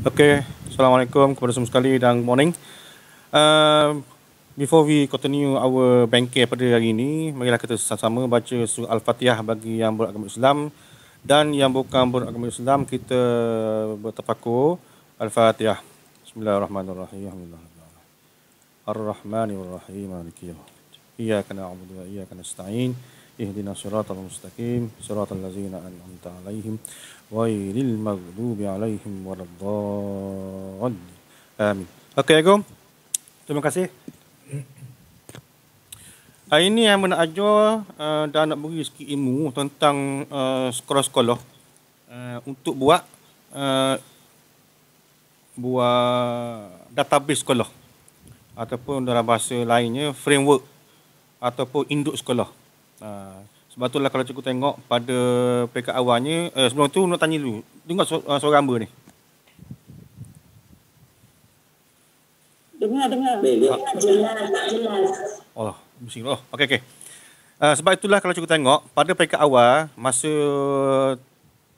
Okay, Assalamualaikum kepada semua sekali dan good morning. Uh, before we continue our bankir pada hari ini, marilah kita sama-sama baca surah Al-Fatihah bagi yang beragama Islam dan yang bukan beragama Islam kita bertafakur Al-Fatihah. Bismillahirrahmanirrahim. Ar-Rahmanirrahim. Iyyaka na'budu wa iyyaka nasta'in. اهدنا الصراط المستقيم صراط الذين انعمت عليهم غير المغضوب عليهم ولا الضالين امين اوكي يا قوم terima kasih hari ini yang nak ajar eh, dan nak beri sikit ilmu tentang eh, sekolah-sekolah eh, untuk buat buat database sekolah ataupun dalam bahasa lainnya framework ataupun induk sekolah Ha, sebab tu lah kalau cikgu tengok pada pekat awalnya eh, sebelum tu nak tanya dulu dengar ha, suara, suara hamba ni dengar dengar ha. jelas jelas Allah mesti oh okey okey uh, sebab itulah kalau cikgu tengok pada pekat awal masa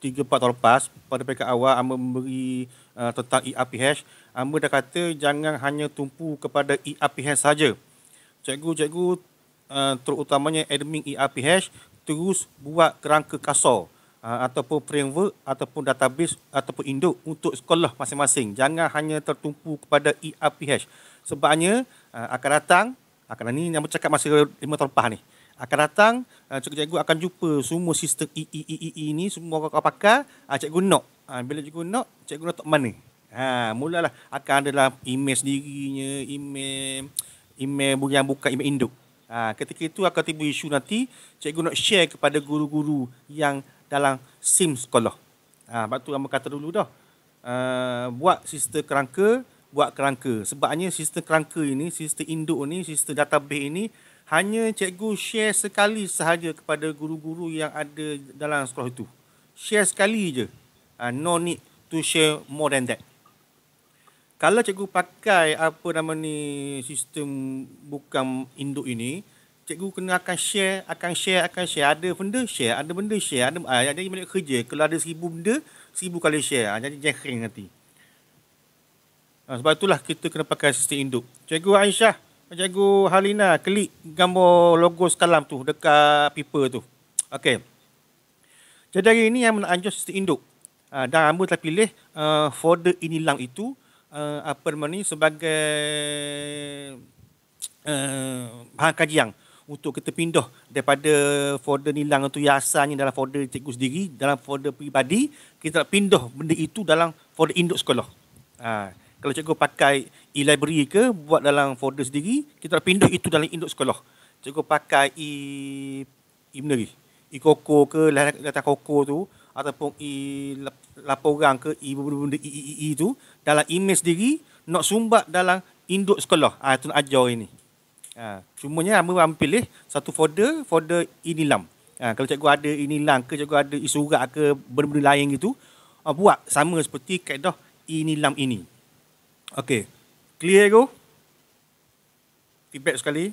3-4 tahun lepas pada pekat awal Amba memberi uh, tentang ERPH Amba dah kata jangan hanya tumpu kepada ERPH saja. Cikgu-cikgu Eh, terutamanya admin ERPH terus buat kerangka kasar eh, ataupun framework ataupun database ataupun induk untuk sekolah masing-masing. Jangan hanya tertumpu kepada ERPH. Sebabnya eh, akan datang, akan ini yang bercakap masa 5 tahun lepas ni. Akan datang, cikgu-cikgu akan jumpa semua sistem EEEE ini, e e e semua kakak pakar, cikgu nak. bila cikgu nak, cikgu nak tak mana. Ha, mulalah akan ada email sendirinya, email email yang bukan email induk. Ha, ketika itu akan tiba isu nanti cikgu nak share kepada guru-guru yang dalam sim sekolah. Ha, sebab tu Amar kata dulu dah. Uh, buat sistem kerangka, buat kerangka. Sebabnya sistem kerangka ini, sistem induk ini, sistem database ini hanya cikgu share sekali sahaja kepada guru-guru yang ada dalam sekolah itu. Share sekali je. Ha, no need to share more than that. Kalau cikgu pakai apa nama ni sistem bukan induk ini, cikgu kena akan share, akan share, akan share. Ada benda, share. Ada benda, share. Ada, ada uh, jadi banyak kerja. Kalau ada seribu benda, seribu kali share. Ah, uh, jadi jangan kering nanti. Uh, sebab itulah kita kena pakai sistem induk. Cikgu Aisyah, cikgu Halina, klik gambar logo sekalam tu dekat pipa tu. Okey. Jadi hari ini yang menanjur sistem induk. Uh, dan Amba telah pilih uh, folder inilang itu uh, apa nama ni sebagai uh, bahan kajian untuk kita pindah daripada folder nilang tu yang asalnya dalam folder cikgu sendiri dalam folder peribadi kita nak pindah benda itu dalam folder induk sekolah ha. kalau cikgu pakai e-library ke buat dalam folder sendiri kita nak pindah itu dalam induk sekolah cikgu pakai e e-menari e-koko ke latar koko tu ataupun e laporan ke e benda e e e tu dalam email sendiri nak sumbat dalam induk sekolah ha, tu nak ajar ini Ha, cumanya Amir akan pilih satu folder, folder inilam. Ha, kalau cikgu ada inilam ke, cikgu ada isurat ke, benda-benda lain gitu, ha, buat sama seperti kaedah inilam ini. Okey, clear go? Feedback sekali.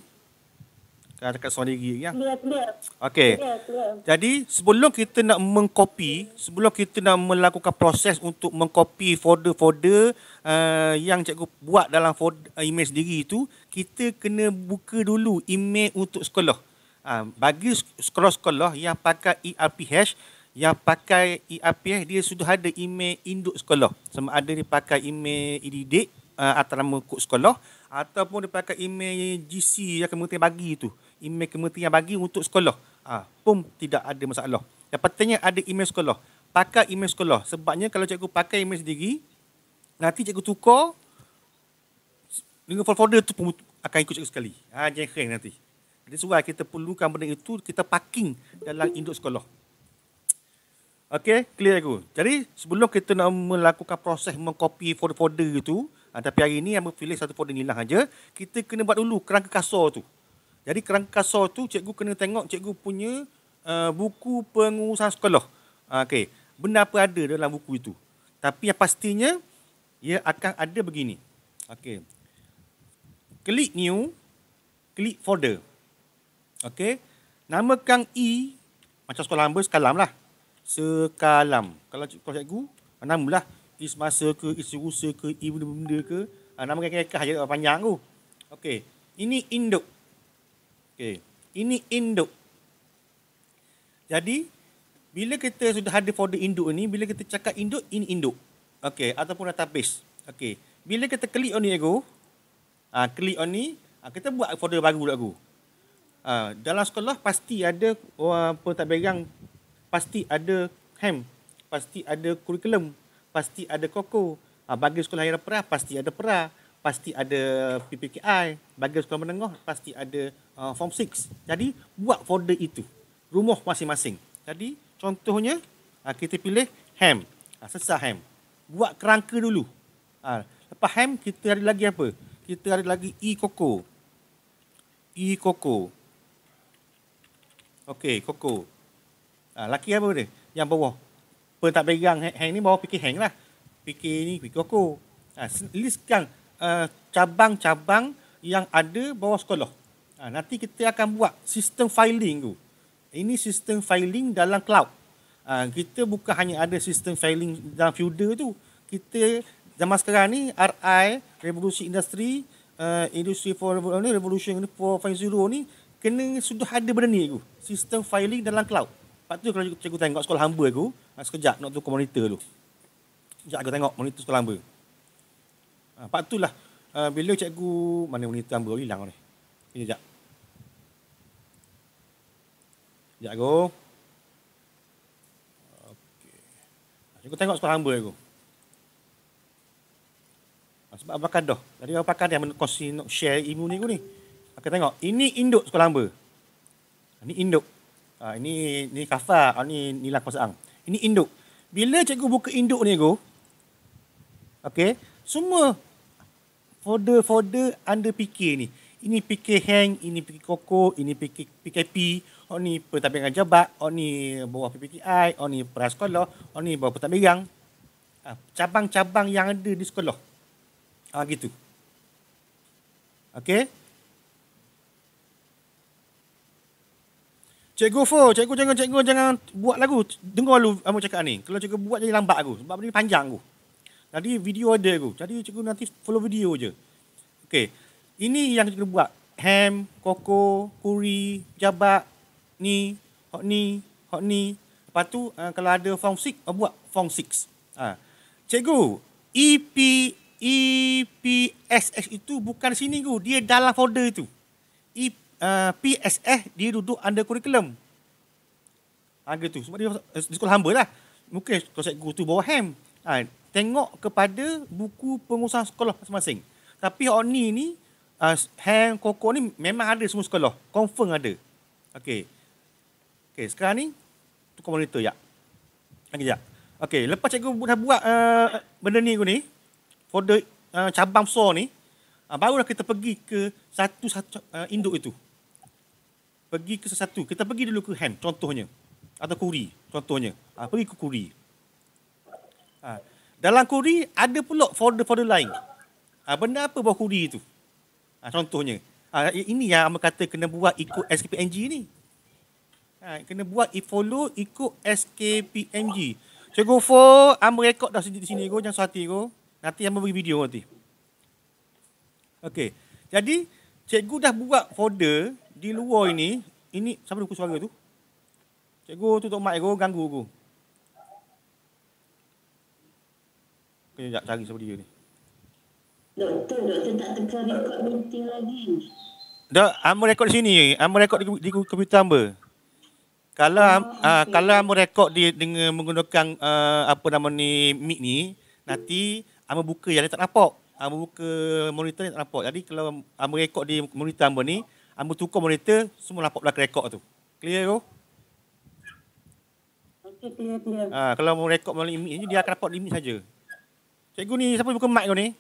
Ah, dekat dekat sorry gig ya. Clear, Okay. Okey. Jadi sebelum kita nak mengcopy, sebelum kita nak melakukan proses untuk mengcopy folder-folder uh, yang cikgu buat dalam folder uh, email sendiri itu, kita kena buka dulu email untuk sekolah. Uh, bagi sekolah-sekolah yang pakai ERPH yang pakai ERPH dia sudah ada email induk sekolah. Sama ada dia pakai email ididik uh, atau nama kod sekolah ataupun dia pakai email GC yang kementerian bagi tu email kementerian yang bagi untuk sekolah. Ha, pun tidak ada masalah. Yang pentingnya ada email sekolah. Pakai email sekolah. Sebabnya kalau cikgu pakai email sendiri, nanti cikgu tukar dengan file folder tu pun akan ikut cikgu sekali. Ha, jangan kering nanti. Jadi sebab kita perlukan benda itu, kita parking dalam induk sekolah. Okey, clear aku. Jadi sebelum kita nak melakukan proses mengcopy folder-folder itu, ha, tapi hari ini yang pilih satu folder ni lah aja, kita kena buat dulu kerangka kasar tu. Jadi kerangka kasar tu cikgu kena tengok cikgu punya uh, buku pengurusan sekolah. Ah, okey, benda apa ada dalam buku itu? Tapi yang pastinya ia akan ada begini. Okey. Klik new, klik folder. Okey. nama kang E macam sekolah hamba sekalam lah. Sekalam. Kalau cikgu, cikgu namulah E semasa ke, E serusa ke, E benda-benda ke. nama kaya-kaya je panjang tu. Okey. Ini induk. Okey. Ini induk. Jadi bila kita sudah ada for the induk ni, bila kita cakap induk ini induk. Okey, ataupun database. Okey. Bila kita klik on ni aku, ah klik on ni, ah, kita buat folder baru dulu aku. Ha, dalam sekolah pasti ada oh, apa tak berang pasti ada ham, pasti ada kurikulum, pasti ada koko. Ha, bagi sekolah yang pernah pasti ada pernah pasti ada PPKI, bagi sekolah menengah pasti ada uh, form 6. Jadi buat folder itu. Rumah masing-masing. Jadi contohnya uh, kita pilih ham. Uh, sesah ham. Buat kerangka dulu. Ha, lepas ham kita ada lagi apa? Kita ada lagi e koko. E koko. Okey, koko. Ha, laki apa dia? Yang bawah. Pun tak pegang hang, hang ni bawah fikir hang lah. Fikir ni fikir koko. Ha, uh, listkan Eh, cabang-cabang yang ada bawah sekolah. Ha, nanti kita akan buat sistem filing tu. Ini sistem filing dalam cloud. Ha, kita bukan hanya ada sistem filing dalam feeder tu. Kita zaman sekarang ni RI, revolusi industri, uh, industri 4.0 ni, revolution 4.0 ni kena sudah ada benda ni tu. Sistem filing dalam cloud. Lepas tu kalau cikgu tengok sekolah hamba aku, ha, sekejap nak tu monitor tu. Sekejap aku tengok monitor sekolah hamba. Ha, ah, lepas tu lah. Uh, bila cikgu mana monitor hamba hilang ni. Ini jap. Sekejap aku. okey ah, Cikgu tengok sekolah hamba aku. Sebab apa kan dah? Tadi apa kan yang kongsi nak share ilmu ni aku ni. Aku tengok. Ini induk sekolah hamba. Ini induk. Ha, ini ni kafar. Ha, ini nilai kuasaan. Ini induk. Bila cikgu buka induk ni aku. okey Semua folder-folder anda fikir ni. Ini fikir hang, ini fikir koko, ini fikir PKP, oh ni pentadbiran jabat, oh ni bawah PPKI, oh ni peras sekolah, oh ni bawah pentadbiran. Ha, ah, cabang-cabang yang ada di sekolah. Ha, gitu. okay? Cikgu Fo, cikgu jangan cikgu jangan buat lagu. Dengar lu kamu cakap ni. Kalau cikgu buat jadi lambat aku sebab ni panjang aku. Tadi video ada aku. Jadi cikgu nanti follow video je. Okey. Ini yang cikgu buat. Ham, koko, puri, jabak, ni, hot ni, hot ni. Lepas tu uh, kalau ada form 6, uh, eh, buat form 6. Ha. Cikgu, EP, EPSS itu bukan sini tu. Dia dalam folder itu. E, uh, eh, PSS dia duduk under curriculum. Ah gitu. Sebab dia di sekolah hamba lah. Mungkin kalau cikgu tu bawa ham. Ha, tengok kepada buku pengurusan sekolah masing-masing. Tapi Oni ni, uh, Hang Koko ni memang ada semua sekolah. Confirm ada. Okay. Okay, sekarang ni, tukar monitor ya. Lagi okay, ya. Okay, lepas cikgu dah buat uh, benda ni, ni for the uh, cabang besar ni, uh, barulah kita pergi ke satu-satu uh, induk itu. Pergi ke satu Kita pergi dulu ke hand contohnya. Atau Kuri, contohnya. Uh, pergi ke Kuri. Uh, dalam kuri ada pula folder-folder lain. Ha, benda apa bawah kuri itu? Ha, ah, contohnya. Ha, ini yang Amal kata kena buat ikut SKPNG ni. Ha, kena buat follow ikut SKPNG. Cikgu Fo, Amal rekod dah di sini. Go. Jangan suhati. Go. Nanti Amal bagi video nanti. Okay. Jadi, cikgu dah buat folder di luar ini. Ini, siapa dukung suara tu? Cikgu tutup mic, go. ganggu. Go. kena nak cari siapa dia ni. Doktor, doktor tak tekan rekod meeting lagi. Dok, ambil rekod di sini. Ambil rekod di, komputer hamba. Kalau oh, ah, okay. uh, kalau ambil rekod di, dengan menggunakan uh, apa nama ni mic ni, nanti ambil buka yang tak nampak. Ambil buka monitor yang tak nampak. Jadi kalau ambil rekod di monitor hamba ni, ambil tukar monitor, semua nampak belakang rekod tu. Clear tu? Okay, clear, clear. Uh, kalau ambil rekod melalui mic ni, dia akan dapat limit saja. Cikgu ni siapa buka mic kau ni?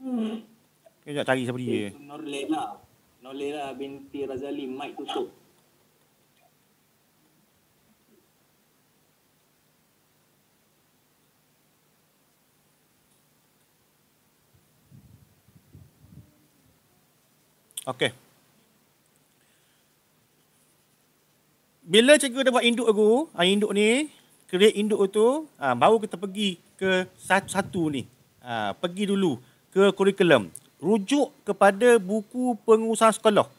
Hmm. Kejap cari siapa dia. Norlela. Norlela binti Razali mic tutup. Okey. Bila cikgu dah buat induk aku, ah, induk ni, create induk tu ha, baru kita pergi ke satu-satu ni ha, pergi dulu ke kurikulum rujuk kepada buku pengurusan sekolah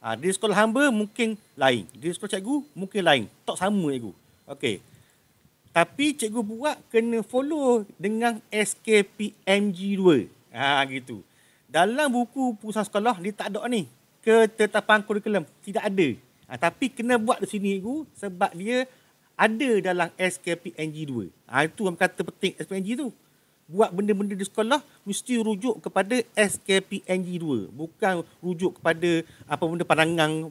ha, di sekolah hamba mungkin lain di sekolah cikgu mungkin lain tak sama cikgu okey tapi cikgu buat kena follow dengan SKPMG2 ha gitu dalam buku pengurusan sekolah dia tak ada ni ketetapan kurikulum tidak ada ha, tapi kena buat di sini cikgu sebab dia ada dalam SKPNG 2. Ha, itu orang kata penting SKPNG tu. Buat benda-benda di sekolah, mesti rujuk kepada SKPNG 2. Bukan rujuk kepada apa benda pandangan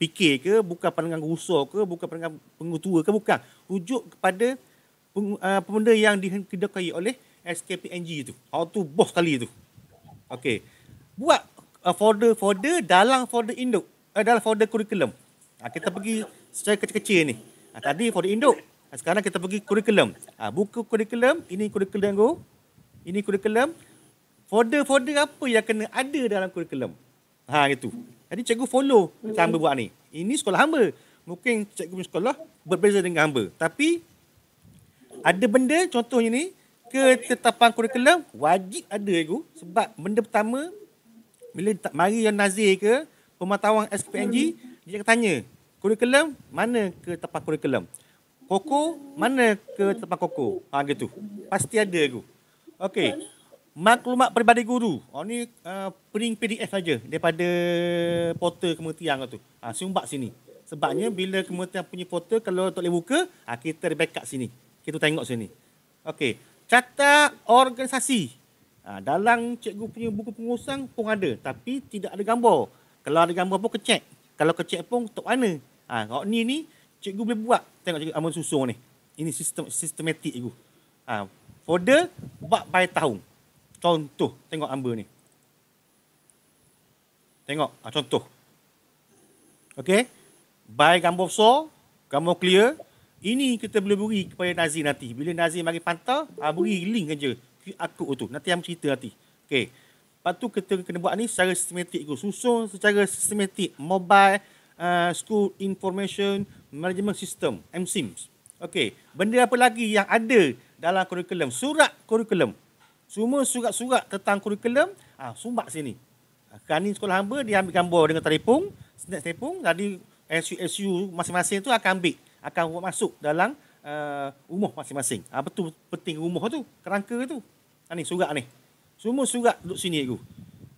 fikir ke, bukan pandangan usul ke, bukan pandangan pengutua ke, bukan. Rujuk kepada ah, apa benda yang dikedekai oleh SKPNG tu. Hal tu bos kali tu. Okey. Buat folder-folder ah, dalam folder induk, uh, dalam folder kurikulum. Ha, kita pergi secara kecil-kecil ni. Ha, tadi for the induk. Ha, sekarang kita pergi kurikulum. Ha, buku kurikulum. Ini kurikulum go. Ini kurikulum. Folder-folder apa yang kena ada dalam kurikulum. Ha, gitu. Jadi cikgu follow hmm. sama buat ni. Ini sekolah hamba. Mungkin cikgu punya sekolah berbeza dengan hamba. Tapi ada benda contohnya ni ketetapan kurikulum wajib ada cikgu. Sebab benda pertama bila mari yang nazir ke pematawang SPNG dia akan tanya kurikulum mana ke tempat kurikulum koko mana ke tempat koko ha gitu pasti ada aku okey maklumat peribadi guru oh ni uh, pering PDF saja daripada portal kementerian tu ha sumbat sini sebabnya bila kementerian punya portal kalau tak boleh buka ha, kita ada backup sini kita tengok sini okey carta organisasi ha, dalam cikgu punya buku pengurusan pun ada tapi tidak ada gambar kalau ada gambar pun kecek kalau kecek pun tak mana Ah, ha, kalau ni ni cikgu boleh buat. Tengok cikgu amun susung ni. Ini sistem sistematik cikgu. Ah, ha, folder buat by tahun. Contoh tengok amba ni. Tengok, ha, contoh. Okey. By gambar so gambar clear. Ini kita boleh beri kepada Nazir nanti. Bila Nazir mari pantau, ha, beri link aja. Aku tu. Nanti yang cerita nanti. Okey. Lepas tu kita kena buat ni secara sistematik. Susun secara sistematik. Mobile, Uh, school Information Management System MSIMS. Okey, benda apa lagi yang ada dalam kurikulum? Surat kurikulum. Semua surat-surat tentang kurikulum ah uh, sumbat sini. Ah, kan ini sekolah hamba dia ambil gambar dengan telefon, snap telefon tadi SU-SU masing-masing tu akan ambil akan masuk dalam uh, rumah masing-masing. Ah uh, betul penting rumah tu, kerangka tu. Ah ni surat ni. Semua surat duduk sini cikgu.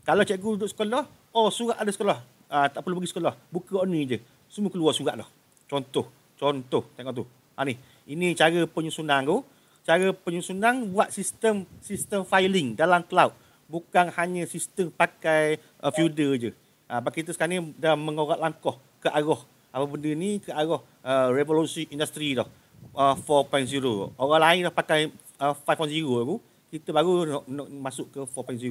Kalau cikgu duduk sekolah, oh surat ada sekolah uh, tak perlu pergi sekolah. Buka online je. Semua keluar surat dah. Contoh. Contoh. Tengok tu. Ha, ni. Ini cara penyusunan tu. Cara penyusunan buat sistem sistem filing dalam cloud. Bukan hanya sistem pakai uh, ah, folder je. Ha, bagi kita sekarang ni dah mengorak langkah ke arah apa benda ni ke arah uh, revolusi industri dah. Uh, 4.0. Orang lain dah pakai uh, 5.0 aku. Kita baru nak, nak masuk ke 4.0.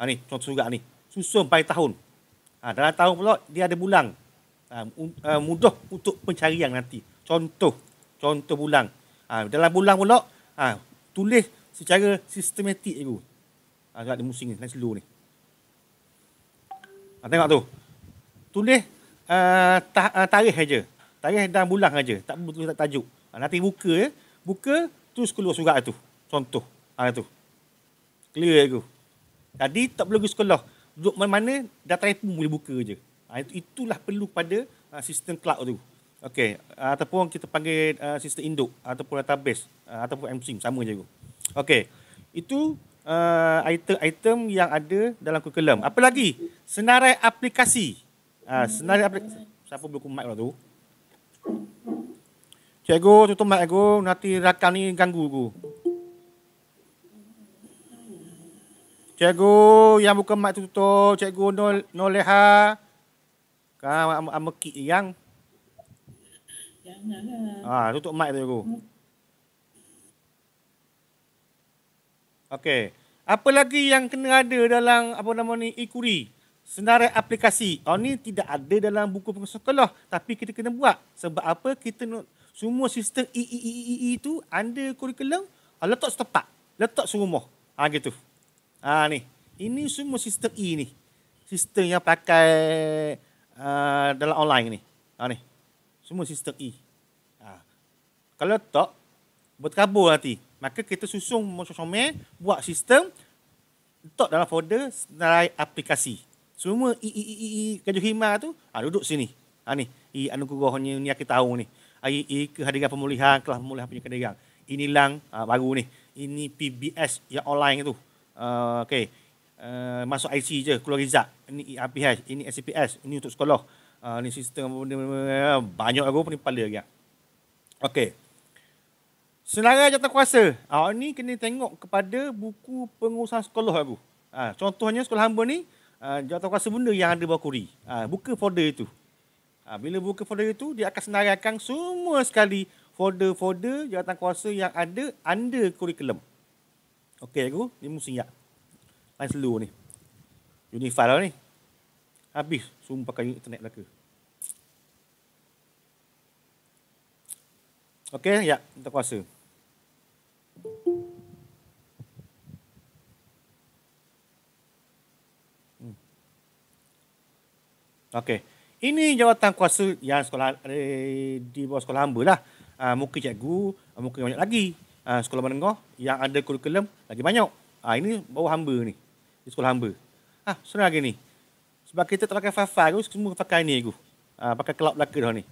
Ha, ni contoh surat ni. Susun by tahun. Ha, dalam tahun pula dia ada bulang. Ha, ha, mudah untuk pencarian nanti. Contoh, contoh bulang. Ha, dalam bulang pula, ha, tulis secara sistematik itu. Ha, tengok di musim ni, nice seluruh ni. Ha, tengok tu. Tulis uh, ta- uh, tarikh saja. Tarikh dan bulang saja. Tak tulis tak tajuk. Ha, nanti buka, eh. buka terus keluar surat tu. Contoh. Ha, tu. Clear itu. Tadi tak perlu pergi sekolah duduk mana-mana data itu boleh buka je. Ha, itulah perlu pada ha, sistem cloud tu. Okey, ataupun kita panggil uh, sistem induk ataupun database uh, ataupun MSIM sama je tu. Okey. Itu uh, item-item yang ada dalam kekelam. Apa lagi? Senarai aplikasi. Ha, senarai aplikasi. Siapa buku mic lah tu? Cikgu, tutup mic aku. Nanti rakan ni ganggu aku. Cikgu yang buka mak tu tutup. Cikgu Nol Noleha. Kan am am kit yang. Janganlah. Ah, ha, tutup mat tu cikgu. Hmm. Okey. Apa lagi yang kena ada dalam apa nama ni ikuri? Senarai aplikasi. Oh ni tidak ada dalam buku pengasuh sekolah tapi kita kena buat. Sebab apa? Kita nak semua sistem EEEE itu e e e under kurikulum. Ah, letak setepat. Letak semua. Ah ha, gitu. Ha ni. Ini semua sistem E ni. Sistem yang pakai uh, dalam online ni. Ha ni. Semua sistem E. Ha. Kalau tak, buat kabur nanti. Maka kita susung macam-macam buat sistem letak dalam folder senarai aplikasi. Semua i i i i kaju hima tu ha, duduk sini. Ha ni, i e, anugerah ni ni kita tahu ni. Ai i e, e, kehadiran pemulihan kelas pemulihan punya kedegang. Inilah ha, baru ni. Ini PBS yang online tu uh, ah, okay. uh, ah, masuk IC je keluar result ini IPH ini SCPS ini untuk sekolah uh, ah, ini sistem banyak aku pun kepala dia okey senarai jatuh kuasa ah uh, ni kena tengok kepada buku pengurusan sekolah aku uh, contohnya sekolah hamba ni uh, jatuh kuasa benda yang ada bawah kuri uh, buka folder itu uh, bila buka folder itu dia akan senaraikan semua sekali folder-folder jawatan kuasa yang ada under kurikulum. Okey aku, ni musim yak. Main slow ni. Unify lah ni. Habis semua pakai internet belaka. Okey, ya, kita kuasa. Hmm. Okey. Ini jawatan kuasa yang sekolah eh, di bawah sekolah hamba lah. Uh, muka cikgu, ah, muka banyak lagi uh, sekolah menengah yang ada kurikulum lagi banyak. Ah uh, ini baru hamba ni. Di sekolah hamba. Ah uh, senang lagi ni. Sebab kita tak pakai fafa tu semua pakai ni aku. Ah pakai kelab belaka dah ni.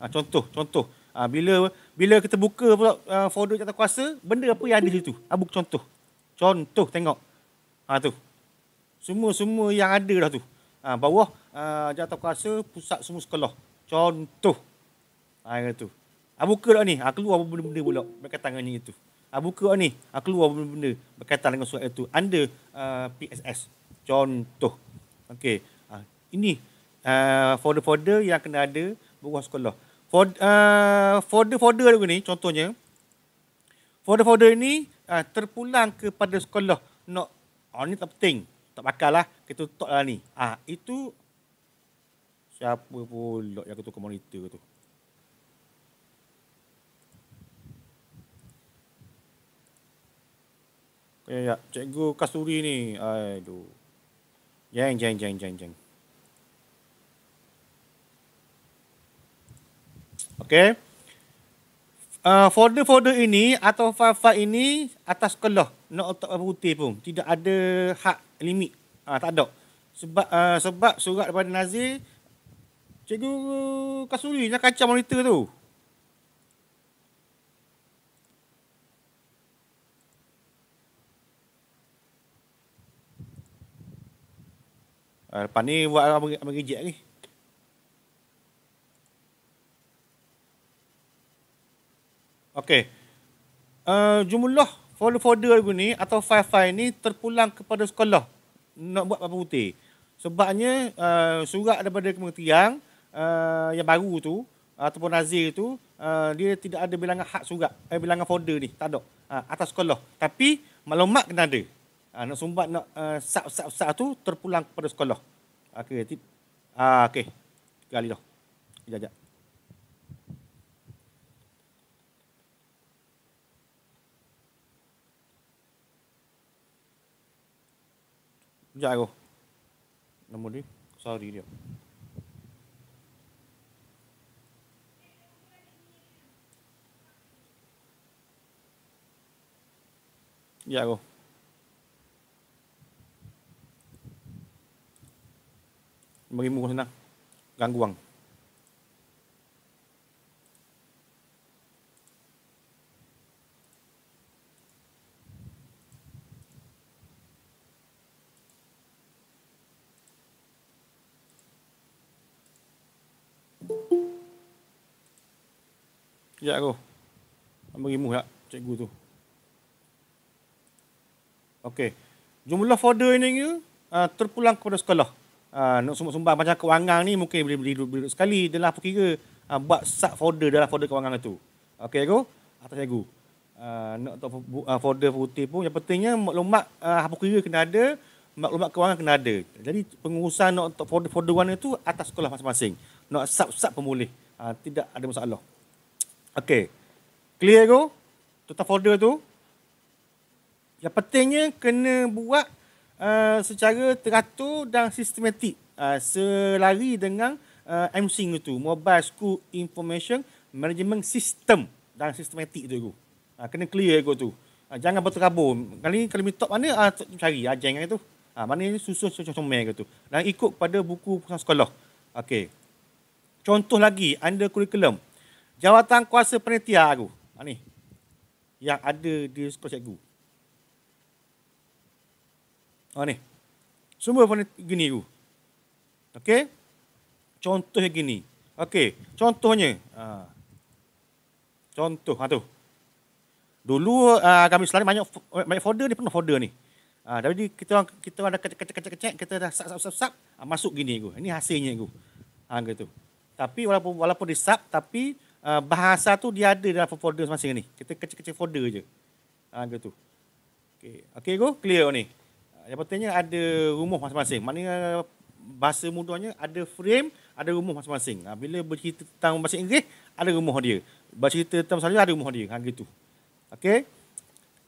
Ah contoh contoh uh, bila bila kita buka pula uh, folder jata kuasa benda apa yang ada situ. Ah uh, contoh. Contoh tengok. Ah tu. Semua-semua yang ada dah tu. Ah bawah uh, jata kuasa pusat semua sekolah. Contoh. Ah uh, tu. Ha, buka lah ni. Ha, keluar benda-benda pula mereka tangannya itu. Ha, buka lah ni. Ha, keluar benda-benda berkaitan dengan surat itu. Under uh, PSS. Contoh. Okey. Ha, ini uh, folder-folder yang kena ada buah sekolah. Fold, uh, folder-folder ni contohnya. Folder-folder ini uh, terpulang kepada sekolah. No. Oh, ni tak penting. Tak bakal lah. Kita tutup lah ni. Ah, itu siapa pula yang ketua monitor tu. Ya, ya. Cikgu Kasturi ni. Aduh. Jeng, jeng, jeng, jeng, jeng. Okay. Uh, ah, folder-folder ini atau file-file ini atas keluh. Nak otak putih pun. Tidak ada hak limit. Uh, tak ada. Sebab uh, sebab surat daripada Nazir, Cikgu Kasuri yang kacau monitor tu. Uh, lepas ni buat apa apa kerja ni? Okey. Uh, jumlah folder folder ni atau file-file ni terpulang kepada sekolah nak buat apa putih. Sebabnya uh, surat daripada kementerian uh, yang baru tu ataupun Nazir tu uh, dia tidak ada bilangan hak surat eh, bilangan folder ni tak ada uh, atas sekolah tapi maklumat kena ada uh, nak sumbat nak uh, sap sap sap tu terpulang kepada sekolah. Okey, tip. Ah uh, okey. Gali dah. Jaga. Sekejap aku. Nombor ni. Sorry dia. Sekejap aku. maging senang, na. Gangguang. Sekejap ya, aku. Ambil muha, cikgu tu. Okey. Jumlah folder ini uh, terpulang kepada sekolah uh, nak sumbang-sumbang macam kewangan ni mungkin boleh beli duduk, duduk sekali dia lah kira uh, buat sub folder dalam folder kewangan tu Okey, aku atas aku uh, ah, nak tahu uh, folder putih pun yang pentingnya maklumat uh, apa kira kena ada maklumat kewangan kena ada jadi pengurusan nak tahu folder, folder warna tu atas sekolah masing-masing nak sub-sub pemulih uh, tidak ada masalah Okey, clear aku tentang folder tu yang pentingnya kena buat uh, secara teratur dan sistematik uh, selari dengan uh, eh, MSIM itu Mobile School Information Management System dan sistematik itu. aku. Uh, kena clear aku tu. Uh, jangan berterabur. Kali ni kalau minta mana uh, cari ajeng uh, tu. Ha, mana ni susun macam mana tu. Dan ikut pada buku pusat sekolah. Okey. Contoh lagi under curriculum. Jawatan kuasa penitia aku. Ah, ha, ni. Yang ada di sekolah cikgu. Ha ni. Semua fonet gini tu. Okey. Contohnya gini. Okey, contohnya. Ha. Contoh ha tu. Dulu uh, kami selalu banyak banyak folder ni penuh folder ni. Ha, tapi kita orang kita orang dah kecek kecek kecek kita dah sap sap sap, sap ha, masuk gini aku. Ini hasilnya aku. Ha gitu. Tapi walaupun walaupun di sap tapi uh, bahasa tu dia ada dalam folder masing-masing ni. Kita kecek kecek folder je. Ha gitu. Okey. Okey aku clear ni. Yang pentingnya ada rumah masing-masing. Maknanya bahasa mudahnya ada frame, ada rumah masing-masing. Ha, bila bercerita tentang bahasa Inggeris, ada rumah dia. Bercerita tentang bahasa ada rumah dia. Ha, gitu. Okey.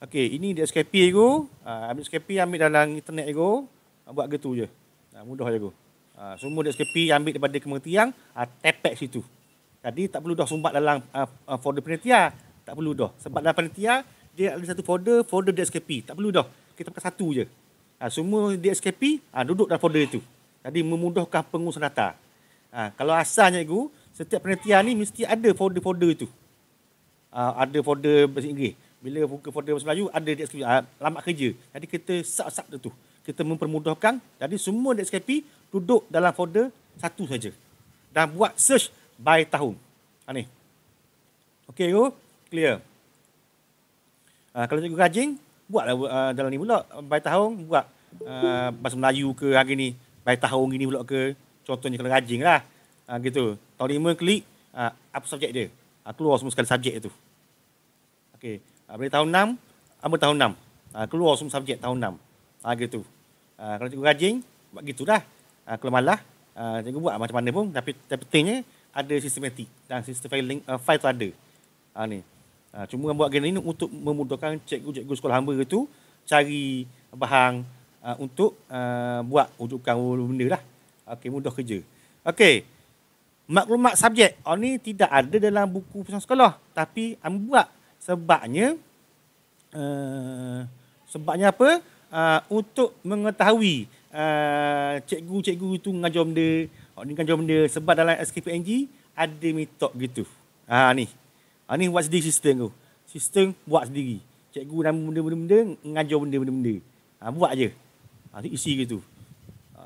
Okey, ini dia SKP aku. Ha, ambil SKP, ambil dalam internet aku. Ha, buat gitu je. Ha, mudah je aku. Ha, semua dia SKP ambil daripada kementerian, ha, tepek situ. Jadi tak perlu dah sumbat dalam uh, uh, folder penitia. Tak perlu dah. Sebab dalam penitia, dia ada satu folder, folder dia SKP. Tak perlu dah. Kita pakai satu je. Ha, semua DSKP ha, ah, duduk dalam folder itu. Jadi memudahkan pengurusan data. Ha, kalau asalnya itu, setiap penelitian ni mesti ada folder-folder itu. Ha, ada folder bahasa Inggeris. Bila buka folder bahasa Melayu, ada DSKP. Ha, lama kerja. Jadi kita sap-sap itu. Kita mempermudahkan. Jadi semua DSKP duduk dalam folder satu saja. Dan buat search by tahun. Ha, ni. Okay, itu clear. Ha, kalau cikgu rajin, buatlah uh, dalam ni pula uh, bayi tahun buat uh, bahasa Melayu ke hari ni bayi tahun gini pula ke contohnya kalau rajin lah uh, gitu tahun lima klik uh, apa subjek dia uh, keluar semua sekali subjek tu Okey, uh, bila tahun enam apa tahun enam uh, keluar semua subjek tahun enam uh, gitu uh, kalau cikgu rajin buat gitu dah uh, kalau malah uh, cikgu buat macam mana pun tapi, tapi pentingnya ada sistematik dan sistem filing uh, file tu ada uh, ni Ha, cuma buat agenda ini untuk memudahkan cikgu-cikgu sekolah hamba itu cari bahan ha, untuk ha, buat wujudkan benda lah. Okey, mudah kerja. Okey. Maklumat subjek. Oh, ini tidak ada dalam buku pusat sekolah. Tapi am buat sebabnya uh, sebabnya apa? Uh, untuk mengetahui uh, ha, cikgu-cikgu itu mengajar benda. Oh, ini mengajar benda. Sebab dalam SKPNG ada metod gitu. Ah uh, ni. Ah, ni buat sendiri sistem tu. Sistem buat sendiri. Cikgu nama benda-benda, mengajar ah, benda-benda. Ha, buat je. Ha, isi gitu. tu. Ha.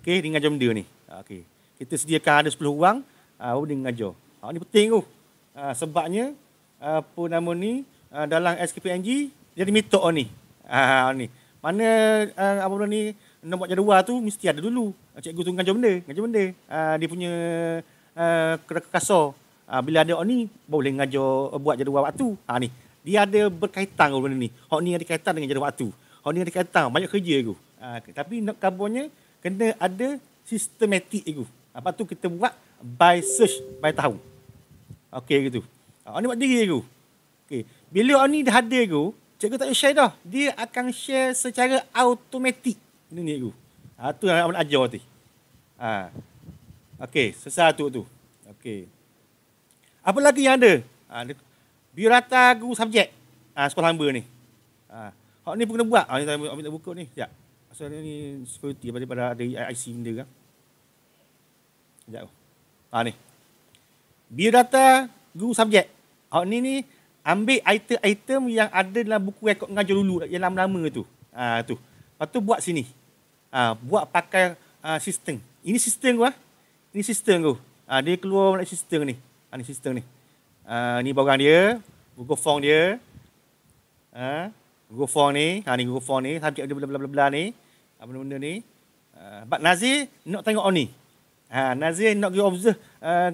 Okey, dia mengajar benda ni. Ha, Okey. Kita sediakan ada 10 orang, ha, baru dia mengajar. Ha, ni penting tu. Ha, sebabnya, apa nama ni, dalam SKPNG, dia ada metod ni. Ha, ni. Mana apa benda ni, nak buat jadual tu, mesti ada dulu. Cikgu tu mengajar benda, mengajar benda. Ha, dia punya uh, kasar. Ha, bila ada orang ni boleh ngajar eh, buat jadual waktu. Ha ni. Dia ada berkaitan dengan benda ni. Hak ni ada kaitan dengan jadual waktu. Hak ni ada kaitan banyak kerja aku. Ha, tapi nak kabarnya kena ada sistematik aku. Ha, lepas tu kita buat by search by tahu. Okey gitu. Ha, orang ni buat diri aku. Okay, Bila orang ni dah ada aku, cikgu tak share dah. Dia akan share secara automatik. Ini ni aku. Ha, tu yang nak ajar tu. Ha. Okey, sesuatu tu. Okey. Apa lagi yang ada? Ha, birata guru subjek ha, sekolah hamba ni. Ha, hak ni pun kena buat. Ha, saya ambil buku ni. Sekejap. ini ni security daripada ada IC benda kan. Sekejap. Ha, ni. Birata guru subjek. Hak ni ni ambil item-item yang ada dalam buku rekod ngajar dulu yang lama-lama tu. Ha, tu. Lepas tu buat sini. Ha, buat pakai ha, sistem. Ini sistem tu ha? Ini sistem tu. Ha, dia keluar sistem ni ni sistem ni. Uh, ni barang dia, Google Form dia. Uh, Google Form ni, ha ni Google Form ni, subjek dia bla bla bla, bla ni. Apa ha, uh, benda ni? Uh, but Nazir nak tengok on ni. Ha, Nazir nak pergi observe uh,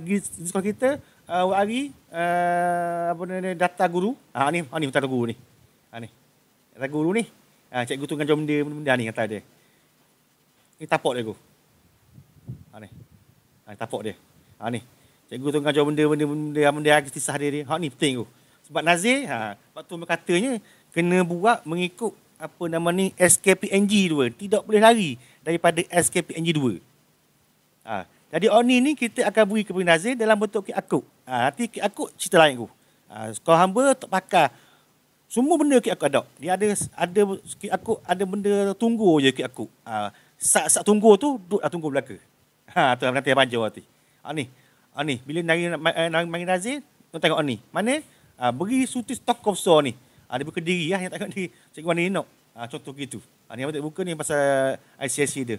sekolah kita, uh, hari, uh, apa ni, data guru. Ha, ni, ha, ni data guru ni. Ha, ni. Data guru ni. Ha, cikgu tu dengan jom dia, benda ni kata dia. Ni tapok dia aku. Ha, ni. Ha, tapok dia. Ha, ni. Cikgu tu kacau benda-benda benda benda yang kisah dia ni. Hak ni penting tu. Sebab Nazir, ha, sebab tu katanya kena buat mengikut apa nama ni SKPNG 2. Tidak boleh lari daripada SKPNG 2. Ha, jadi Oni ni kita akan beri kepada Nazir dalam bentuk kit akut. Ha, nanti kit akut cerita lain tu. Ha, kau hamba tak pakar. Semua benda kit akut ada. Dia ada ada kit akut, ada benda tunggu je kit akut. Ha, Sat-sat tunggu tu, duduklah tunggu belaka. Ha, tu nanti yang panjang nanti. Ha, ni. Ah ni, bila nari eh, nak main Razif, tu tengok ah, ni. Mana? Ah beri suti stock of ni. Ah dia buka diri lah, yang tak diri. Cikgu mana nak? Ah contoh gitu. Ah ni apa tak buka ni pasal ICSC dia.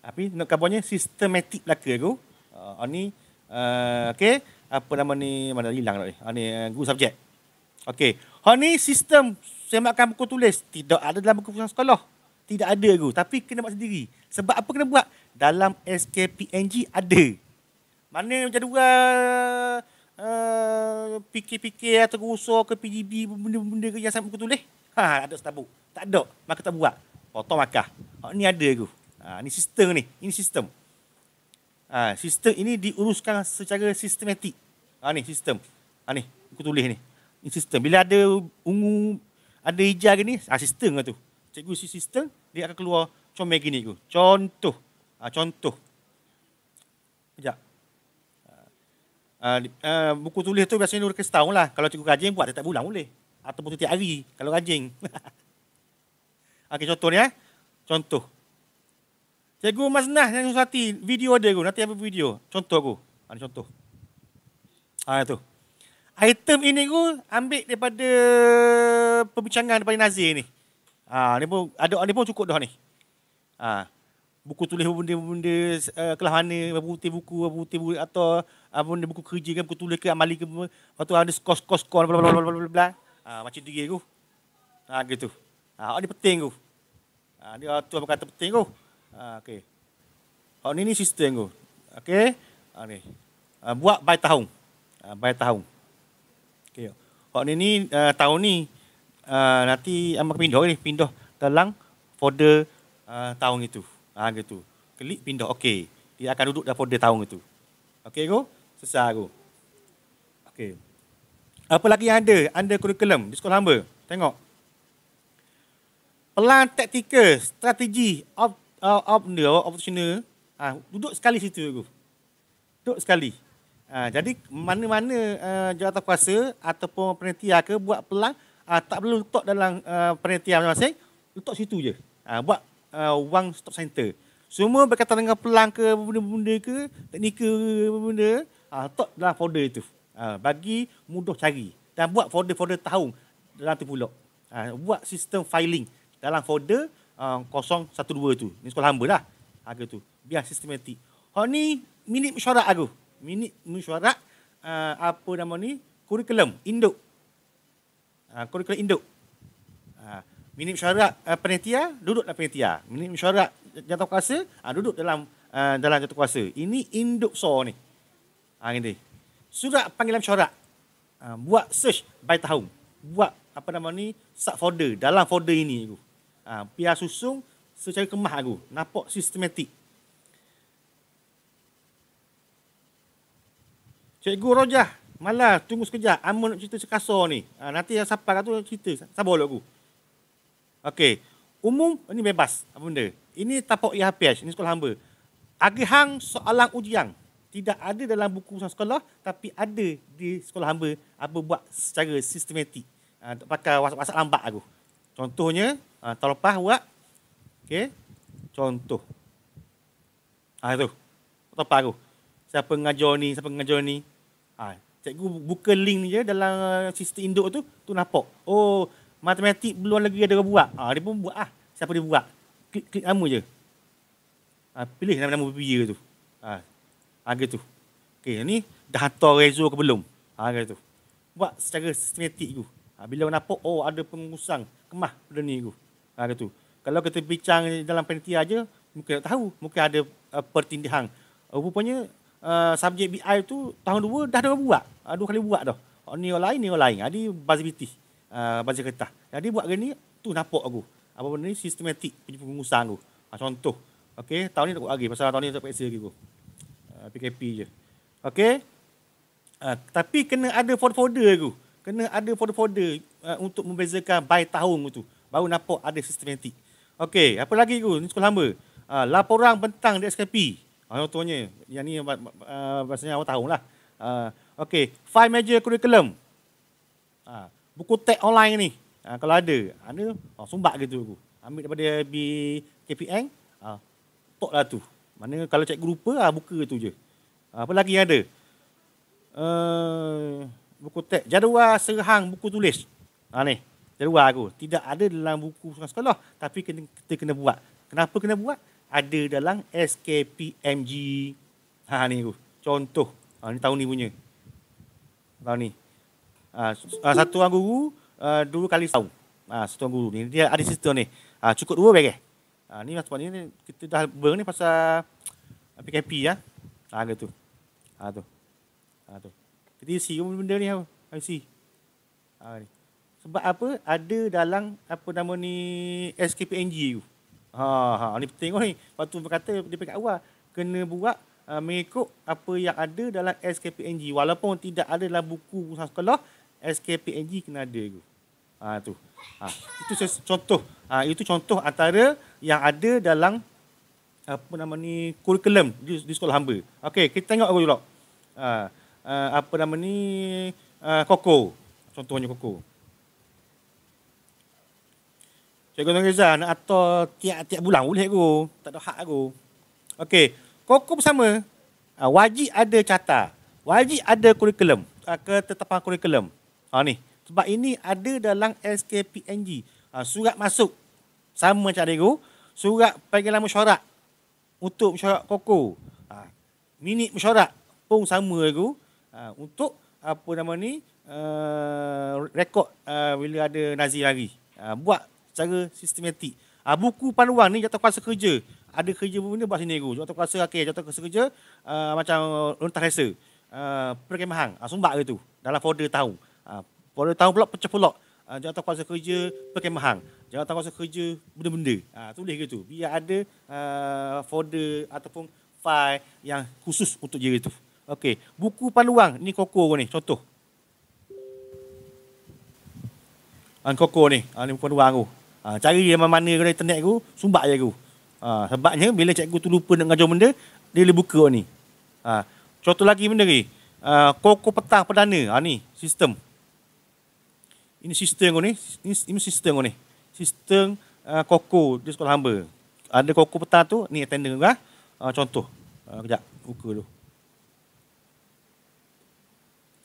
Tapi nak kabarnya sistematik belaka aku. Ah, ah ni ah apa nama ni mana hilang tak ni? Ah ni ah, guru subjek. Okey. Ha ni sistem semakan buku tulis tidak ada dalam buku sekolah. Tidak ada aku, tapi kena buat sendiri. Sebab apa kena buat? Dalam SKPNG ada. Mana macam dua uh, fikir-fikir atau rusuh ke PGB benda-benda ke yang sampai tulis. Ha, tak ada setabuk. Tak ada. Maka tak buat. Potong makah. Oh, ha, ni ada aku. Ha, ni sistem ni. Ini sistem. Ha, sistem ini diuruskan secara sistematik. Ha, ni sistem. Ha, ni. Aku tulis ni. Ini sistem. Bila ada ungu, ada hijau ke ni, ha, sistem lah tu. Cikgu si sistem, dia akan keluar comel gini aku. Contoh. Ha, contoh. Sekejap uh, buku tulis tu biasanya dia setahun lah. Kalau cikgu rajin buat tiap bulan boleh. Atau tiap hari kalau rajin. Okey contohnya. Eh. Contoh. Cikgu Maznah yang susati video dia tu. Nanti apa video. Contoh aku. Ada ah, contoh. Ha, itu. Item ini tu ambil daripada perbincangan daripada Nazir ni. Ha, dia pun, ada, dia pun cukup dah ni. Ha buku tulis benda-benda uh, eh, kelas mana buku putih buku buku putih buku atau uh, benda buku kerja kan buku tulis ke amali ke apa tu ada skor skor skor bla bla bla bla bla ah, macam tu aku ha ah, gitu ha ah, ini penting aku ha dia tu apa kata penting aku ha okey ha ini ni sistem aku okey ha ni buat by tahun ha, by tahun okey ha ini ni tahun ni nanti amak pindah ni pindah dalam folder tahun itu. Ah ha, gitu. Klik pindah okey. Dia akan duduk dah for the tahun itu. Okey go. Selesai aku. Okey. Apa lagi yang ada Anda curriculum di sekolah hamba? Tengok. Pelan taktikal strategi of uh, of the operational. Ha, duduk sekali situ go. Duduk sekali. Ha, jadi mana-mana uh, jawatan kuasa ataupun penitia ke buat pelan uh, tak perlu letak dalam uh, penitia masing-masing. Letak situ je. Ha, buat uh, one stop center. Semua berkaitan dengan pelang ke benda-benda ke, teknikal benda, ah uh, tok dalam folder itu. Uh, bagi mudah cari dan buat folder-folder tahun dalam tu pula. Uh, buat sistem filing dalam folder uh, 012 tu. Ni sekolah hamba lah. Harga tu. Biar sistematik. Hak ni minit mesyuarat aku. Minit mesyuarat uh, apa nama ni? Kurikulum induk. Uh, kurikulum induk minim syarat uh, eh, penitia ah, duduklah penetia ah. minim syarat jatuh kuasa uh, duduk dalam uh, dalam jatuh kuasa ini induk so ni ha ini surat panggilan syarat uh, buat search by tahun buat apa nama ni sub folder dalam folder ini aku ha, uh, pihak susung secara kemah aku nampak sistematik Cikgu Rojah, malah tunggu sekejap. Amun nak cerita sekasar ni. Ha, nanti yang sampai kat tu cerita. Sabar lah aku. Okey. Umum ini bebas. Apa benda? Ini tapak IHPH. Ini sekolah hamba. Agi hang soalan ujian. Tidak ada dalam buku sekolah tapi ada di sekolah hamba apa buat secara sistematik. Uh, pakai WhatsApp lambat aku. Contohnya, uh, terlepas buat. Okey. Contoh. Ah itu. Terlepas aku. Siapa mengajar ni, siapa mengajar ni. Ah, cikgu buka link je dalam ah, sistem induk tu, tu nampak. Oh, matematik belum lagi ada orang buat. Ha, dia pun buat ah, Siapa dia buat? Klik, klik nama je. Ha, pilih nama-nama bia tu. Ha, harga tu. Okey, ni dah hantar rezo ke belum? Ha, harga tu. Buat secara sistematik tu. Ha, bila nampak, oh ada pengusang kemah benda ni tu. Harga tu. Kalau kita bincang dalam panitia aja, mungkin tak tahu. Mungkin ada uh, pertindihan. Rupanya, uh, subjek BI tu tahun dua dah ada buat. Uh, dua kali buat dah. ni orang lain, ni orang lain. Ini uh, basibiti. Ah, baca kertas. Jadi buat hari tu nampak aku. Apa benda ni sistematik punya pengurusan aku. Ha, contoh. Okey, tahun ni tak buat lagi pasal tahun ni tak paksa lagi aku. Uh, ah, PKP je. Okey. Uh, tapi kena ada folder-folder aku. Kena ada folder-folder uh, untuk membezakan by tahun tu. Baru nampak ada sistematik. Okey, apa lagi aku? Ni sekolah lama. Uh, laporan bentang di SKP. Ha, uh, contohnya, yang ni uh, bahasanya awal tahun lah. Uh, Okey, five major curriculum. Ha. Uh, buku teks online ni. Ha, kalau ada, ada ha, sumbat gitu aku. Ambil daripada B KPN, ha, ah, tok lah tu. Mana kalau cikgu lupa, ha, buka tu je. Ha, apa lagi yang ada? Uh, buku teks. Jadual serhang buku tulis. Ha, ni. Jadual aku. Tidak ada dalam buku sekolah. Tapi kena, kita kena buat. Kenapa kena buat? Ada dalam SKPMG. Ha, ha, ni aku. Contoh. Ha, ni tahun ni punya. Tahun ni uh, satu orang guru uh, dua kali setahun. Uh, satu orang guru ni dia ada sistem ni. Uh, cukup dua bagai Uh, eh? ni lah sebab ni kita dah ber ni pasal PKP ya. Ah tu Ah tu. Ah tu. Jadi pun benda ni apa? Ah si. ni. Sebab apa? Ada dalam apa nama ni SKPNG tu. Ha ha ni penting oh, ni. Patu berkata dia pakai awal kena buat uh, mengikut apa yang ada dalam SKPNG walaupun tidak ada dalam buku sekolah SKPNG kena ada tu. Ha, tu. Ha, itu contoh. Ha, itu contoh antara yang ada dalam apa nama ni kurikulum di, di sekolah hamba. Okey, kita tengok aku dulu. Ha, ha, apa nama ni ha, koko. Contohnya koko. Cikgu Tuan Rizal nak atur tiap-tiap bulan boleh aku. Tak ada hak aku. Okey, kokoh bersama. Ha, wajib ada carta. Wajib ada kurikulum. Ketetapan kurikulum. Ha ni. Sebab ini ada dalam SKPNG. Ha, surat masuk. Sama macam Adego. Surat panggilan mesyuarat. Untuk mesyuarat koko. Ha, minit mesyuarat pun sama Adego. Ha, untuk apa nama ni. Uh, rekod uh, bila ada nazi lari. Ha, buat secara sistematik. Ha, buku panduan ni jatuh kuasa kerja. Ada kerja benda buat sini Adego. Jatuh kuasa akhir. Jatuh kuasa kerja uh, macam rentah rasa. Uh, perkemahan. Ha, sumbak ke tu. Dalam folder tahu. Pada tahun pula pecah pula uh, ah, jawatan kuasa kerja perkemahan, jawatan kuasa kerja benda-benda. Ah uh, tulis gitu. Biar ada uh, folder ataupun file yang khusus untuk dia itu. Okey, buku panduan ni koko ni contoh. An ah, koko ni, ah uh, ni buku panduan aku. Ah cari dia mana-mana kena internet aku, sumbat je aku. Ah sebabnya bila cikgu tu lupa nak ngajar benda, dia boleh buka ni. Ah contoh lagi benda ni. Ah koko petang perdana, ah ni sistem ini sistem kau ni ini, ini sistem kau ni sistem uh, koko di sekolah hamba ada koko petang tu ni attendant kau uh, contoh uh, kejap buka dulu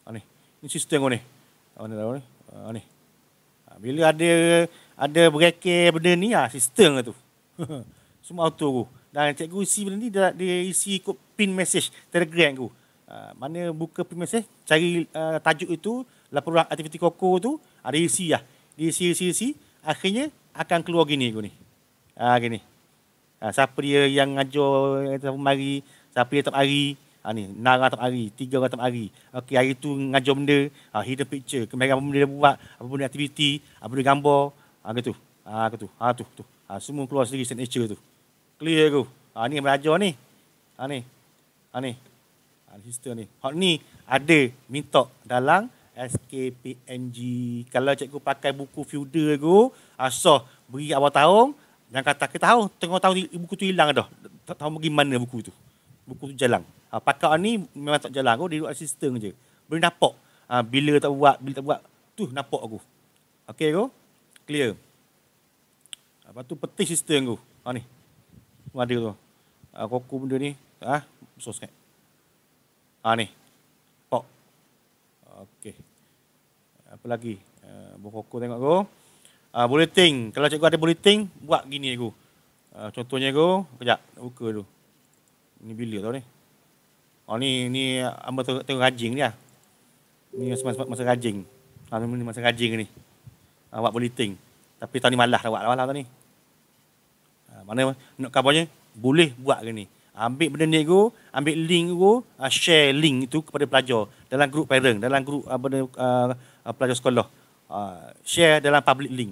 ha, ni ini sistem kau ni mana dah ni ha, ni bila ada ada bereke benda ni ah sistem lah tu semua auto aku dan cikgu isi benda ni dia, dia isi ikut pin message telegram aku Uh, mana buka pin message cari uh, tajuk itu laporan aktiviti koko tu ada ah, isi lah. Dia isi, isi, isi. Akhirnya akan keluar gini aku ni. Ha, gini. Ha, siapa dia yang ngajur, siapa mari, siapa dia tak hari. Ha, ni, narah tak hari, tiga orang tak hari. Okey, hari tu ngajur benda, ha, hidden picture. Kemarin apa benda dia buat, apa benda aktiviti, apa benda gambar. Ha, gitu. Ha, gitu. Ha, tu, tu. Ha, semua keluar sendiri, signature tu. Clear aku. Ha, ni yang belajar ni. Ha, ni. Ha, ni. Ha, sister ni. Hak ni ada minta dalam SKPNG. Kalau cikgu pakai buku feuder tu, asah ah, beri awal tahun, dan kata kita tahu, tengok tahun buku tu hilang dah. Tak tahu pergi mana buku tu. Buku tu jalan. Ha, ah, pakar ni memang tak jalan aku, dia duduk sistem je. Boleh nampak. Ha, bila tak buat, bila tak buat, tu nampak aku. Okay aku? Clear. Lepas tu peti sistem aku. Ha ni. Ada tu. Ha, benda ni. Ha, besar sikit. Ha ni, Okey. Apa lagi? Uh, berfokus tengok aku. Uh, bulleting. Kalau cikgu ada bulleting, buat gini aku. Uh, ah, contohnya aku, kejap, buka dulu. Ini bila tau ni. Oh ni, ni amba tengok, tengok rajin ni lah. Ni masa, masa, masa rajin. Ha, ni masa rajin ni. Uh, buat bulleting. Tapi tahun ni malah dah buat lah malah tahun ni. Uh, mana nak kabarnya, boleh buat gini ambil benda ni aku, ambil link aku, ah, share link itu kepada pelajar dalam grup parent, dalam grup ah, benda ah, pelajar sekolah. share dalam public link.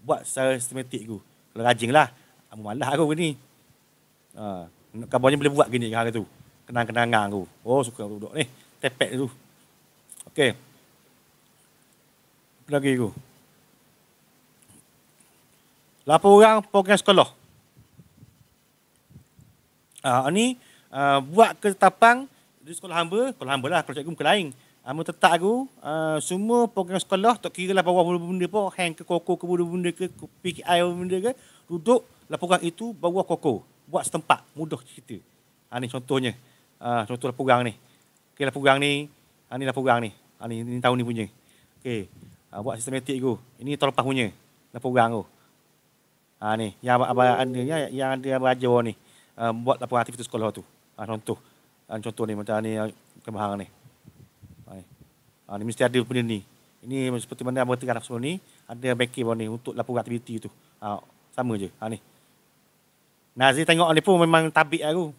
buat secara sistematik aku, Kalau rajinlah, aku malas aku ni. Ah, boleh buat gini hari tu. Kenang-kenangan tu. Oh, suka duduk ni. Tepek tu. Okey. Lagi tu. Laporan program sekolah uh, ni uh, buat ke tapang di sekolah hamba, sekolah hamba lah, kalau cikgu muka lain. Uh, Mertetak aku, uh, semua program sekolah, tak kira lah bawah benda-benda pun, hang ke koko ke benda-benda ke, PKI benda-benda ke, duduk laporan itu bawah koko. Buat setempat, mudah cerita. Ha, ni contohnya, ha, uh, contoh laporan ni. Okey, laporan ni, ha, ni laporan ni. Ha, ni, ni tahun ni punya. Okey, ha, buat sistematik aku. Ini tahun lepas punya, laporan aku. Ha, ni, yang abang, abang ada, oh. yang, yang ada abang ni um, buat laporan aktiviti sekolah tu. Uh, contoh. Uh, contoh ni macam ni kemahang ni. Uh, ni mesti ada benda ni. Ini seperti mana abang tengah sebelum ni, ada backing bawah ni untuk laporan aktiviti tu. Uh, sama je. Uh, ni. Nazir tengok ni pun memang tabik aku.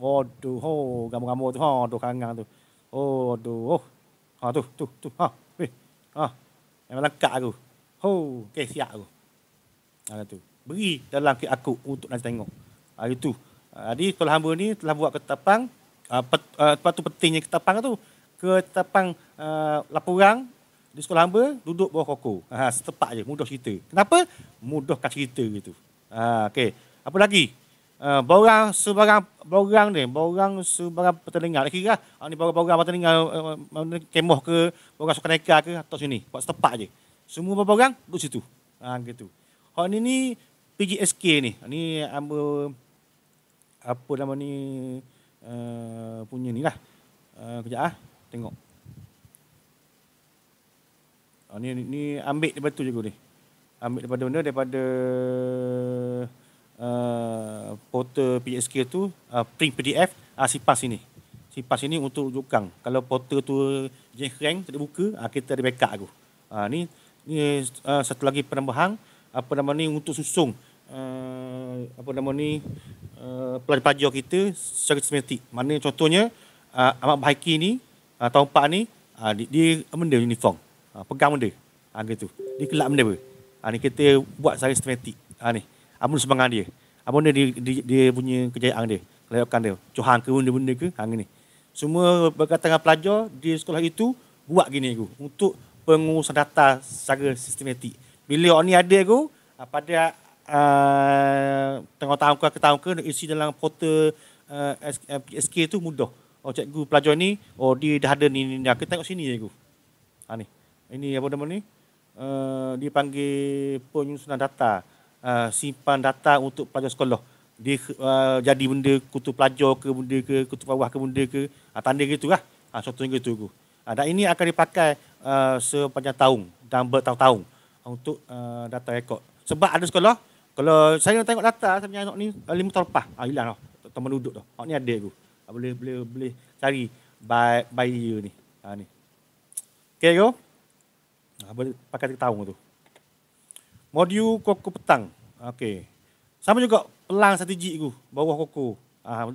Waduh, oh, oh, gambar-gambar tu, oh, aduh, kangang tu. Oh, aduh, oh. Ha, tu, tu, tu, ha, weh, ha. Memang lengkap aku. Ho, oh, okay, siap aku. Ha, tu. Beri dalam kek aku untuk nanti tengok. Ah itu. Jadi tuan hamba ni telah buat ketapang ah pet, ah, patu pentingnya ketapang tu ketapang uh, ah, laporan di sekolah hamba duduk bawah koko. Ha setepak je mudah cerita. Kenapa? Mudahkan cerita gitu. Ha okey. Apa lagi? Ah uh, borang sebarang borang ni, borang sebarang pertandingan. Lah kira ah ni borang-borang pertandingan uh, kemoh ke, borang sukan neka ke atau sini. Buat setepak je. Semua borang duduk situ. Ha gitu. Hari ni ni PGSK ni. Ni hamba apa nama ni uh, punya ni lah. Uh, kejap ah, tengok. Oh, ah, ni, ni, ni ambil daripada tu je ni. Ambil daripada mana? Daripada uh, portal PHSK tu, uh, print PDF, uh, ah, sipas ini. Sipas ini untuk jukang. Kalau portal tu jenis kering, tak buka, uh, kita ada backup aku. Uh, ni ni uh, satu lagi penambahan, apa nama ni untuk susung uh, apa nama ni uh, eh, pelajar-pelajar kita secara sistematik. Mana contohnya uh, amat bahiki ni uh, tahun 4 ni uh, dia, dia benda uniform. Uh, pegang benda. Ha, uh, gitu. Dia kelak benda apa. Ha, uh, ni kita buat secara sistematik. Ha, uh, ni. Amun semangat dia. Apa dia, dia, dia, dia punya kejayaan dia. Kelayakan dia. Johan ke benda-benda ke. Ha, uh, ni. Semua berkaitan dengan pelajar di sekolah itu buat gini aku. Untuk pengurusan data secara sistematik. Bila orang ni ada aku, ah, pada Ah, tengah tahun ke tahun ke isi dalam portal uh, ah, SK eh, tu mudah. Oh cikgu pelajar ni oh dia dah ada ni ni, aku tengok sini je cikgu. Ha ni. Ini apa nama ni? Uh, dia panggil penyusunan data. Uh, simpan data untuk pelajar sekolah. Dia uh, jadi benda kutu pelajar ke benda ke kutu bawah ke benda ke uh, tanda gitu lah. Ha, uh, contohnya gitu cikgu. Uh, dan ini akan dipakai uh, sepanjang tahun dan bertahun-tahun untuk uh, data rekod. Sebab ada sekolah, kalau saya tengok data saya anak ni ah, lima tahun lepas. Ah hilang lah. Teman duduk tu. Hak ni ada aku. Ah, boleh boleh boleh cari by by year ni. Ha ni. Okey go. Ah boleh pakai tiga tu. Modul koko petang. Okey. Sama juga pelang strategik aku bawah koko. Ah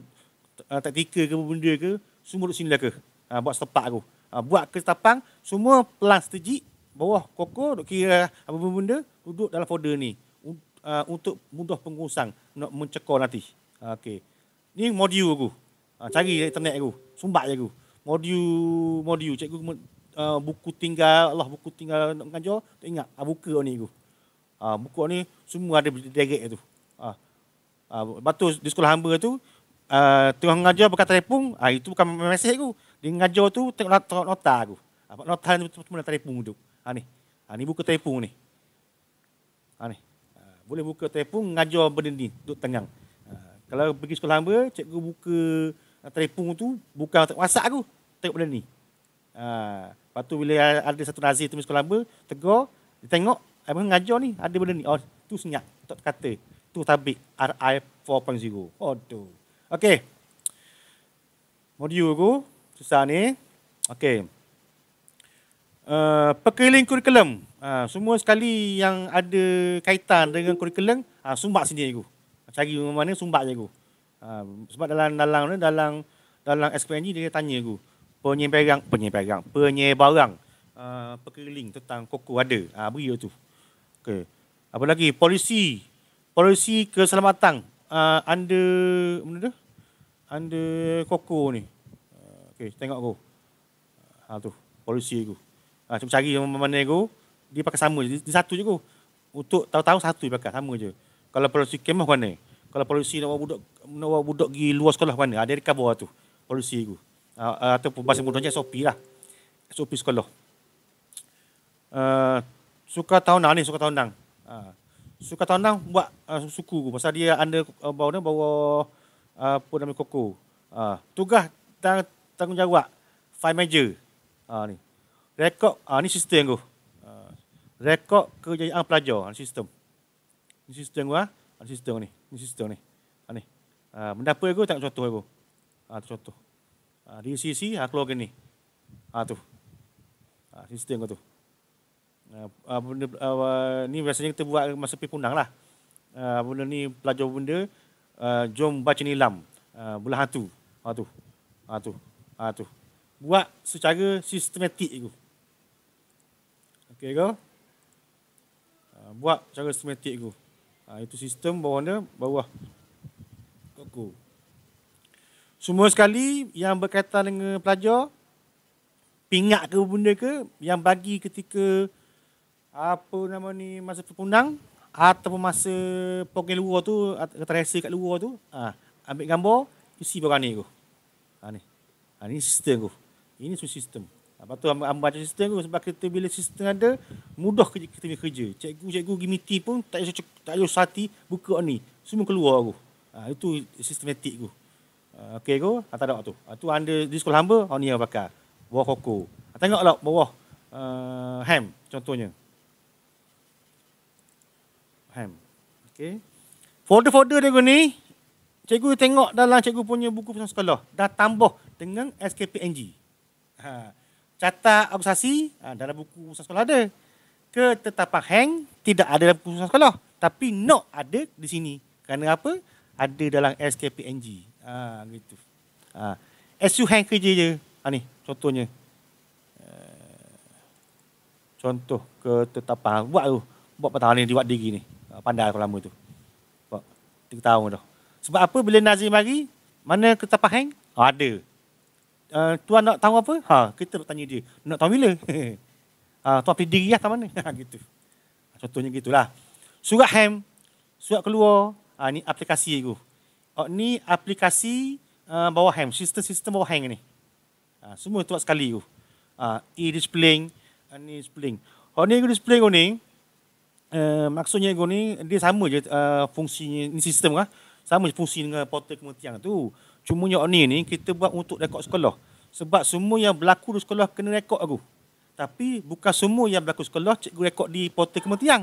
taktikal ke benda ke semua duduk sini lah ke. Ah buat setapak aku. Ah buat ke setapang semua pelang strategik bawah koko duk kira apa benda duduk dalam folder ni. Uh, untuk mudah pengusang nak mencekor nanti. Ah, okey. Ni modul aku. Ha, cari internet aku. Sumbat je aku. Modul modul cikgu uh, buku tinggal Allah buku tinggal nak kanjo tak ingat ah, buku ni aku. Ha, buku ni semua ada direct tu. Ah. Ha, ha, batu di sekolah hamba tu uh, tengah mengajar berkat telefon, ah ha, itu bukan mesej aku. Dia mengajar tu tengok nota aku. Apa ha, nota tu mula telefon tu. Ah ha, ni. ha, ni buku telefon ni boleh buka telefon ngajar benda ni duduk tengang ha, kalau pergi sekolah hamba cikgu buka uh, telefon tu buka whatsapp aku tengok benda ni ha, lepas tu bila ada satu nazir tu sekolah hamba tegur dia tengok abang ngajar ni ada benda ni oh tu senyap tak kata tu tabik RI 4.0 oh tu okey modul aku susah ni okey Eh, perkeliling kurikulum. Uh, semua sekali yang ada kaitan dengan kurikulum, uh, sumbat sendiri aku. Cari mana sumbat je aku. Uh, sebab dalam dalam dalam dalam SPNG dia tanya aku. Penyeberang, penyeberang, penyebarang uh, perkeliling tentang koko ada. Uh, beri tu. Okay. Apa lagi? Polisi. Polisi keselamatan. Uh, under, mana tu? Under koko ni. Uh, okay, tengok aku. Ha, tu, polisi aku. Ha, ah, cuma cari mana aku, dia pakai sama je. Dia, dia satu je aku. Untuk tahu-tahu satu dia pakai, sama je. Kalau polisi kemah mana? Kalau polisi nak bawa budak, nak bawa budak pergi luar sekolah mana? Ah, ada dekat bawah tu, polisi aku. Ah, Atau ataupun bahasa mudahnya SOP lah. SOP sekolah. Uh, suka tahunan ni, suka tahunan. Ha. Suka tahunan buat uh, suku aku. Pasal dia anda uh, bawa, bawa uh, apa nama koko. Ha. Tugas tang, tanggungjawab. file major. Ha, ni rekod ah ni sistem aku. Ah rekod kejayaan pelajar ah, ni sistem. Ni sistem aku ah. ah. sistem ni. Ni sistem ni. Ah ni. Ah mendapa aku tak contoh aku. Ah contoh. Ah di sisi ah keluar gini. Ah tu. Ah sistem aku tu. Ah, ah benda ah, ni biasanya kita buat masa pergi punang lah. Ah benda ni pelajar benda ah, jom baca nilam. Ah bulan hatu. Ah tu. Ah tu. Ah tu. Buat secara sistematik aku. Okay go. Uh, buat cara schematic tu. Uh, ah, itu sistem bawah dia, bawah. Koko. Semua sekali yang berkaitan dengan pelajar, pingat ke benda ke, yang bagi ketika apa nama ni masa perpundang atau masa pokok luar tu terasa kat luar tu ah ambil gambar isi barang ni aku ah ni ah ni sistem aku ini semua sistem Ha, lepas tu hamba ambil sistem tu sebab kita bila sistem ada mudah kerja kita punya kerja. Cikgu-cikgu gimiti pun tak payah tak payah sati buka ni. Semua keluar aku. Ha, itu sistematik aku. Ha, okay aku ha, tak ada tu. Ha, tu Anda di sekolah hamba ha, ni yang bakar. Bawah koko. Ha, tengoklah bawah uh, ham contohnya. Ham. Okay. Folder-folder dia ni cikgu tengok dalam cikgu punya buku pesan sekolah dah tambah dengan SKPNG. Ha. Carta Agusasi ha, dalam buku pusat sekolah ada. Ketetapan Heng tidak ada dalam buku pusat sekolah. Tapi not ada di sini. Kerana apa? Ada dalam SKPNG. Ha, gitu. Ha. SU hang kerja je. Ha, ni, contohnya. Eh, contoh ketetapan. Buat tu. Buat patah ni, buat diri ni. Ha, pandai lah kalau lama tu. Buat 3 tahun dah. Sebab apa bila Nazim mari, mana ketetapan hang? Ha, ada uh, tuan nak tahu apa? Ha, kita nak tanya dia. Nak tahu bila? Ah, tuan pergi diri lah tak mana? Ha, gitu. Ah, contohnya gitulah. Surat ham, surat keluar, ah ni aplikasi aku. Oh, ah, ni aplikasi uh, bawah ham, sistem-sistem bawah ham ni. Uh, semua tuak sekali aku. Ah, uh, e-displaying, uh, ni displaying. Oh, ni displaying ni, Uh, maksudnya ego ni dia sama je uh, fungsinya ni sistem lah, sama je fungsi dengan portal kementerian tu cumanya ni ni kita buat untuk rekod sekolah. Sebab semua yang berlaku di sekolah kena rekod aku. Tapi bukan semua yang berlaku di sekolah cikgu rekod di portal kementerian.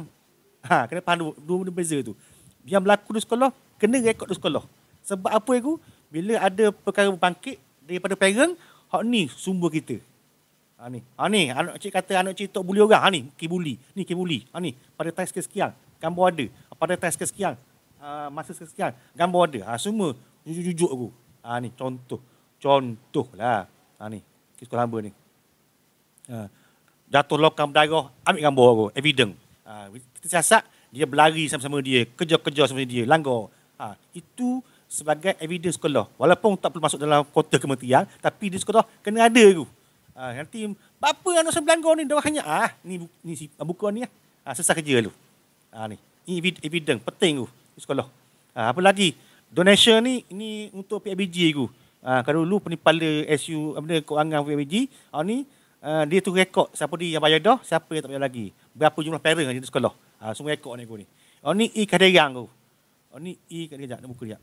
Ha, kena pandu dua, dua benda beza tu. Yang berlaku di sekolah kena rekod di sekolah. Sebab apa aku? Bila ada perkara berbangkit daripada parent, hak ni sumber kita. Ha ni. Ha ni, anak cik kata anak cik tok buli orang. Ha ni, kibuli. Ni kibuli. Ha ni, pada tes kesekian, gambar ada. Ha, pada tes kesekian, uh, masa kesekian, gambar ada. Ha semua jujur-jujur aku. Ha ni contoh. contoh lah. Ha ah, ni. Kes sekolah hamba ni. Ha. Ah, Jatuh lokang berdarah, ambil gambar aku. Evident. Ha. Kita siasat, dia berlari sama-sama dia. Kejar-kejar sama dia. Langgar. Ha. Itu sebagai evidence sekolah. Walaupun tak perlu masuk dalam kota kementerian, tapi di sekolah kena ada aku. Ha. nanti, apa anak sembilan gol ni? Dia hanya, ah, ni, ni si, buku ni lah. Ha. Sesak kerja lu. Ha. ni. Ini evident. Penting tu. Di sekolah. Ha. apa lagi? donation ni ni untuk PIBG aku. Ha, ah, kalau lu penipala SU apa dia, kau anggang PIBG, ah, ha, ni uh, dia tu rekod siapa dia yang bayar dah, siapa yang tak bayar lagi. Berapa jumlah parent di sekolah. Ha, semua rekod ni aku ni. Oh ni i e yang aku. Oh ni i e kadegang nak buku dia.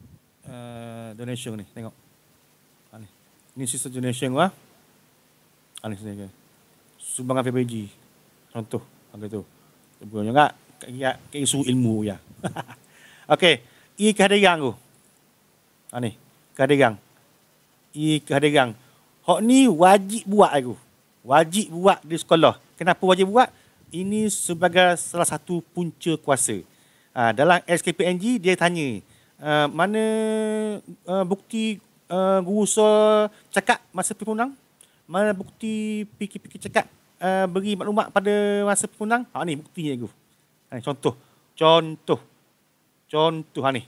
Uh, donation ni tengok. Ha, ni. Ini sisa donation gua. Ha, ni sini. Sumbangan PIBG. Contoh macam tu. Tu bukan juga kat isu ilmu ya. Okey, i e yang aku. Ha ni, kadegang. I kadegang. Hak ni wajib buat aku. Wajib buat di sekolah. Kenapa wajib buat? Ini sebagai salah satu punca kuasa. Ha, dalam SKPNG dia tanya, uh, mana uh, bukti uh, guru so cakap masa pimpunan? Mana bukti PKPK cakap uh, beri maklumat pada masa pimpunan? Ha ni buktinya aku. Ha, contoh. Contoh. Contoh ha ni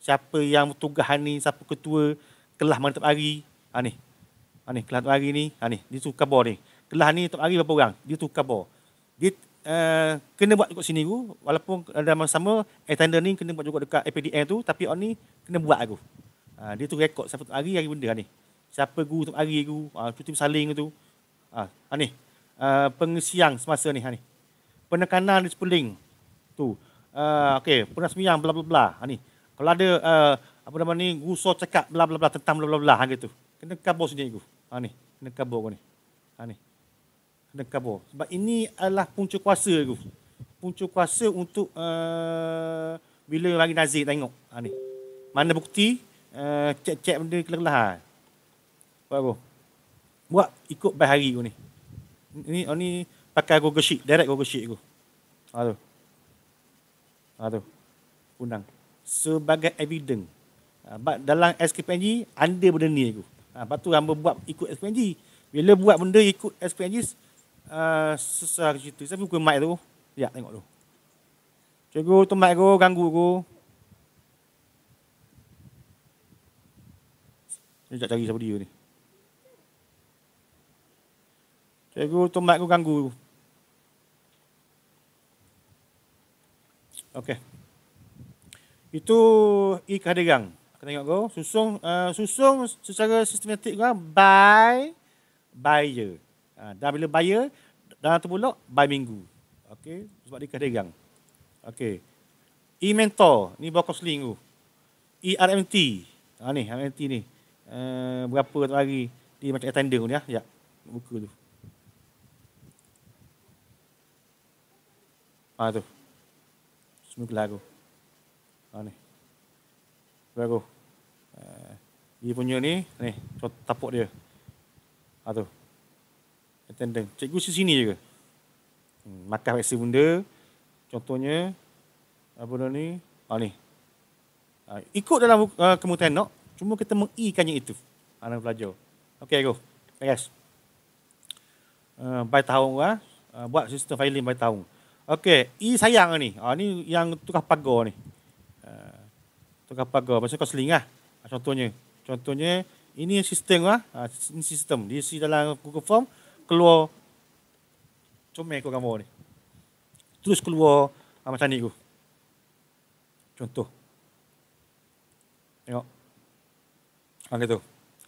siapa yang tugas hari ni, siapa ketua kelas mana tiap hari. Ha ni. Ha ni kelas hari ni, ha ni, dia tukar bor ni. Kelas ni tiap hari berapa orang? Dia tukar bor. Dia uh, kena buat dekat sini aku. walaupun ada masa sama attendant ni kena buat juga dekat APDN tu tapi on ni kena buat aku. Ha, dia tu rekod siapa tiap hari hari benda ha, ni. Siapa guru tiap hari aku, ha, cuti bersaling tu. Ha, ha ni. Uh, ha, pengisian semasa ni ha ni. Penekanan di sepeling tu. Uh, ha, okay, pernah sembilan, bla bla bla. Ha, ni kalau ada uh, apa nama ni gusor cakap bla bla bla tentang bla bla bla hang gitu kena kabur sendiri aku ha ni kena kabur aku ni ha ni kena kabur sebab ini adalah punca kuasa aku punca kuasa untuk uh, bila lagi nazi. tengok ha ni mana bukti uh, cek-cek benda kelah-kelah buat aku buat ikut bahari hari aku ni ini oh, ni pakai Google Sheet direct Google Sheet aku ha tu ha tu undang sebagai evidence. Sebab ah, dalam SKPNG anda benda ni aku. Ha, lepas tu hamba buat ikut SKPNG. Bila buat benda ikut SKPNG uh, ah, susah ke situ. Saya buka mic tu. Ya tengok tu. Cikgu tu mic aku ganggu aku. Sekejap cari siapa dia ni. Cikgu tu mic aku ganggu. Okay. Itu E degang, Kena ingat kau. Susung uh, susung secara sistematik kau by buyer. Ha, dah bila buyer dah terbulok by minggu. okay, sebab dia degang. Okay, E mentor, ni bawah counseling tu. ERMT. Ha ni, ERMT ni. Uh, berapa tu hari di macam attendant ni ya. Ya. Buku tu. Ha tu. Semua kelaru. Ha, ni. Sampai aku. Dia eh, punya ni, ni, tapuk dia. Ha tu. Attendant. Cikgu si sini je ke? Hmm, makan reksa benda. Contohnya, apa benda ni? Ha ni. Ha, ikut dalam uh, kemutan nak. Cuma kita mengikannya itu. Anak pelajar. Okey, aku. Okay, guys. Uh, by tahun lah. Uh, buat sistem filing by tahu, Okey, i e sayang ni. Ha, ni yang tukar pagar ni tukar pagar. Maksud kau selingah. Ah, contohnya, contohnya ini sistem lah. Ah, ini sistem. Di sini dalam Google Form, keluar comel kau gambar ni. Terus keluar ah, macam ni tu. Contoh. Tengok. Ha, gitu.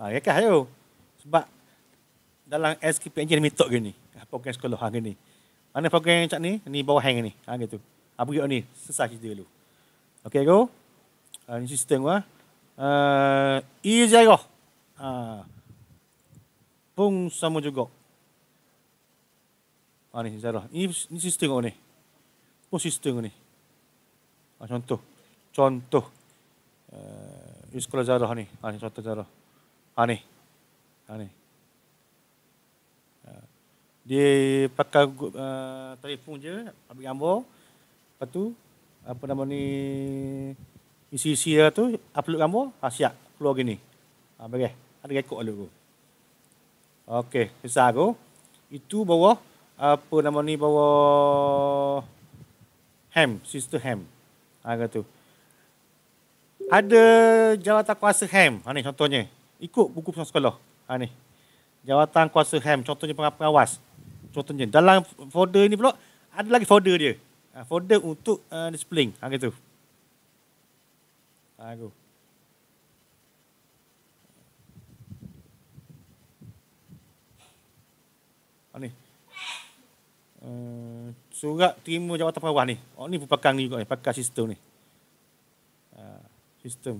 Ha, ya kan, ayo. Sebab dalam SKP Engine metod gini. Program sekolah ha, gini. Mana program yang macam ni? Ni bawah hang ni. Ha, gitu. Ha, ni. Sesah cerita dulu. Okay, go. Uh, uh, uh, ah, ini sistem gua. Ah, uh, ijai go. Ah. Pung sama juga. Ah, ini saya lah. Ini, sistem gua ni. Oh sistem gua ni. Ah, contoh. Contoh. Ah, uh, sekolah jarah ni. Ah, contoh jarah. Ah, ni. Ah, ni. Dia pakai uh, telefon je, ambil gambar. Lepas tu, apa nama ni isi-isi dia tu upload kamu ha, ah, siap keluar gini ha, bagi ada rekod dulu aku ok kisah aku itu bawa apa nama ni bawa ham sister ham ha, kata tu ada jawatan kuasa ham ha, ni contohnya ikut buku pesan sekolah ha, ni jawatan kuasa ham contohnya pengawas contohnya dalam folder ini pula ada lagi folder dia uh, ah, folder untuk uh, display. Ha gitu. Ha go. Ha ni. Uh, surat terima jawatan perawah ni. Oh ni pepakang ni juga ni, pakai sistem ni. Uh, sistem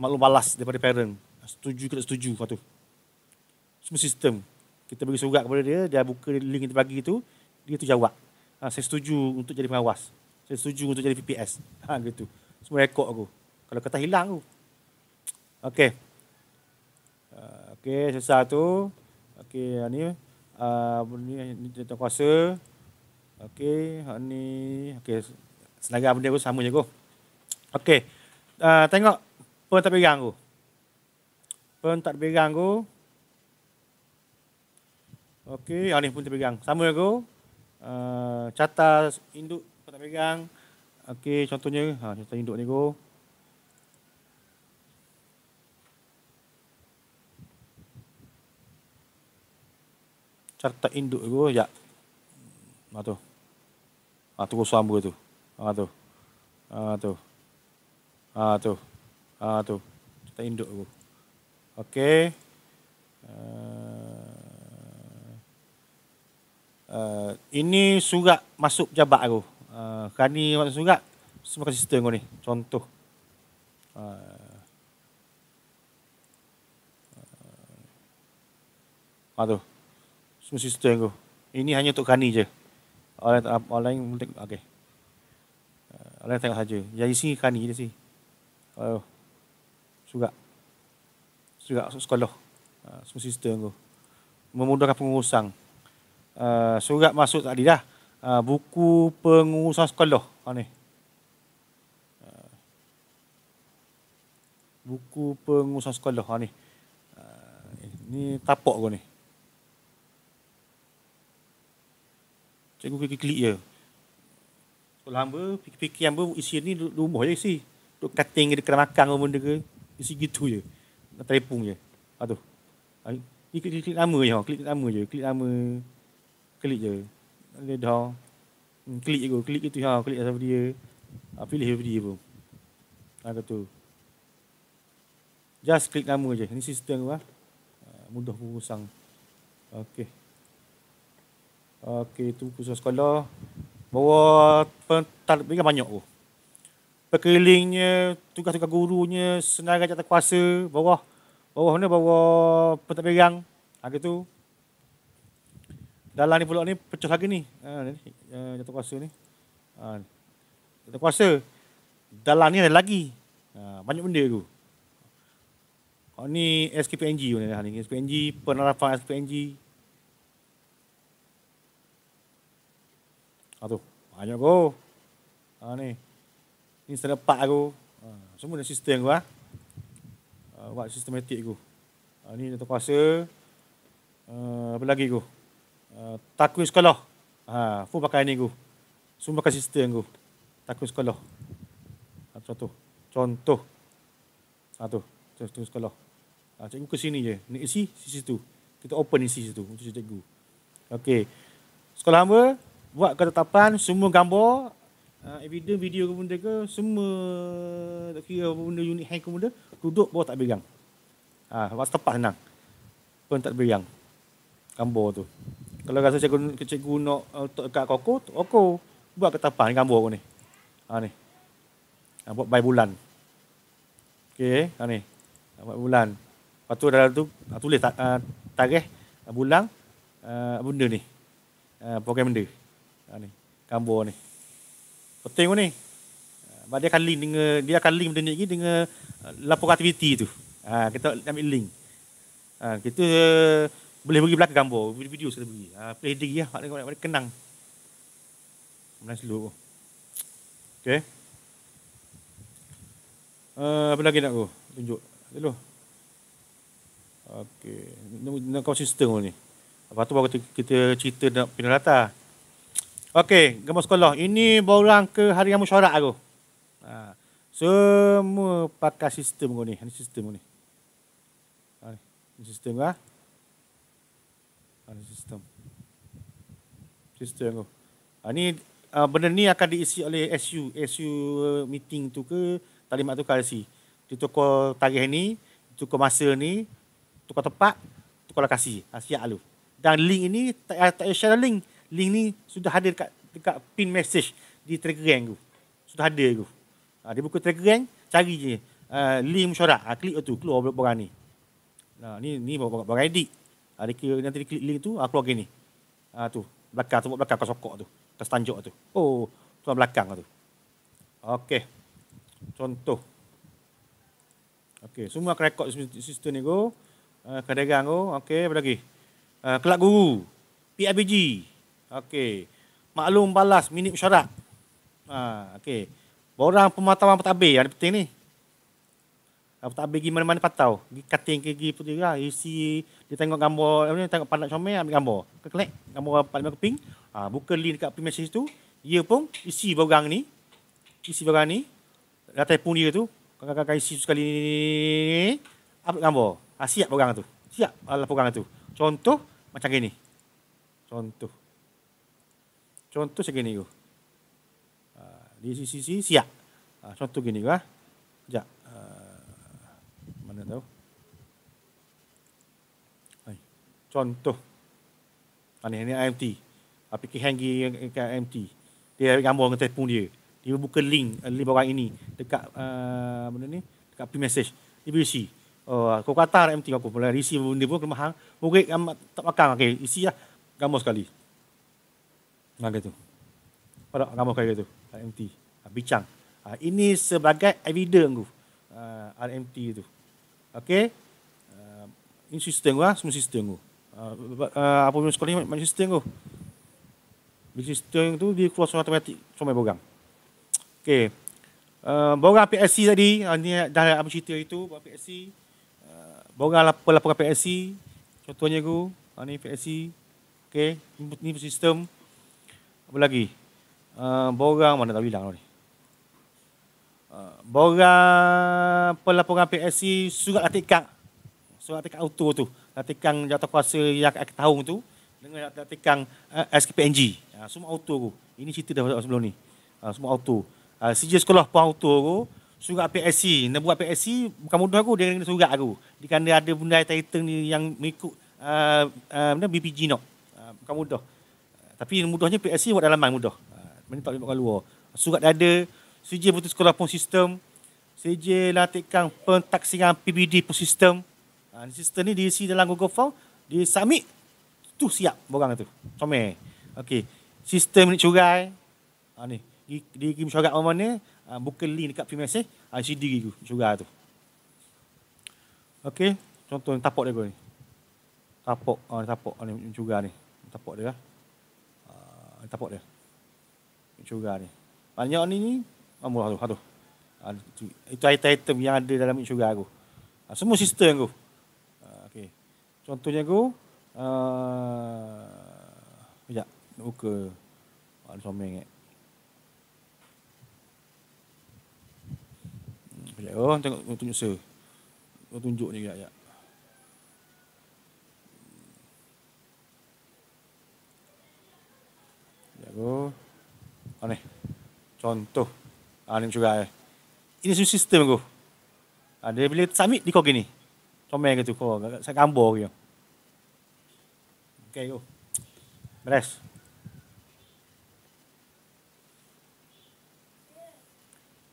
maklum balas daripada parent. Setuju ke tak setuju kau lah tu. Semua sistem kita bagi surat kepada dia, dia buka link yang kita bagi tu, dia tu jawab ha, saya setuju untuk jadi pengawas. Saya setuju untuk jadi VPS. Ha, ah, gitu. Semua rekod aku. Kalau kata hilang aku. Okey. Uh, Okey, selesai tu. Okey, ni. Uh, ni, ni tentang kuasa. Okey, ni. Okey, senaga benda aku sama je aku. Okey. Uh, tengok pentak pegang aku. tak pegang aku. Okey, yang ni pun terpegang. Sama aku. Ya, uh, carta induk kau tak pegang. Okey, contohnya ha carta induk ni go. Carta induk go ya. Ha tu. Ha tu suamba tu. Ha tu. Ha tu. Ha tu. Ha tu. Carta induk go. Okey. Eh, Eh, ini surat masuk pejabat aku. Uh, eh, kerani masuk surat, semua kasih sistem kau ni. Contoh. Uh, ha, tu. Semua sistem kau. Ini hanya untuk kani je. Orang lain, orang boleh tengok. Okay. Orang tengok sahaja. Ya isi kani je si. Oh. Uh, surat. Surat sekolah. semua sistem kau. Memudahkan pengurusan. Ah, surat masuk tadi dah. Uh, buku pengurusan sekolah. Ha ni. buku pengurusan sekolah. Ha ni. Ini ni tapak kau ni. Cikgu klik klik je. Sekolah hamba, fikir-fikir hamba isi ni rumah je isi. Duk cutting ke, kena makan ke benda ke. Isi gitu je. Nak telepon je. Ha tu. Ha, klik, klik, klik nama ha. Klik nama je. Klik nama. Je. Klik nama klik je. Ada dah. Hmm, klik je, klik itu ha, klik sama dia. Ha, pilih dia pun. Ha, kata tu. Just klik nama je. Ini sistem tu ha. Mudah pun usang. Okey. Okey, tu pusat sekolah. Bawa pentadbiran banyak tu. Perkelilingnya, tugas-tugas gurunya, senarai jatah kuasa, bawah. Bawah mana? Bawah pentadbiran. Ha, kata tu. Dalam ni pulak ni pecah lagi ni. Ha ni uh, jatuh kuasa ni. Ha uh, jatuh kuasa. Dalam ni ada lagi. Ha uh, banyak benda tu. Oh ni SKPNG ni ni SKPNG penerapan SKPNG. Ha tu. Banyak go. Ha ni. Ni serempak aku. Ha, semua dah sistem aku ha. Uh, buat sistematik aku. Ha, ni datang kuasa. Uh, apa lagi aku? Eh, takut sekolah. Ha, fu pakai ni ku. Semua pakai sistem ku. Takut sekolah. Satu. Ha, contoh. Satu. Ha, terus sekolah. Ha, cikgu ke sini je. Ni isi, sisi tu. Kita open isi situ. Itu cikgu. Okey. Sekolah hamba, buat ketetapan, semua gambar, uh, ha, evident video ke benda ke, semua tak kira apa benda unit hand ke benda, duduk bawah tak pegang. Ha, uh, tepat senang. Pun tak pegang. Gambar tu. Kalau rasa cikgu, cikgu nak letak uh, dekat koko, koko. Buat ke tapah ni kambuh ni. Ha ni. Ha, buat bayi bulan. Okey, ha ni. Ha, buat bulan. Lepas tu dalam tu, ha, tulis ta, ha, tarikh ha, bulan ha, benda ni. Ha, program benda. Ha ni. Kambuh ni. Penting ni. Sebab ha, dia akan link dengan, dia akan link benda ni dengan ha, laporan aktiviti tu. Ha, kita ambil link. Ha, kita boleh bagi belakang gambar video saya bagi ha, play diri lah mana, mana, mana, kenang menang seluruh ok uh, eh, apa lagi nak aku tunjuk dulu ok nak, nak konsisten ni lepas tu baru kita, kita cerita nak pindah rata ok gambar sekolah ini borang ke hari yang musyarak aku ha, semua pakai sistem kau ni ini sistem kau ni ah, ini sistem lah ha? file sistem System tu. Ha, ni uh, benda ni akan diisi oleh SU, SU meeting tu ke talimat tu kasi. Dia tukar tarikh ni, tukar masa ni, tukar tempat, tukar lokasi. Ha, siap alu. Dan link ini tak ada share link. Link ni sudah ada dekat dekat pin message di trigger gang tu. Sudah ada tu. Ha, dia buka trigger gang, cari je. Uh, link mesyuarat. Ha, klik tu, keluar barang ni. Ha, ni ni barang-barang edit. Ada kira nanti di klik link tu, aku ah, lagi ni Ah tu, belakang tu, belakang kau sokok tu. Kau tanjuk tu. Oh, tu belakang tu. Okey. Contoh. Okey, semua akan rekod sistem ni go. Uh, ah, kadang go. Okey, apa lagi? Uh, ah, kelak guru. PIBG. Okey. Maklum balas minit syarat. Ha, uh, okey. Borang pematangan pentadbir ada penting ni. Aku tak pergi mana-mana patau. Pergi cutting ke pergi putih lah. You see, dia tengok gambar, apa ni, tengok panak comel, ambil gambar. Kek klik, gambar Pak Lima Keping. Ha, ah, buka link dekat Pimax tu? Dia pun isi barang ni. Isi barang ni. Datai pun dia tu. Kakak-kakak isi tu sekali ni. Apa gambar. Ha, siap barang tu. Siap laporan tu. Contoh macam gini. Contoh. Contoh macam gini tu. Ha, di sisi siap. Ha, contoh gini tu lah. Sekejap entendeu? Ay, contoh. Ini, ini IMT. Apa ke yang IMT. Dia gambar dengan telefon dia. Dia buka link, ah, link orang ini. Dekat, uh, benda ni, dekat P-Message. Dia boleh isi. Oh, ah, kau kata IMT aku boleh isi benda pun kelemahan. Murid tak makan. Okay, isi lah. Gambar sekali. Nah, gitu. Pada gambar sekali gitu. IMT. Bicang. ini sebagai evidence aku, Uh, RMT itu. Okey. Uh, ini sistem gua, semua sistem gua. Uh, uh, apa yang sekolah ni macam sistem gua. Bila sistem tu dia keluar secara automatik sampai borang. Okey. Uh, borang PSC tadi, uh, ni dah apa cerita itu, borang PSC. Uh, borang lah, laporan PSC. Contohnya gua, uh, ni PSC. Okey, ini, ini sistem. Apa lagi? Uh, borang mana tak bilang ni borang pelaporan PSC surat latikan surat latikan auto tu latikan jatuh kuasa yang akan tahun tu dengan latikan uh, eh, SKPNG uh, ha, semua auto tu ini cerita dah sebelum ni uh, semua auto uh, ha, CJ sekolah pun auto tu surat PSC nak buat PSC bukan mudah aku dia kena surat aku dia kena ada benda titan ni yang mengikut uh, eh, uh, eh, BPG nak uh, bukan mudah uh, tapi mudahnya PSC buat dalaman mudah uh, mana tak boleh buat luar surat dah ada CJ putus sekolah pun sistem. CJ latihkan pentaksiran PBD pun sistem. Ha, sistem ni diisi dalam Google Form. Dia submit. Tu siap borang tu. Comel. Okey. Sistem ni curai. Ha, ni. Dia, dia pergi mesyuarat mana ni. Ha, buka link dekat PMS eh. Ha, CD tu. Curai tu. Okey. Contoh yang tapak dia kau ni. Tapak. Ha, ni tapak. Ha, ni curai ni. Tapak dia lah. Ha, ha tapak dia. Curai ni. Banyak ni ni Mamurah tu. Aduh. Itu, itu item-item yang ada dalam insurans aku. Ah, semua sistem aku. Ah, okay. Contohnya aku. Uh, sekejap. Nak buka. Ada suami yang Ya, Oh, tengok. tunjuk tunjuk sir. tunjuk ni sekejap. ya? Sekejap. Oh, ni. Contoh. Ah, ni mencurah eh. Ini sistem aku. Ah, dia bila submit, dia kau gini. Comel gitu kau. Saya gambar ke. Ya. Okay, go. Beres.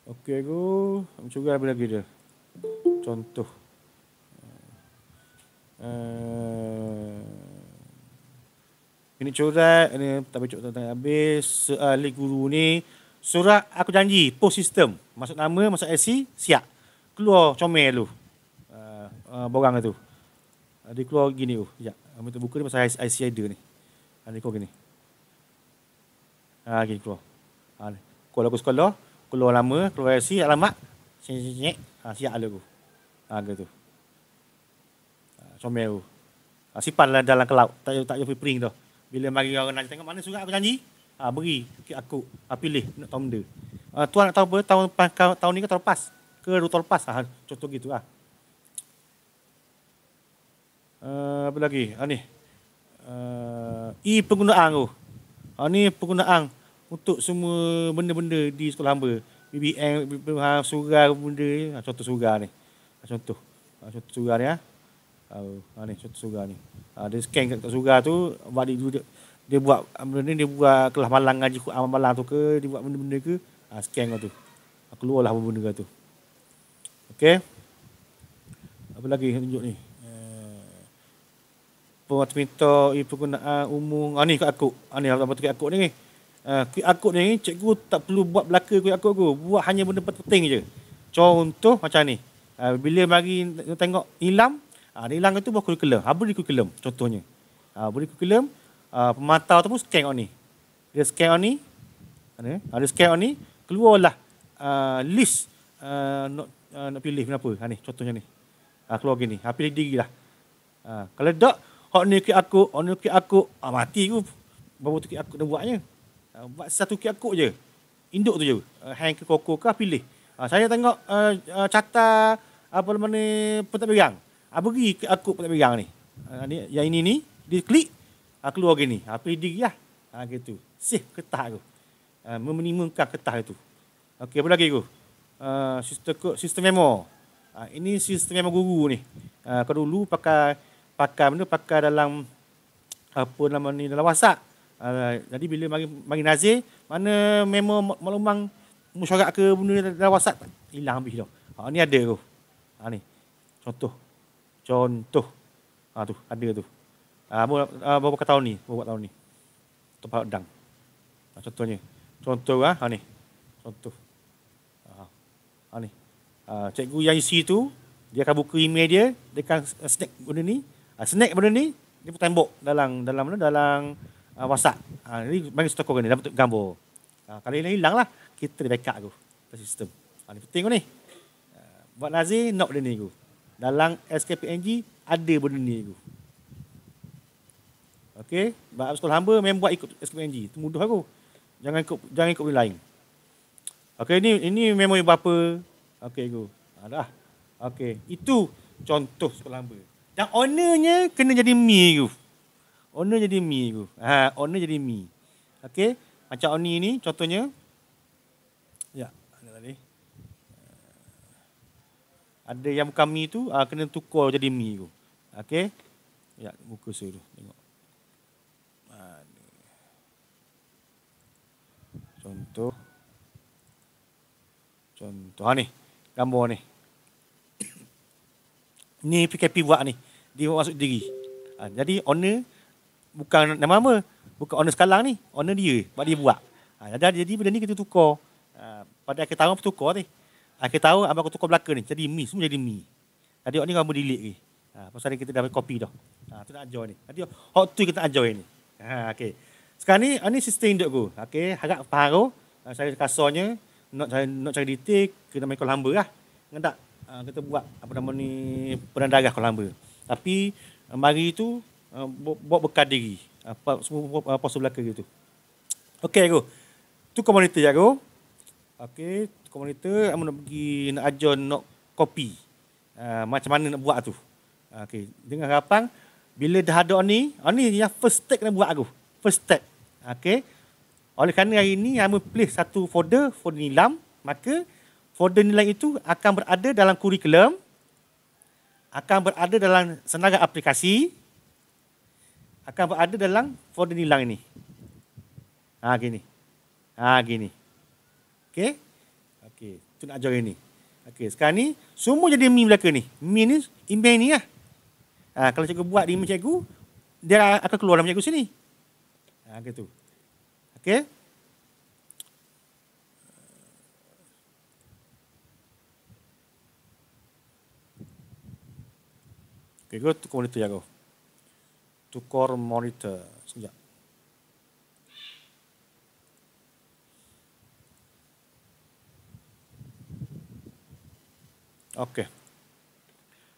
Okay, go. Mencurah lebih lagi dia. Contoh. Uh, ini curat, ini tak bercakap tentang habis. Soal guru ni, Surat aku janji Post sistem Masuk nama Masuk IC Siap Keluar comel tu uh, uh, Borang tu ah, Dia keluar gini tu Sekejap Ambil terbuka ni Masuk IC ada ni uh, Dia keluar gini Ah, gini keluar uh, kau aku sekolah Keluar lama Keluar IC Alamat Sengit-sengit uh, Siap lah aku Ah, gitu. Comel. Simpanlah dalam kelaut, Tak tak jumpa print tu. Bila mari orang nak tengok mana surat aku janji? ha, beri aku ha, pilih nak tahun dia. Ha, ah, tuan nak tahu apa? Tahun, tahun ni kan ke tahun lepas? Ke tahun lepas? Ha, contoh gitu lah. Ha. Uh, apa lagi? Ha, ni. Uh, e penggunaan tu. Ha, ni penggunaan untuk semua benda-benda di sekolah hamba. BBM, BBM ha, surah benda ni. Ha, contoh surah ni. Ha, contoh. Ha, contoh surah ni. Ha. Ha, ni contoh surah ni. Ha, dia scan kat surah tu. Balik dulu dia dia buat benda ni dia buat kelas malang ngaji Quran ah, malang tu ke dia buat benda-benda ke ha, scan kau tu ah, keluarlah benda benda tu okey apa lagi yang tunjuk ni Pengat eh, minta penggunaan eh, umum. Ah ni kat aku. Ah ni apa tu kat aku ni. Ah uh, aku ni cikgu tak perlu buat belaka kat aku aku. Buat hanya benda penting je. Contoh macam ni. Uh, bila mari tengok hilang, ah uh, hilang itu buah kurikulum. Apa di contohnya? Ah uh, boleh kurikulum uh, ah, pematau tu pun scan on ni. Dia scan on ni. Mana? Ha, ah, dia scan on ni. Keluarlah uh, list uh, nak, uh, nak pilih kenapa. Ha, ni, contohnya ni. Ha, keluar gini. Ha, pilih diri lah. Ha, kalau tak, hak ni kek aku, hak ni kek aku. Ha, mati tu. Baru tu kek aku dah buatnya. Ha, buat satu kek aku je. Induk tu je. Uh, hang ke koko ke, pilih. Ha, saya tengok uh, uh, carta apa nama ni, pun tak pegang. Ha, beri kek aku pun tak pegang ni. Ha, ni. Yang ini ni, dia klik, Ha, keluar gini. api ah, diri lah. Ha, gitu. Sih ketah tu. Ha, Meminimumkan ketah itu. Okey, apa lagi tu? Ha, sistem, sistem memo. Ha, ini sistem memo guru ni. Ha, kau dulu pakai pakai benda pakai dalam apa nama ni dalam WhatsApp. Ha, jadi bila bagi bagi nazir, mana memo maklumat musyarak ke benda dalam WhatsApp hilang habis dah. Ha, ni ada tu. Ha, ni. Contoh. Contoh. Ha, tu, ada tu. Ah uh, beberapa ah, tahun ni, beberapa tahun ni. Tempat dang. Uh, ah, contohnya. Contoh ah, uh, ha ni. Contoh. ah uh, ni. Uh, cikgu yang isi tu, dia akan buka email dia, dia akan snack benda ni. Uh, snack benda ni, dia pun tembok dalam dalam mana dalam uh, WhatsApp. Ha, uh, jadi bagi stok ni dapat gambar. Ha, uh, kalau hilang lah, kita dia backup aku. Sistem. ah uh, ni penting ni. Uh, buat nazi, nak benda ni aku. Dalam SKPNG, ada benda ni aku. Okey, bab sekolah hamba memang buat ikut SKPNG. mudah aku. Jangan ikut jangan ikut benda lain. Okey, ini ini memori bapa. Okey, go. Ha, dah. Okey, itu contoh sekolah hamba. Dan ownernya kena jadi mi, tu. Owner jadi mi, tu. Ha, owner jadi mi. Okey, macam Oni ni contohnya Ya, ada tadi. Ada yang bukan me tu, ah, kena tukar jadi mi, tu. Okey. Ya, muka saya tu. Tengok. Contoh. Contoh ha, ni. Gambar ni. Ni PKP buat ni. Dia masuk diri. Ha, jadi owner bukan nama apa, Bukan owner sekarang ni. Owner dia. Sebab dia buat. Ha, jadi, jadi benda ni kita tukar. Ha, pada akhir tahun aku tukar ni. Akhir tahun abang aku tukar belakang ni. Jadi mi. Semua jadi mi. Jadi orang ni kamu delete ni. Ha, pasal ni kita dah copy dah. Ha, tu nak join ni. Jadi hot tu kita nak join ni. Ha, okay. Sekarang ni, ah, ni sistem hidup aku. Okay, harap paruh. Uh, ah, saya kasarnya. Nak, saya, nak cari detail, kena main kolam lah. Kena tak, ah, kita buat apa nama ni, peran darah kolam Tapi, uh, mari tu, uh, buat bekal diri. Apa, semua apa sebelah kerja Okay, aku. Tu komuniti aku. Okay, tu komuniti. Aku nak pergi, nak ajar, nak kopi macam mana nak buat tu. Okay, dengan harapan, bila dah ada ni, ni yang first step nak buat aku. First step. Okey. Oleh kerana hari ini kami pilih satu folder for nilam, maka folder nilai itu akan berada dalam kurikulum, akan berada dalam senarai aplikasi, akan berada dalam folder nilam ini. Ha gini. Ha gini. Okey. Okey, tu nak join ini. Okey, sekarang ni semua jadi meme belaka ni. Meme ni email ni lah. Ha, kalau cikgu buat di meme cikgu, dia akan keluar dalam cikgu sini. Ha, ke Okey. Okey, go tukar monitor ya go. Tukar monitor. Sekejap. Okey.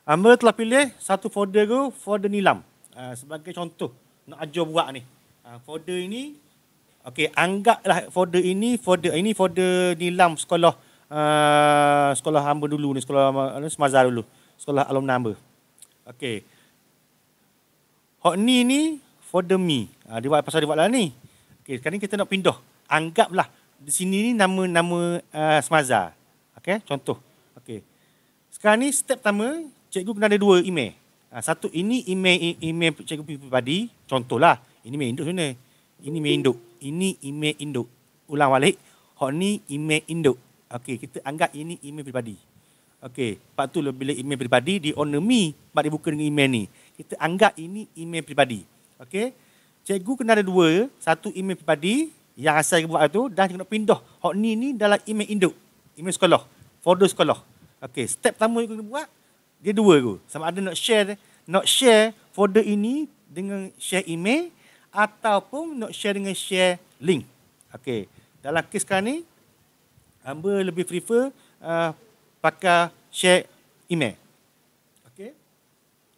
Amba telah pilih satu folder go, folder nilam. Ha, sebagai contoh nak ajar buat ni. Uh, ah, folder ini okey anggaplah folder ini folder ini folder nilam sekolah uh, sekolah hamba dulu ni sekolah uh, semazah dulu sekolah alam hamba okey hot ni ni folder me uh, ah, dia buat pasal dia buat lah ni okey sekarang ni kita nak pindah anggaplah di sini ni nama-nama uh, semazah okey contoh okey sekarang ni step pertama cikgu kena ada dua email uh, satu ini email email cikgu pribadi contohlah ini email induk sebenarnya. Ini email induk. Ini email induk. Ulang balik. Hak ni email induk. Okey, kita anggap ini email pribadi. Okey, lepas tu bila email pribadi, di owner me, sebab dia buka dengan email ni. Kita anggap ini email pribadi. Okey, cikgu kena ada dua. Satu email pribadi, yang asal dia buat tu, dan dia kena pindah. Hak ni ni dalam email induk. Email sekolah. Folder sekolah. Okey, step pertama yang kena buat, dia dua tu. Sama ada nak share, nak share folder ini dengan share email, ataupun nak share dengan share link. Okey. Dalam kes sekarang ni hamba lebih prefer uh, pakai share email. Okey.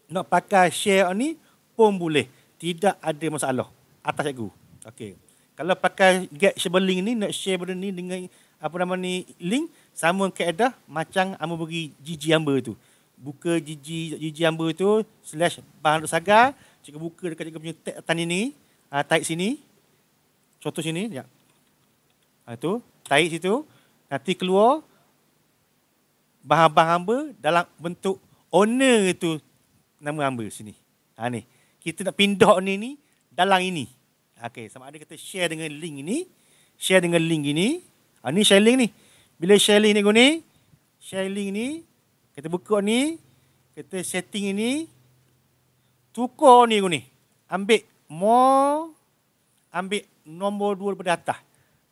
Nak pakai share ni pun boleh. Tidak ada masalah atas cikgu. Okey. Kalau pakai get share link ni nak share benda ni dengan apa nama ni link sama keadaan macam hamba bagi gigi hamba tu. Buka gigi gigi hamba tu slash bahan sagar cikgu buka dekat cikgu punya tag tani ni uh, ah, tight sini. Contoh sini, ya. Ha, tu, tight situ. Nanti keluar bahan-bahan hamba dalam bentuk owner itu nama hamba sini. Ha, ni. Kita nak pindah owner ni dalam ini. Okey, sama ada kita share dengan link ini, share dengan link ini. Ha, ni share link ni. Bila share link ni guna, share link ni, kita buka ni, kita setting ini, tukar ni guna, ambil more ambil nombor dua daripada atas.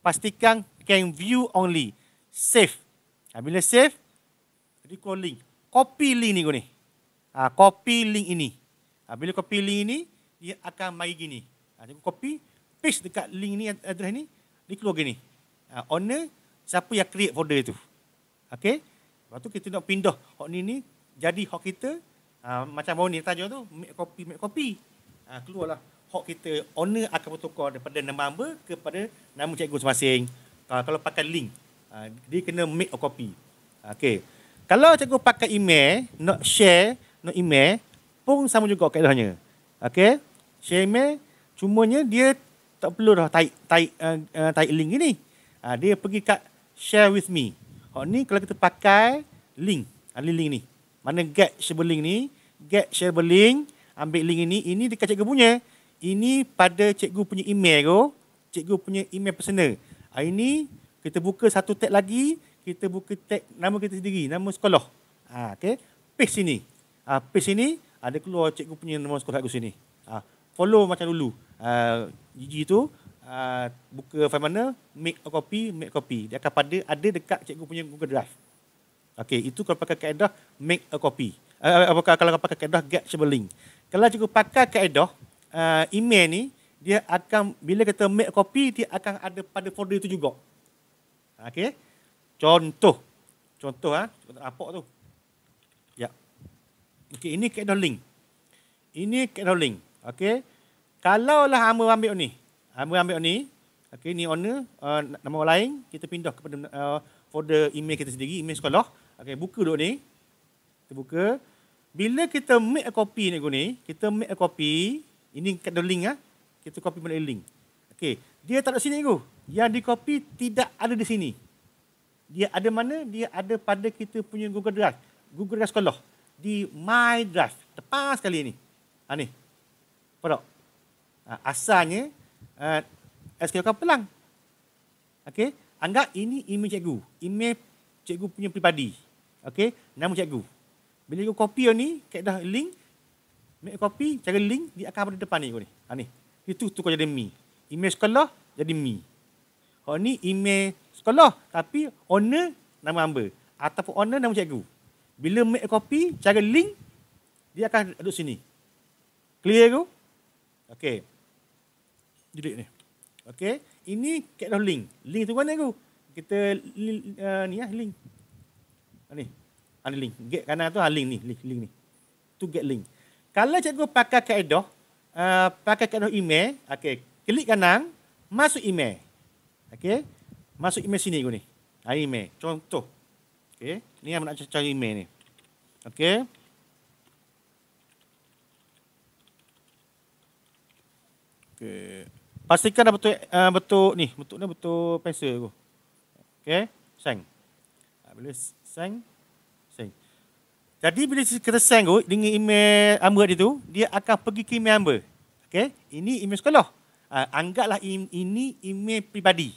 Pastikan can view only. Save. Ha, bila save, recall link. Copy link ni kau ni. Ha, copy link ini. Ha, bila copy link ini, dia akan mari gini. Ha, jadi copy, paste dekat link ni, address ni, dia keluar gini. Ha, owner, siapa yang create folder itu. Okay. Lepas tu kita nak pindah hak ni ni, jadi hak kita, ha, macam mana ni tajuk tu, make copy, make copy. Ha, keluarlah hak kita owner akan bertukar daripada nama hamba kepada nama cikgu masing-masing. Kalau, ah, kalau pakai link, ah, dia kena make a copy. Ah, okey. Kalau cikgu pakai email, not share, not email, pun sama juga kaedahnya. Okey. Share email, cumanya dia tak perlu dah taik, taik, uh, taik link ini. dia pergi kat share with me. Hak ni kalau kita pakai link, ada link ni. Mana get share link ni, get share link, ambil link ini, ini dekat cikgu punya ini pada cikgu punya email tu, cikgu punya email personal. Hari ini kita buka satu tag lagi, kita buka tag nama kita sendiri, nama sekolah. Ha, okay. Paste sini. Ha, paste sini, ada keluar cikgu punya nama sekolah aku sini. Ha, follow macam dulu. Ha, Gigi tu, ha, buka file mana, make a copy, make a copy. Dia akan pada, ada dekat cikgu punya Google Drive. Okey, itu kalau pakai kaedah, make a copy. Apa apakah eh, eh, kalau pakai kaedah, get shable Kalau cikgu pakai kaedah, uh, email ni dia akan bila kita make copy dia akan ada pada folder itu juga. Okey. Contoh. Contoh ah, ha? contoh apa tu? Ya. Okey, ini kaedah link. Ini kaedah link. Okey. Kalaulah hamba ambil ni. Hamba ambil ni. Okey, ni owner uh, nama orang lain, kita pindah kepada uh, folder email kita sendiri, email sekolah. Okey, buka dulu ni. Kita buka. Bila kita make a copy ni guna ni, kita make a copy, ini kat dalam link ah. Ha? Kita copy balik link. Okey, dia tak ada sini cikgu. Yang di copy tidak ada di sini. Dia ada mana? Dia ada pada kita punya Google Drive. Google Drive sekolah Di My Drive. Tepat sekali ini. Ha ni. Perok. Ha, asalnya uh, ha, SQL kau pelang. Okey, anggap ini email cikgu. Email cikgu punya peribadi. Okey, nama cikgu. Bila cikgu copy ni, kat dah link, make copy cara link dia akan pada depan ni kau ni ha ni itu tu kau jadi me email sekolah jadi me kau ni email sekolah tapi owner nama hamba ataupun owner nama cikgu bila make copy cara link dia akan duduk sini clear tu Okay. jadi ni okay. ini kat link link tu mana tu kita link, uh, ni ah link ha, ni ha, ni link get kanan tu ha, link ni link, link ni tu get link kalau cikgu pakai kaedah, uh, pakai kaedah email, okey, klik kanan, masuk email. Okey. Masuk email sini gua ni. Ha, ah, email. Contoh. Okey. Ni yang nak cari email ni. Okey. Okey. Pastikan dah betul uh, betul ni, betul ni betul pensel aku. Okey. Sang. Ha, ah, boleh sang. Jadi bila kita send kot dengan email amrat itu, dia akan pergi ke email amba. Okay, ini email sekolah. Uh, anggaplah ini email pribadi.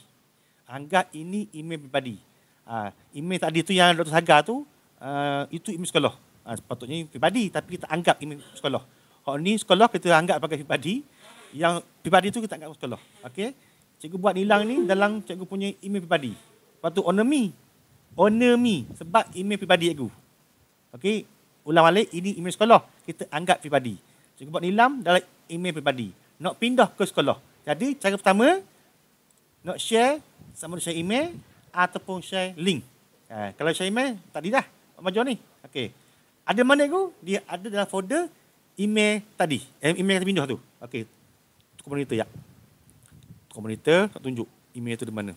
Anggap ini email pribadi. Uh, ah, email tadi tu yang Dr. Saga tu, uh, itu email sekolah. Uh, sepatutnya pribadi tapi kita anggap email sekolah. Hak ni sekolah kita anggap sebagai pribadi. Yang pribadi tu kita anggap sekolah. Okay? Cikgu buat hilang ni dalam cikgu punya email pribadi. Lepas tu owner me. Owner me sebab email pribadi aku. Okey, ulang balik ini email sekolah. Kita anggap pribadi. Cikgu buat nilam dalam email pribadi. Nak pindah ke sekolah. Jadi cara pertama nak share sama ada share email ataupun share link. Ha, kalau share email tadi dah baju ni. Okey. Ada mana tu? Dia ada dalam folder email tadi. Eh, email yang kita pindah tu. Okey. Tukar monitor ya. Tukar monitor nak tunjuk email tu di mana.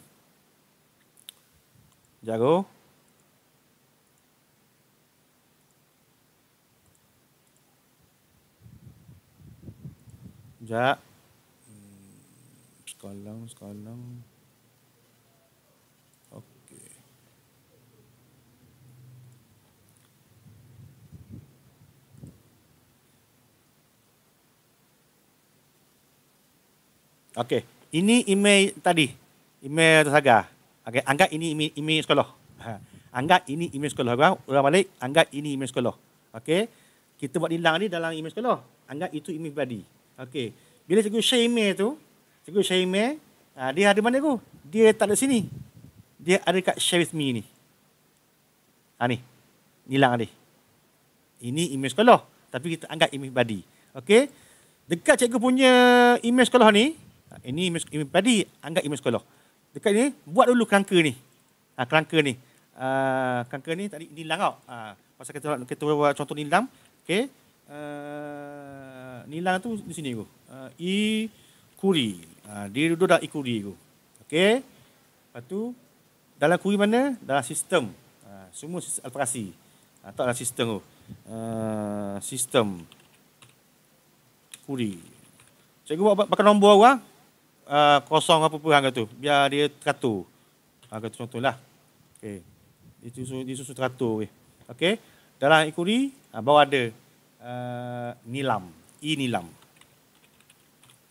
Jago. Sekejap. Sekolong, sekolong. Okey. Okey. Ini email tadi. Email Tersaga. Okey. Anggap ini email, email sekolah. Ha. Anggap ini email sekolah. Orang, orang balik. Anggap ini email sekolah. Okey. Kita buat nilang ni dalam email sekolah. Anggap itu email pribadi. Okey. Bila cikgu Syaimi tu, cikgu Syaimi, ah, dia ada mana tu? Dia tak ada sini. Dia ada kat Share With Me ni. Ha ni. Nilang ni. Ini email sekolah. Tapi kita anggap email badi. Okey. Dekat cikgu punya email sekolah ni, ah, ini email, email badi, anggap email sekolah. Dekat ni, buat dulu kerangka ni. Ha, kerangka ni. Uh, kerangka ni tadi hilang tau. Uh, pasal kita, kita buat contoh hilang, Okey. Uh, Nilan tu di sini aku. Uh, I kuri. Uh, dia duduk dalam ikuri aku. Okey. Lepas tu dalam kuri mana? Dalam sistem. Uh, semua sistem alterasi. Uh, tak dalam sistem tu. Uh, sistem kuri. Cikgu buat pakai nombor orang. Uh, kosong apa pun tu. Biar dia teratur. Ah, uh, contohlah. Okey. Dia susu, dia susu teratur. Okey. Dalam ikuri uh, baru ada uh, nilam. Ini inilam.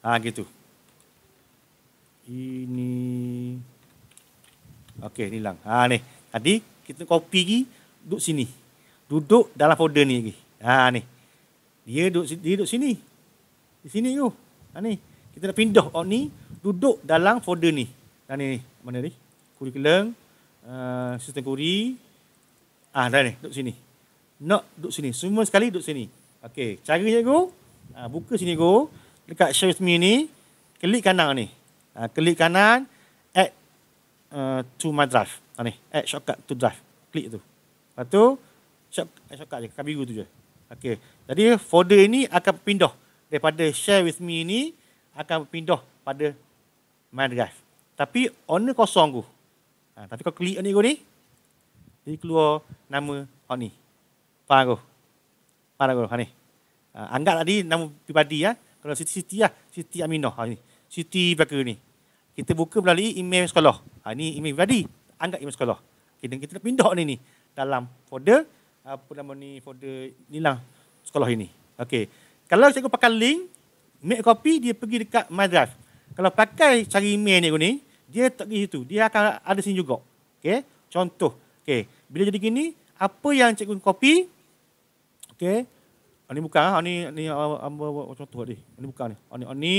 Ah ha, gitu. Ini Okey, ni lang. Ha ni. Tadi kita copy gi duduk sini. Duduk dalam folder ni lagi. Ha ni. Dia duduk dia duduk sini. Di sini tu. Ha ni. Kita nak pindah on ni duduk dalam folder ni. Ha ni, mana ni? Curriculum uh, ha, sistem kuri. Ah, dah ni, duduk sini. Nak duduk sini. Semua sekali duduk sini. Okey, cara cikgu. Ha, buka sini go. Dekat share with me ni. Klik kanan ni. Ha, klik kanan. Add uh, to my drive. Ha, ni. Add shortcut to drive. Klik tu. Lepas tu. Shortcut, shortcut je. Kat tu je. Okay. Jadi folder ini akan pindah. Daripada share with me ni. Akan pindah pada my drive. Tapi owner kosong go. Ha, tapi kau klik ni go ni. Dia keluar nama owner ni. Faham go? Faham go? Faham ni? Uh, anggap tadi lah nama pribadi ya. Kalau Siti Siti ya, Siti Aminah ha, ah, ini. Siti Baker ni. Kita buka melalui email sekolah. Ha, ini email pribadi. Anggap email sekolah. Kita kita nak pindah ni ni dalam folder apa nama ni folder nilang sekolah ini. Okey. Kalau cikgu pakai link, make copy dia pergi dekat My Drive. Kalau pakai cari email ni ni, dia tak pergi situ. Dia akan ada sini juga. Okey. Contoh. Okey. Bila jadi gini, apa yang cikgu copy? Okey. Ini ah, bukan ah ini ni apa macam tu tadi. Ah, ni bukan ni. Ah, ni ni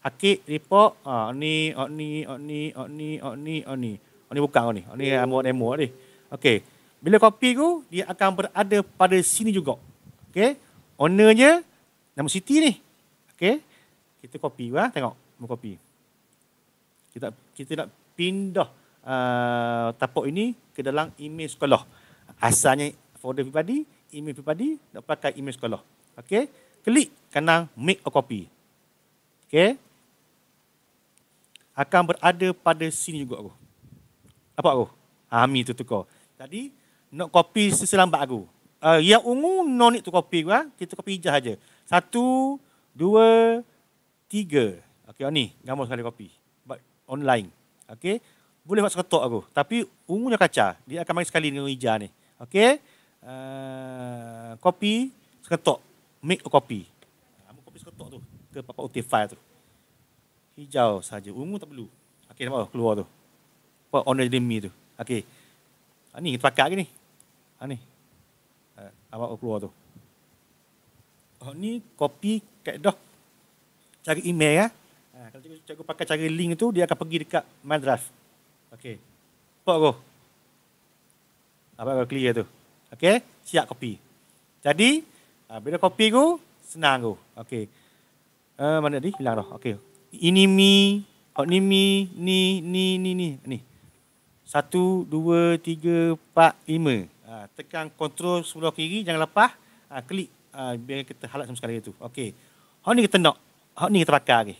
akik report ah ni ni ni ni ni ni ini bukan ni. ini amo demo tadi. Okey. Bila kopi tu dia akan berada pada sini juga. Okey. Ownernya nama Siti ni. Okey. Kita kopi lah tengok. Mau kopi. Kita kita nak pindah uh, tapak ini ke dalam image sekolah. Asalnya folder pribadi, email pribadi, dapatkan email sekolah. Okey, klik kanan make a copy. Okey. Akan berada pada sini juga aku. Apa aku? Ha, ah, tu tukar. Jadi, nak copy seselambat aku. Uh, yang ungu, no need to copy aku. Ha? Kita copy je. saja. Satu, dua, tiga. Okey, ni. Gambar sekali copy. But online. Okey. Boleh buat seketok aku. Tapi, ungunya kacau. Dia akan main sekali dengan hijau ni. Okey. Eh, kopi seketok make kopi. copy ah, kopi seketok tu ke papa OT file tu hijau saja ungu tak perlu okey nampak keluar tu apa on the demi tu okey ha, ni kita pakai ke ni ha ni ha, apa keluar tu Oh ni kopi kat dah cari email ya kalau cikgu, cikgu pakai cari link tu dia akan pergi dekat madras okey apa go apa clear tu Okey, siap kopi. Jadi, uh, bila kopi ku senang ku. Okey. Uh, mana tadi? Hilang dah. Okey. Ini mi, oh, ni mi, ni ni ni ni ni. 1 2 3 4 5. Ah tekan kontrol sebelah kiri jangan lepas. Ah klik ah uh, biar kita halat sama sekali itu. Okey. Hak ni kita nak. Hak ni kita pakai lagi.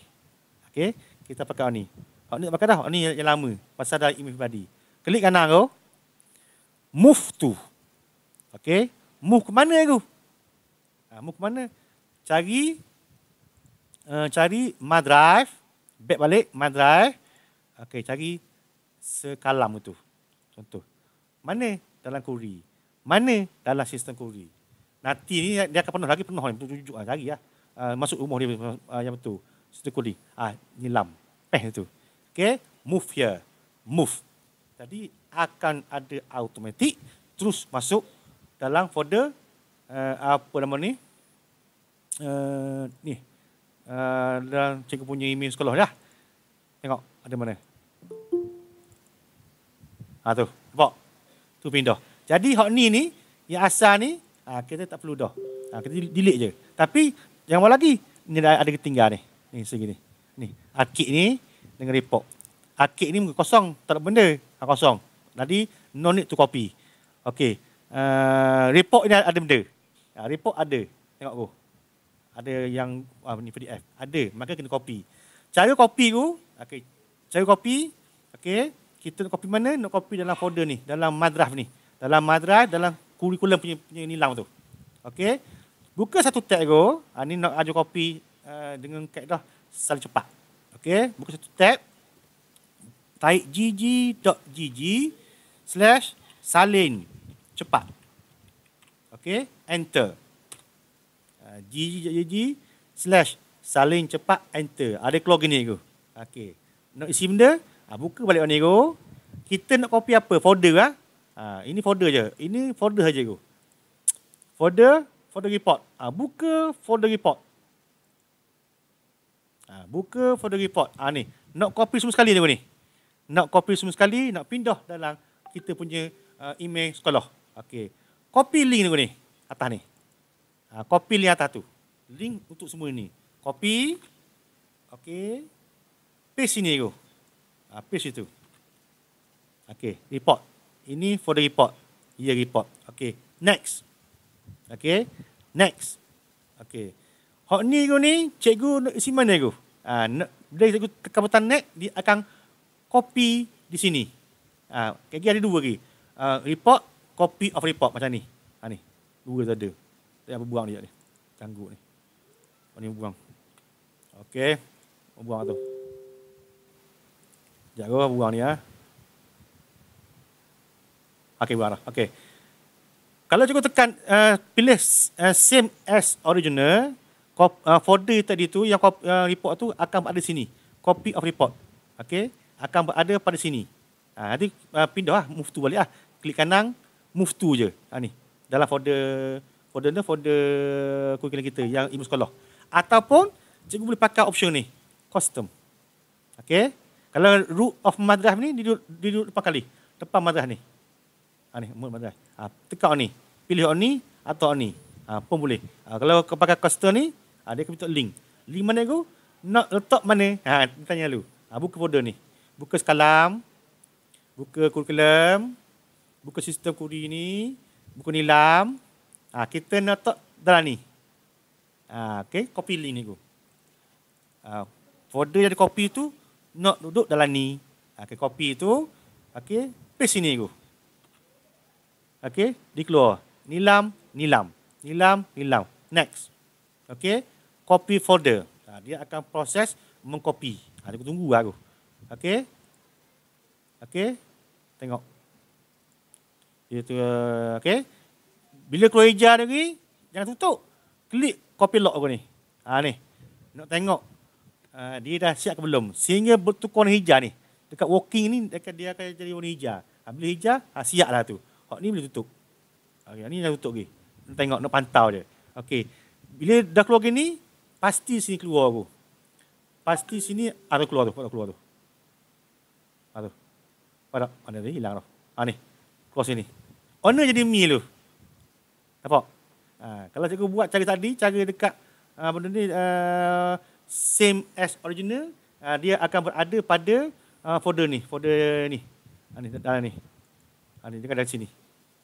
Okey. Kita pakai ni. Hak ni pakai dah. Hak ni yang lama. Pasal dah email pribadi. Klik kanan kau. Move to. Okey, move ke mana aku? Ha, move ke mana? Cari uh, cari mad drive, back balik mad drive. Okey, cari sekalam itu. Contoh. Mana dalam kuri? Mana dalam sistem kuri? Nanti ni dia akan penuh lagi penuh ni. Tu ah lagi ah. Ya. masuk rumah dia ah, yang betul. Sistem kuri. Ah, nyelam. Peh itu. Okey, move here. Move. Jadi akan ada automatik terus masuk dalam folder uh, apa nama ni? Uh, ni. Uh, dalam cikgu punya email sekolah dah. Tengok ada mana. Ha tu, nampak? Tu pindah. Jadi hak ni ni, yang asal ni, ha, kita tak perlu dah. Ha, kita delete je. Tapi, yang mana lagi? Ni dah ada ketinggal ni. Ni segini. Ni, arkit ni dengan report. Arkit ni kosong, tak ada benda. Ha, kosong. Jadi, no need to copy. Okey. Eh, report ni ada benda. Uh, report ada. Tengok tu, Ada yang uh, ni PDF. Ada. Maka kena copy. Cara copy tu, okay. cara copy, okay. kita nak copy mana? Nak copy dalam folder ni. Dalam madraf ni. Dalam madraf, dalam kurikulum punya, punya nilam tu. Okay. Buka satu tag tu. Uh, ah, ni nak ajar copy uh, dengan kaedah secara cepat. Okay. Buka satu tag. Type gg.gg slash salin cepat. Okey, enter. Ah, G, G, G, slash, saling cepat, enter. Ada keluar gini tu. Okey. Nak isi benda, ha, buka balik ni tu. Kita nak copy apa? Folder Ah, Ha? ini folder je. Ini folder saja tu. Folder, folder report. Ha, buka folder report. Ha, buka folder report. Ah ni. Nak copy semua sekali ni. Nak copy semua sekali, nak pindah dalam kita punya uh, email sekolah. Okey. Copy link ni ni. Atas ni. Ha, copy link atas tu. Link untuk semua ni. Copy. Okey. Paste sini tu. Ha, paste itu. Okey. Report. Ini for the report. Here report. Okey. Next. Okey. Next. Okey. hot ni tu ni, cikgu isi mana tu? Ha, bila cikgu tekan butan next, dia akan copy di sini. Ha, kaki ada dua lagi. Uh, ha, report copy of report macam ni. Ha ni. Dua ada. Saya apa buang dia ni. Tangguk ni. Kau oh, ni buang. Okey. Kau buang tu. Jaga kau buang ni ah. Ha. Okey buanglah. Okey. Kalau cikgu tekan uh, pilih uh, same as original, kop, uh, folder tadi tu yang kop, uh, report tu akan ada sini. Copy of report. Okey. Akan ada pada sini. Ha, nanti uh, pindah lah, move to balik lah. Klik kanan, move to je ha, ni dalam for the for the for the kurikulum kita yang ilmu sekolah ataupun cikgu boleh pakai option ni custom okey kalau root of madrasah ni duduk duduk depan kali depan madrasah ni ha ni umur madrasah ha, tekak ni pilih on ni atau on ni ha, pun boleh ha, kalau kau pakai custom ni ada ha, kena link link mana tu nak letak mana ha tanya lu ha, buka folder ni buka sekalam buka kurikulum buku sistem kuri ni, buku nilam, ha, ah, kita nak tak dalam ni. Ha, ah, okay, copy link ni tu. Ha, ah, folder yang ada copy tu, nak duduk dalam ni. Ha, okay, copy tu, okay, paste sini tu. Okay, dikeluar. Nilam, nilam. Nilam, nilam. Next. Okay, copy folder. Ha, dia akan proses mengcopy. Ha, aku tunggu lah aku. Okay. Okay. Tengok. Dia tu, eh, okay. Bila keluar hijau lagi, jangan tutup. Klik copy lock aku ni. Ha, ni. Nak tengok. Uh, dia dah siap ke belum. Sehingga bertukar warna hijau ni. Dekat walking ni, dekat dia akan jadi warna hijau. Ha, bila hijau, ha, siap lah tu. Hak ni boleh tutup. Okay, ni dah tutup lagi. Nak tengok, nak pantau dia. Okay. Bila dah keluar gini, pasti sini keluar aku. Pasti sini ada keluar tu. Ada keluar tu. Ada. Ada. Ada. Ada. Hilang tu. Ha, ni. Keluar sini owner jadi mi tu. Nampak? Ha, kalau cikgu buat cara tadi, cara dekat uh, benda ni uh, same as original, uh, dia akan berada pada uh, folder ni. Folder ni. Ha, ni, dalam ni. Ha, ni, dekat dari sini.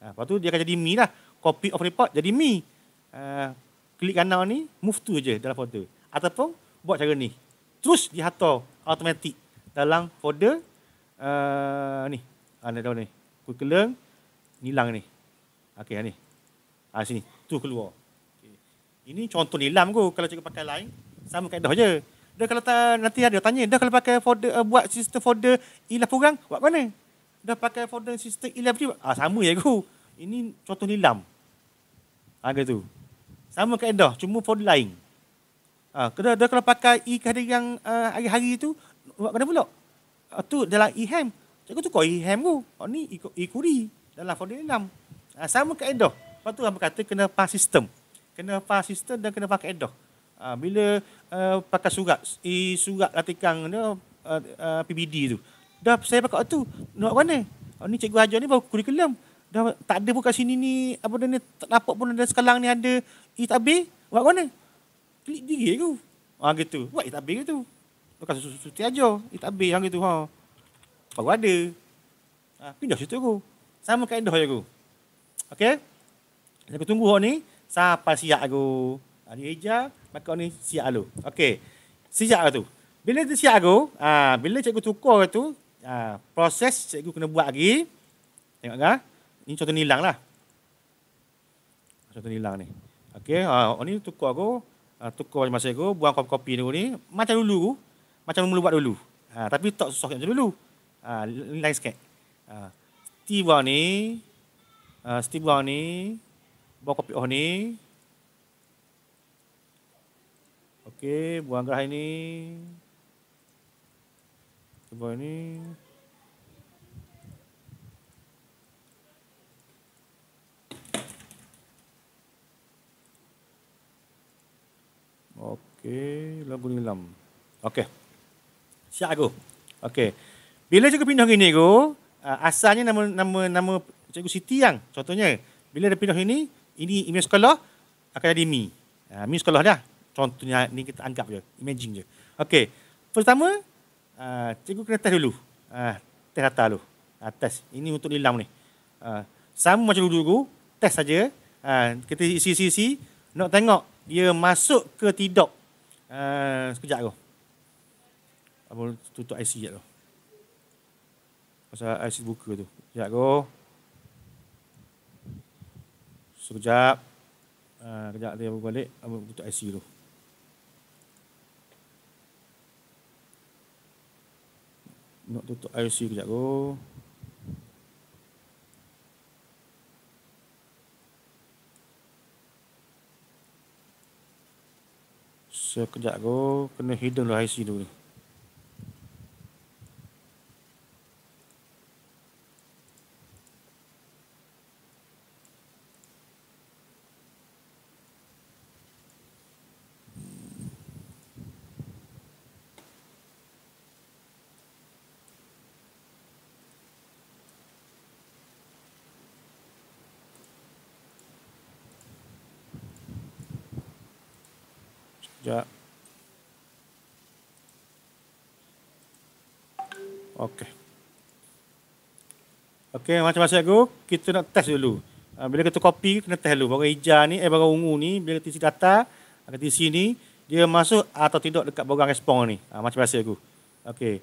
Ha, lepas tu dia akan jadi mi lah. Copy of report jadi mi. Uh, klik kanan ni, move to je dalam folder. Ataupun buat cara ni. Terus dihantar automatik dalam folder uh, ni. Ha, ni. Quick learn nilang ni. Okey, ni. Ha, sini. Tu keluar. Okay. Ini contoh nilam ku. Kalau cikgu pakai lain, sama kaedah je. dah kalau tak, nanti ada tanya, Dah kalau pakai folder, uh, buat sistem folder ilaf orang, buat mana? Dah pakai folder sistem ilaf dia, ah sama je ku. Ini contoh nilam. Ha, ah, gitu. Sama kaedah, cuma folder lain. Ha, dia, dia kalau pakai i kehadiran yang uh, hari-hari tu, buat mana pula? Ha, tu dalam e-ham. Cikgu tu kau e-ham ku. Ha, ni e-kuri. E- dalam Formula enam, Uh, ah, sama kaedah. Lepas tu Hamilton kata kena pas sistem. Kena pas sistem dan kena pakai kaedah. Uh, bila uh, pakai surat, e surat latihan dia, uh, uh, ah, PBD tu. Dah saya pakai tu, nak mana? Oh, ni cikgu Hajar ni baru kurikulum. Dah tak ada buka sini ni, apa dia ni, tak nampak pun ada sekarang ni ada e-tabir, buat mana? Klik diri aku. Ha, ah, gitu. Buat e-tabir gitu. Bukan susu-susu tiajar, e-tabir yang itu. Ha. Baru ada. Ha, pindah situ aku. Sama kaedah je aku. Okey. Aku tunggu ni sampai siap aku. Ani ah, eja, maka ni siap alu. Okey. Siap lah tu. Bila dia siap aku, ah bila cikgu tukar tu, ah proses cikgu kena buat lagi. Tengok kah? Ini contoh nilang lah. Contoh nilang ni. Okey, ha ah, ni tukar aku, ah, tukar masa aku buang kopi-kopi dulu ni, macam dulu aku, macam mula buat dulu. Ah tapi tak susah macam dulu. Ah lain sikit. Ah Stiva ni, uh, Stiva ni, bawa kopi oh ni. Okey, buang gerah ini. Cuba ini. Okey, lagu nilam. Okey. Siap aku. Okey. Bila cakap pindah ini aku, uh, asalnya nama nama nama cikgu Siti yang contohnya bila ada pindah ini ini imej sekolah akan jadi mi uh, mi sekolah dah contohnya ni kita anggap je imagine je okey pertama uh, cikgu kena test dulu uh, test atas dulu atas ini untuk lilam ni uh, sama macam dulu guru test saja uh, kita isi isi isi nak tengok dia masuk ke tidak uh, sekejap tu tutup IC je tu Pasal air sudah buka tu. Sekejap go. Sekejap. Uh, ah, kejap dia balik. Ambil tutup IC tu. Nak tutup IC kejap go. Sekejap go. Kena hidung dulu lah IC tu ni. juga. Okey. Okey, macam-macam aku, kita nak test dulu. Ah, bila kita copy, kena test dulu. Barang hijau ni, eh barang ungu ni, bila kita isi data, ah, kita isi ni, dia masuk atau tidak dekat barang respon ni. Macam-macam ah, aku. Okey.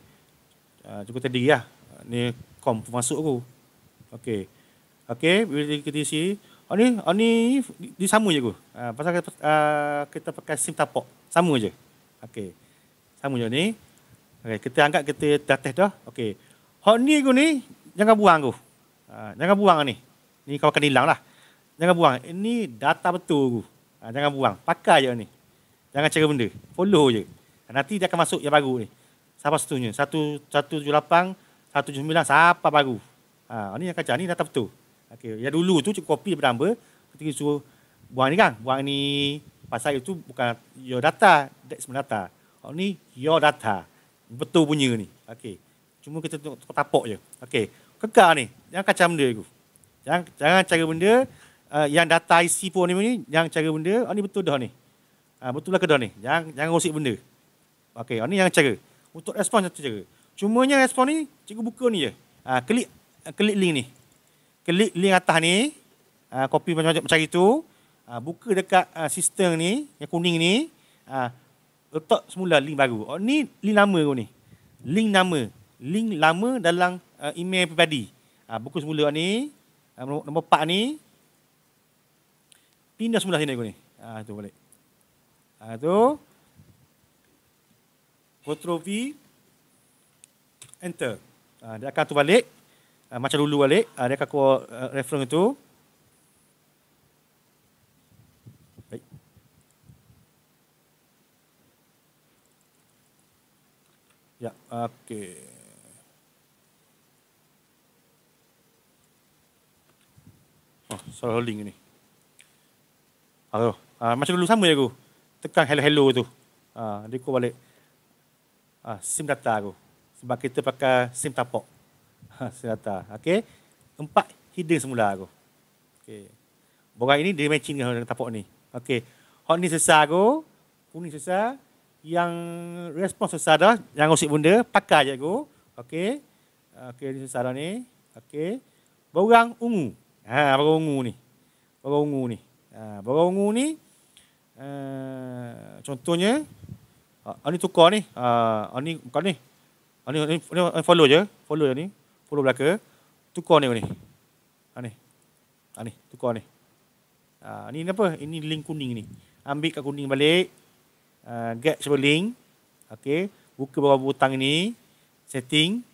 Cukup tadi lah. Ni comp masuk aku. Okey. Okey, bila kita isi. Oh ni, oh ni, ni sama je aku. Pasal kita, kita pakai sim tapok sama je. Okey. Sama je ni. Okey, kita angkat kita dah test dah. Okey. Hot ni aku ni jangan buang tu, ha, jangan buang ni. Ni kau akan hilang lah. Jangan buang. Ini data betul tu, ha, jangan buang. Pakai je ni. Jangan cari benda. Follow je. Ha, nanti dia akan masuk yang baru ni. Siapa setunya? 178, 179, siapa baru? Ha, ni yang kacau. Ni data betul. Okey, yang dulu tu cukup copy daripada number. Kita suruh buang ni kan? Buang ni pasal itu bukan your data that's my data oh, ni your data betul punya ni okey cuma kita tengok tapak je okey kekal ni jangan kacau benda aku jangan jangan cara benda uh, yang data IC pun ni jangan cara benda oh, ni betul dah ni ha, betul lah kedah ni jangan jangan rosik benda okey oh, ni jangan cara untuk respon satu cara cumanya respon ni cikgu buka ni je ha, klik klik link ni klik link atas ni ha, copy macam-macam macam itu macam, macam ha, buka dekat ha, sistem ni yang kuning ni ha, letak semula link baru oh, ni link lama kau ni link nama link lama dalam ha, email peribadi ha, buka semula ni ha, nombor 4 ni pindah semula sini kau ni ha, tu balik ha, tu control V enter ha, dia akan tu balik ha, macam dulu balik ha, dia akan keluar ha, reference tu Oke. Oh, salah holding ini. Halo, ah, masih dulu sama ya aku. Tekan hello hello tu. Ah, dia aku balik. Ah, sim data aku. Sebab kita pakai sim tapok. Ha, sim data. Okey. Empat hidden semula aku. Okey. Borang ini dia matching dengan tapok ni. Okey. Hot ni sesa aku. Kuning sesa yang respon sesara yang usik bunda pakai je aku okey okey ni sesara ni okey berang ungu ha berang ungu ni berang ungu ni ha berang ungu ni uh, contohnya ha, ni tukar ni ha uh, ni bukan ni ha, ni, ni, ni, follow je follow je ni follow belaka tukar ni ni ha ni ha ni tukar ni ha ni apa ini link kuning ni ambil kat kuning balik uh, get server link. Okay. Buka beberapa hutang ni, Setting.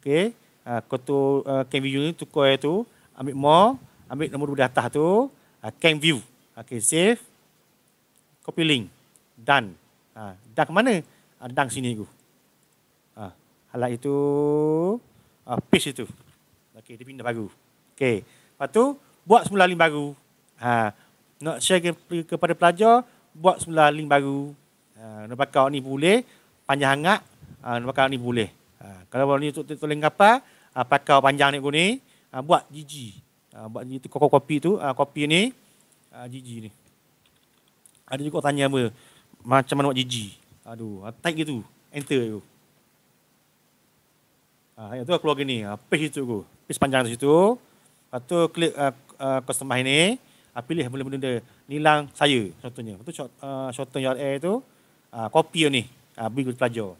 Okay. Uh, ah, Kota uh, cam view ni tukar air tu. Ambil more. Ambil nombor di atas tu. Uh, cam view. Okay. Save. Copy link. Done. Uh, done ke mana? Uh, done sini tu. Alat itu, uh, paste itu. Okey, dia pindah baru. Okey, lepas tu, buat semula link baru. Ha, nak share ke, kepada pelajar, buat semula link baru. Uh, ah, nak ni boleh, panjang hangat, uh, ni boleh. Uh, kalau orang ni untuk tolong kapal, uh, pakau panjang ni guna ni, uh, buat GG. Uh, buat ni kopi, kopi tu, uh, kopi ni, uh, GG ni. Ada juga tanya apa, macam mana buat GG. Aduh, uh, type gitu, enter tu. Uh, yang tu lah keluar gini, uh, page itu tu. Page panjang tu situ. Lepas tu klik uh, uh, customer ini uh, pilih benda-benda dia. nilang saya contohnya. Itu short, uh, short term URA tu uh, ah, copy ni uh, bagi pelajar.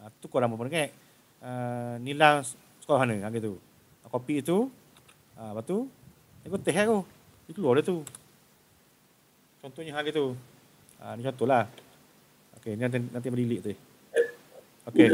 Ah uh, tu kau orang mengenai uh, nilang sekolah mana gitu. tu. Copy itu ah uh, batu aku teh aku. Itu luar tu. Contohnya hal tu. Ah uh, ni contohlah. Okey ni nanti nanti berilik tu. Okey.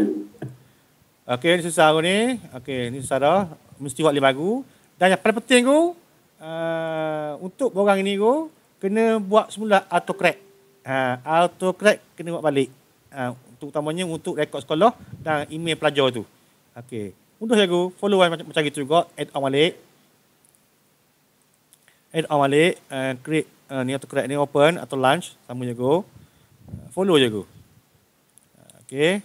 Okey ni susah aku ni. Okey ni susah dah. Mesti buat lima lagu. Dan yang paling penting aku, Ah, untuk borang ini go kena buat semula auto crack. Ha, uh, auto crack kena buat balik. Ha, ah, uh, terutamanya untuk rekod sekolah dan email pelajar tu. Okey. Mudah saya follow macam macam gitu juga add on balik. Add on balik uh, create uh, ni auto crack ni open atau launch sama je go. follow je go. Okey.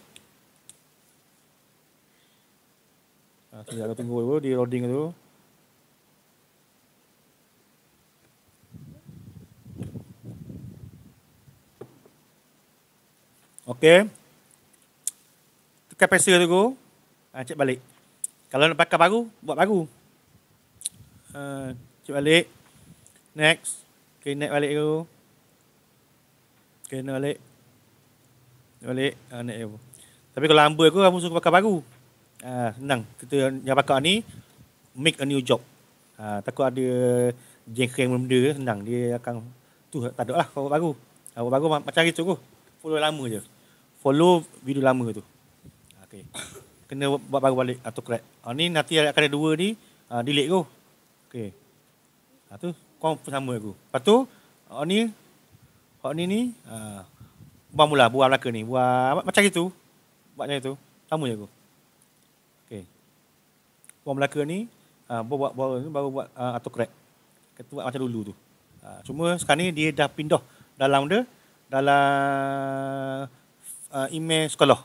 Ha, uh, tunggu dulu di loading tu. Okey. Tukar pesa tu go. Ah cek balik. Kalau nak pakai baru, buat baru. Ah uh, cek balik. Next. Okay, naik balik go. Okay, naik balik. Naik balik. Ah, naik go. Tapi kalau lamba aku, kamu suka pakai baru. Ah, senang. Kita yang pakai ni, make a new job. Ah, takut ada jengkeng benda, senang. Dia akan, tu tak ada lah, baru. Ah, Baru-baru macam gitu. aku. Follow lama je follow video lama tu. Okay. Kena buat baru balik atau ah, crack. Ah, ha, ni nanti akan ada dua ni, ha, delete kau. Okay. Ha, tu, kau sama aku. Lepas tu, hak ni, hak ni ni, ha, buang mula, buang belaka ni. buat macam itu. Buat macam itu. Sama je aku. Okay. Buang belaka ni, ha, buat, buat, buat, baru buat ha, atau crack. Kita buat macam dulu tu. Ha, cuma sekarang ni dia dah pindah dalam dia, dalam uh, email sekolah.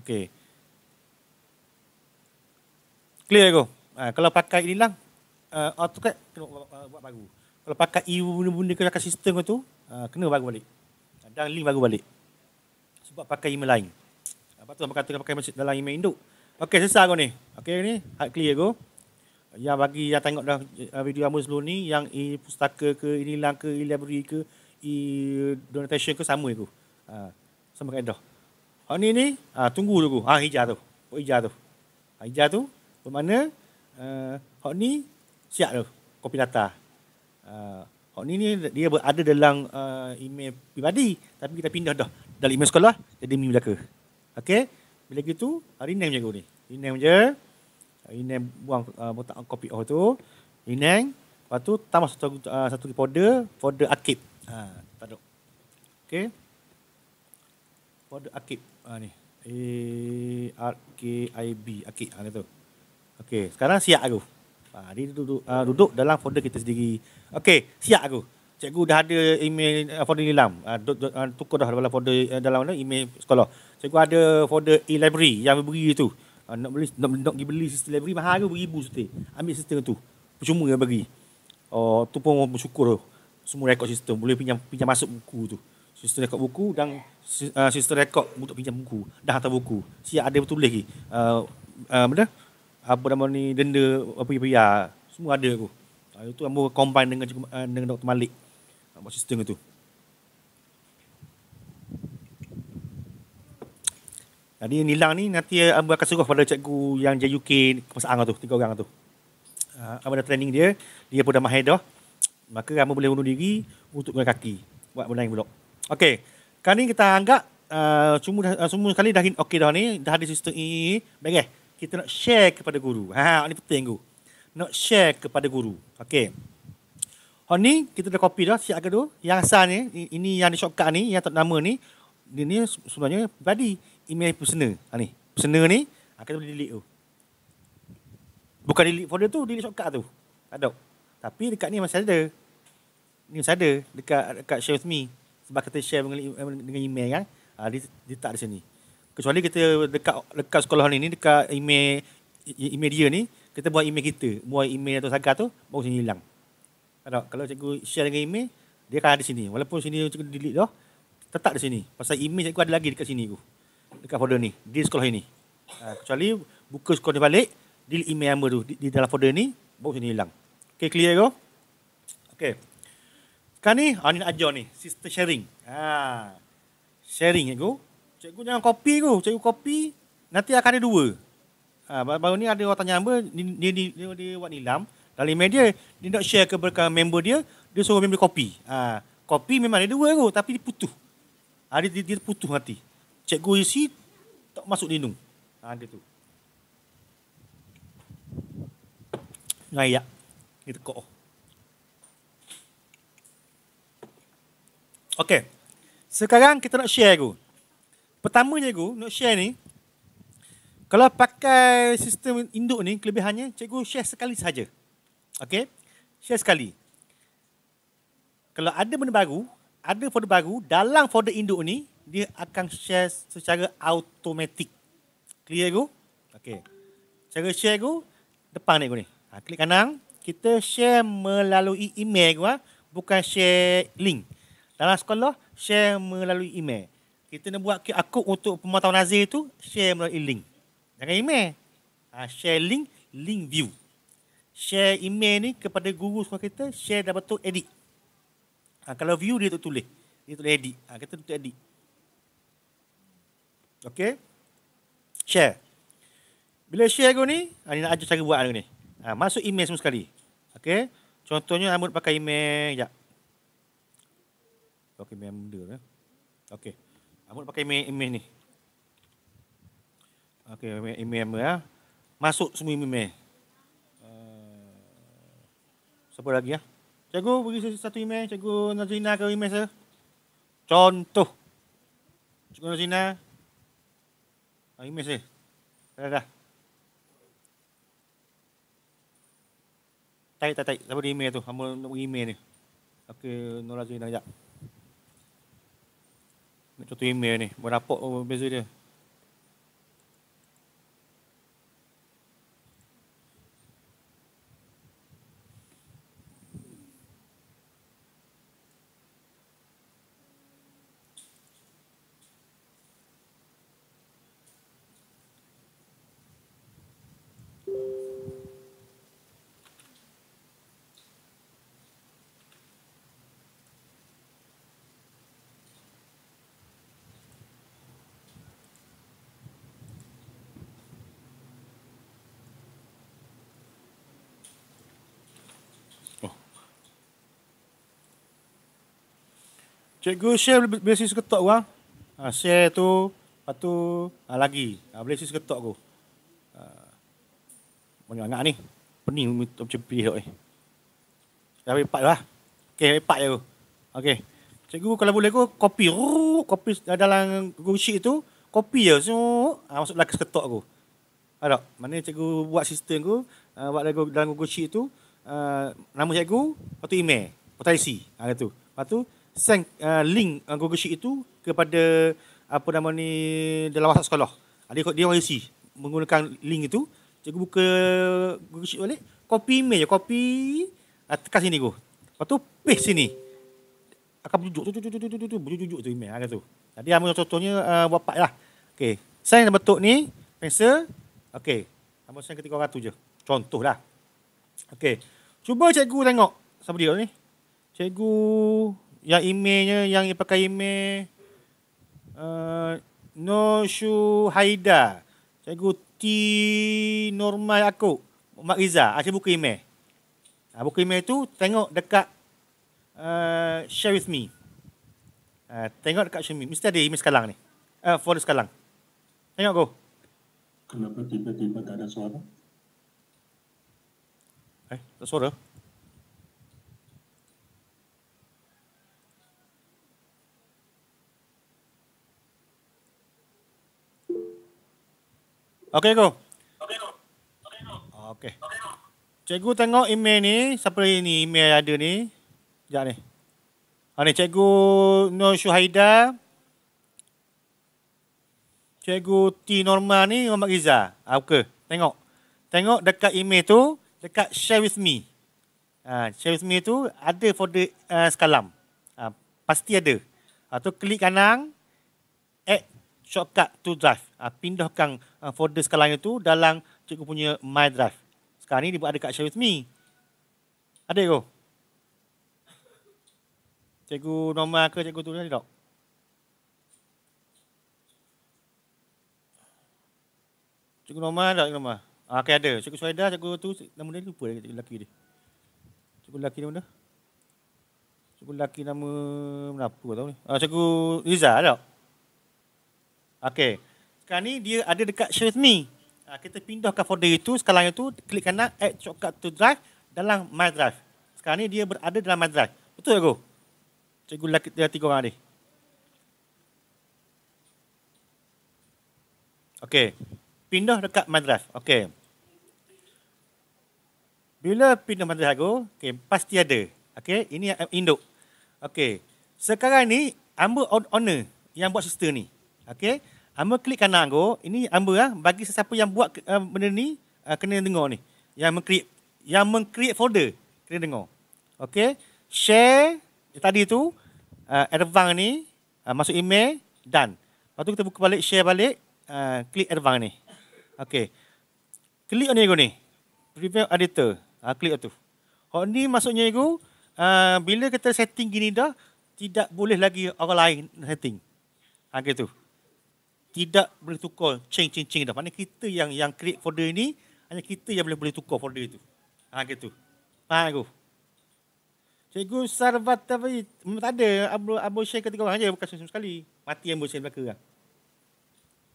Okey. Clear ego. Uh, ah, kalau pakai ini lang, Uh, ah, AutoCAD kena buat, buat, buat baru. Kalau pakai EU benda-benda kena pakai sistem tu, uh, kena baru balik. Dan link baru balik. Sebab pakai email lain. Apa tu, kata pakai dalam email induk. Okey, selesai kau ni. Okey, ni. Hard clear ego. Yang bagi yang tengok dah video kamu sebelum ni, yang e pustaka ke, ini lang ke, e-library ke, e-donation ke, sama aku. Uh, sama kaedah. Ha ni ni, ha, tunggu dulu. Ha hijau tu. Oh hijau tu. Ha hijau tu bermakna uh, eh, ni siap tu kopi data. Uh, hak ni ni dia ada dalam uh, email pribadi tapi kita pindah dah dalam email sekolah jadi email belaka. Okey. Bila gitu hari name je ni. Rename je. Rename buang uh, botak kopi oh tu. Rename lepas tu tambah satu uh, satu folder, folder arkib. Ha, tak ada. Okey. Oh, ada Akib ha, ni. A R K I B Akib ha, tu. Okey, sekarang siap aku. Ha, dia duduk, uh, duduk dalam folder kita sendiri. Okey, siap aku. Cikgu dah ada email uh, folder Lilam. Uh, uh, tukar dah dalam folder uh, dalam mana email sekolah. Cikgu ada folder e-library yang beri tu. Uh, nak beli nak, nak pergi beli sistem library mahal Aku beribu sistem. Ambil sistem tu. Percuma yang bagi. Oh, uh, tu pun bersyukur tu. Semua rekod sistem boleh pinjam pinjam masuk buku tu sister rekod buku dan uh, sister rekod untuk pinjam buku dah hantar buku siap ada betul lagi uh, uh, apa nama ni denda apa apa ah, ya semua ada aku uh, itu ambo combine dengan uh, dengan Dr Malik uh, sistem itu Jadi Nilang ni nanti Abu akan suruh pada cikgu yang JUK Mas Ang tu, tiga orang tu. Uh, ada training dia, dia pun dah mahir dah. Maka kamu boleh bunuh diri untuk guna kaki. Buat benda yang blok. Okey. Kan ni kita anggap uh, uh semua dah, semua kali dah okey dah ni, dah ada sistem ini. E, e, e. Baik eh. Kita nak share kepada guru. Ha, ha ni penting guru. Nak share kepada guru. Okey. Ha ni kita dah copy dah siap ke tu? Yang asal ni, ini yang di shortcut ni, yang tak nama ni, dia ni sebenarnya body email personal. Ha ni. Personal ni, kita ha, boleh delete tu. Bukan delete folder tu, delete shortcut tu. Tak ada. Tapi dekat ni masih ada. Ni masih ada dekat dekat share with me sebab kita share dengan email kan uh, dia, dia tak di sini kecuali kita dekat dekat sekolah ni dekat email email dia ni kita buat email kita buat email atau saga tu baru sini hilang kalau kalau cikgu share dengan email dia akan ada sini walaupun sini cikgu delete dah tetap di sini pasal email cikgu ada lagi dekat sini tu dekat folder ni di sekolah ini uh, kecuali buka sekolah ni balik delete email yang baru di, di, dalam folder ni baru sini hilang okey clear ke okey Kan ni, ah, ni nak ajar ni. Sister sharing. Ha. Sharing, cikgu. Cikgu jangan copy, cikgu. Cikgu copy, nanti akan ada dua. Ha, baru ni ada orang tanya apa, dia, dia, dia, dia buat nilam. Dalam media, dia nak share kepada member dia, dia suruh member copy. Ha. Copy memang ada dua, cikgu. Tapi dia putus. Ha, dia, dia, dia putus nanti. Cikgu isi, tak masuk lindung. Ha, dia tu. Ngayak. Dia tekok. Okey. Sekarang kita nak share aku. Pertamanya aku nak share ni. Kalau pakai sistem induk ni kelebihannya cikgu share sekali saja. Okey. Share sekali. Kalau ada benda baru, ada folder baru dalam folder induk ni dia akan share secara automatik. Clear aku? Okey. Cara share aku depan ni aku ni. Ha, klik kanan, kita share melalui email aku ha. bukan share link dalam sekolah share melalui email. Kita nak buat QR code untuk pematang nazir itu, share melalui link. Jangan email. Ha, share link, link view. Share email ni kepada guru sekolah kita, share dapat tu edit. Ha, kalau view dia tu tulis. Dia tulis edit. Ha, kita tu edit. Okay. Share. Bila share aku ni, ni ha, nak ajar cara buat aku ni. Ha, masuk email semua sekali. Okay. Contohnya, Amut pakai email. Sekejap. Pakai main benda eh. Kan? Okey. Aku nak pakai main image ni. Okey, main image ya. Masuk semua image. Uh, eh, siapa lagi ya? Eh? Cikgu bagi satu email, cikgu Nazrina ke email saya. Contoh. Cikgu Nazrina. Ah, email saya. Dah dah. Tai tai tai, siapa di email tu? Hamba nak email ni. Okey, Nora jap. Ya tu email ni Berapa beza dia Cikgu share bila sis ketok gua. Ha. ha, share tu lepas tu ha, lagi. Ha, bila sis ketok aku. Ha, banyak angak ni. Pening macam pi dok ni. Dah lepak lah. Okey, lepak je aku. Okey. Cikgu kalau boleh aku kopi. Kopi dalam Google Sheet tu kopi je. So, ha, masuk belakang ketok aku. Ada. Ha, Mana cikgu buat sistem aku ha, buat dalam Google Sheet tu uh, nama cikgu, lepas tu email, potensi, ha, tu, Lepas tu send uh, link uh, Google Sheet itu kepada apa nama ni dalam WhatsApp sekolah. Ada uh, dia OC menggunakan link itu. Cikgu buka Google Sheet balik, copy email je, copy uh, tekan sini go. Lepas tu paste sini. Akan berjujuk tu tu tu tu tu tu tu tu berjujuk tu email akan tu. Jadi ambil contohnya uh, buat part lah. Okey, send bentuk ni pensel. Okey. Ambil send ketika orang tu je. Contohlah. Okey. Cuba cikgu tengok siapa dia ni. Cikgu yang emailnya yang pakai email uh, shu Haida cikgu T normal aku Mak Riza ah, saya buka email ah, buka email tu tengok dekat uh, share with me uh, tengok dekat share with me mesti ada email sekarang ni uh, ah, for sekarang tengok go kenapa tiba-tiba tak ada suara eh tak suara Okey, go. Okey, go. Cikgu tengok email ni. Siapa ini email yang ada ni? Sekejap ni. Ha, ni cikgu Nur Syuhaida. Cikgu T Norma ni Muhammad Rizal. Ha, buka. Tengok. Tengok dekat email tu, dekat share with me. Ha, share with me tu ada folder uh, eh, sekalam. Ha, pasti ada. Ha, tu klik kanan, add shortcut to drive. Uh, pindahkan uh, folder sekalanya tu dalam cikgu punya my drive. Sekarang ni dia ada kat share with me. Ada cikgu? Cikgu normal ke cikgu tu ni tak? Cikgu normal tak cikgu normal? Ah, okay, ada. Cikgu Suhaidah, cikgu tu nama dia lupa lagi cikgu lelaki dia. Cikgu lelaki nama dia? Cikgu lelaki nama berapa tahu ni? Ah, cikgu Rizal tak? Okey. Sekarang ni dia ada dekat share with me. Uh, kita pindahkan folder itu sekarang itu klik kanan add shortcut to drive dalam my drive. Sekarang ni dia berada dalam my drive. Betul aku? Cikgu lelaki dia tiga orang ni. Okey. Pindah dekat my drive. Okey. Bila pindah my drive aku, okay, pasti ada. Okey, ini induk. Okey. Sekarang ni ambil owner yang buat sistem ni. Okey. Amba klik kanan aku. Ini Amba lah. Bagi sesiapa yang buat uh, benda ni. Uh, kena dengar ni. Yang mengkreat. Yang mengkreat folder. Kena dengar. Okay. Share. Eh, tadi tu. Uh, advance ni. Uh, masuk email. dan Lepas tu kita buka balik. Share balik. Uh, klik advance ni. Okay. Klik on ego ni. Preview editor. Uh, klik on tu. Oh ni maksudnya ego. Uh, bila kita setting gini dah. Tidak boleh lagi orang lain setting. Ha, gitu tidak boleh tukar ceng ceng ceng dah. Maknanya kita yang yang create folder ini hanya kita yang boleh boleh tukar folder itu. Ha gitu. Faham aku? Cikgu Sarvatavi, hmm, tak ada Abu Abu Syekh ketiga orang aja bukan semua sekali. Mati Abu Syekh belaka kan.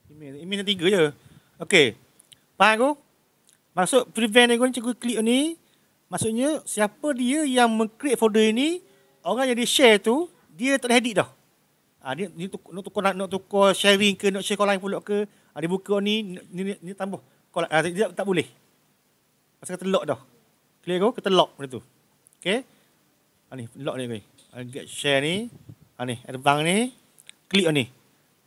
Email, email yang tiga je. Okey. Faham aku? Maksud prevent aku ni cikgu klik ni maksudnya siapa dia yang mengcreate folder ini orang yang dia share tu dia tak ada edit dah. Ha, ah, ni, ni tuk, nak tukar, nak, nak tukar sharing ke, nak share kolam pulak ke. Ha, dia buka ni, ni, ni, ni tambah. Kolam, ha, ah, dia tak boleh. Pasal kata lock dah. Clear kau, kata lock benda tu. Okay. Ha, ni, lock ni. Okay. Ha, get share ni. Ha, ni, advance ni. Klik ni.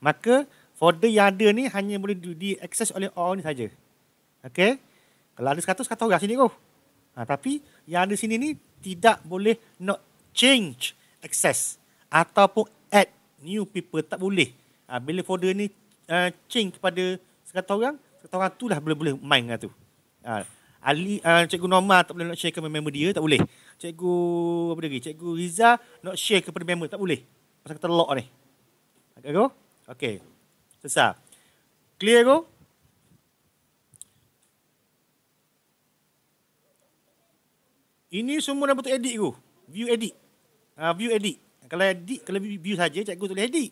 Maka, folder yang ada ni hanya boleh diakses di oleh orang ni saja. Okay. Kalau ada 100, 100 orang sini kau. Ha, tapi, yang ada sini ni tidak boleh nak change access ataupun new people tak boleh. Ha, bila folder ni uh, change kepada sekata orang, sekata orang tu dah boleh-boleh main lah tu. Ha, Ali, uh, Cikgu Norma tak boleh nak share kepada member dia, tak boleh. Cikgu, apa lagi? Cikgu Riza nak share kepada member, tak boleh. Pasal kata lock ni. Okay, go? Okay. Sesar. Clear, go? Ini semua dah betul edit, go. View edit. Uh, view edit. Kalau edit kalau view saja cikgu tulis edit.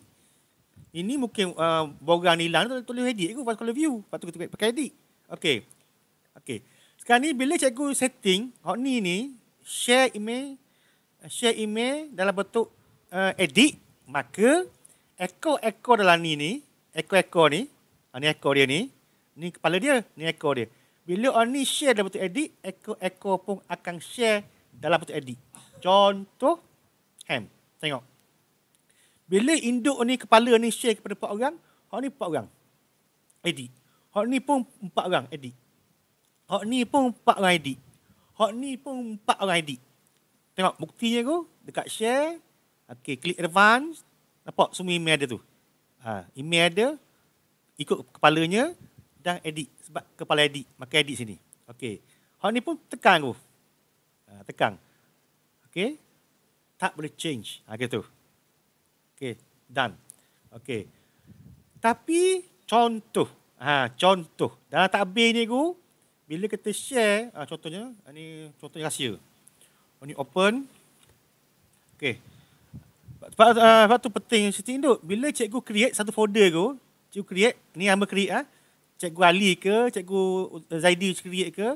Ini mungkin uh, borang hilang tu tulis edit cikgu pasal view. Patu kita pakai edit. Okey. Okey. Sekarang ni bila cikgu setting hot ni ni share email uh, share email dalam bentuk uh, edit maka ekor-ekor dalam ni ni ekor-ekor ni ha, ni ekor dia ni ni kepala dia ni ekor dia bila orang ni share dalam bentuk edit ekor-ekor pun akan share dalam bentuk edit contoh hem Tengok. Bila induk ni kepala ni share kepada empat orang, hak ni empat orang. Edit. Hak ni pun empat orang edit. Hak ni pun empat orang edit. Hak ni pun empat orang edit. Tengok buktinya tu dekat share. Okey, klik advance. Nampak semua email ada tu. Ha, email ada ikut kepalanya dan edit sebab kepala edit, maka edit sini. Okey. Hak ni pun tekan tu. Ha, tekan. Okey tak boleh change. Ha, gitu. Okay, done. Okay. Tapi, contoh. Ha, contoh. Dalam takbir ni, gu, bila kita share, ha, contohnya, ini ha, contoh rahsia. Ini ha, open. Okay. Sebab, uh, sebab tu penting Siti Induk. Bila cikgu create satu folder tu, cikgu create, ni hamba create ah. Ha? Cikgu Ali ke, cikgu Zaidi create ke.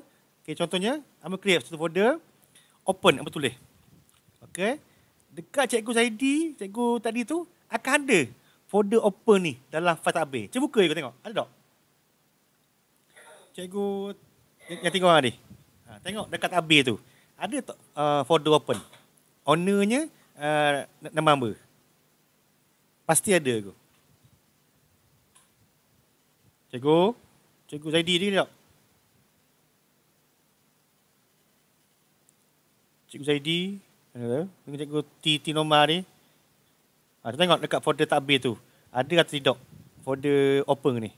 Okay, contohnya, hamba create satu folder. Open, hamba tulis. Okay dekat cikgu Zaidi, cikgu tadi tu akan ada folder open ni dalam file tak habis. Cuba buka je kau tengok. Ada tak? Cikgu yang, yang tengok tadi. Ha, tengok dekat tak habis tu. Ada tak uh, folder open? Ownernya uh, nama apa? Pasti ada aku. Cikgu, cikgu Zaidi ni tak? Cikgu Zaidi, Hello. Dengan cikgu T. T. Nomar ni. Ha, ah, kita tengok dekat folder takbir tu. Ada ah, atau tidak folder open ni?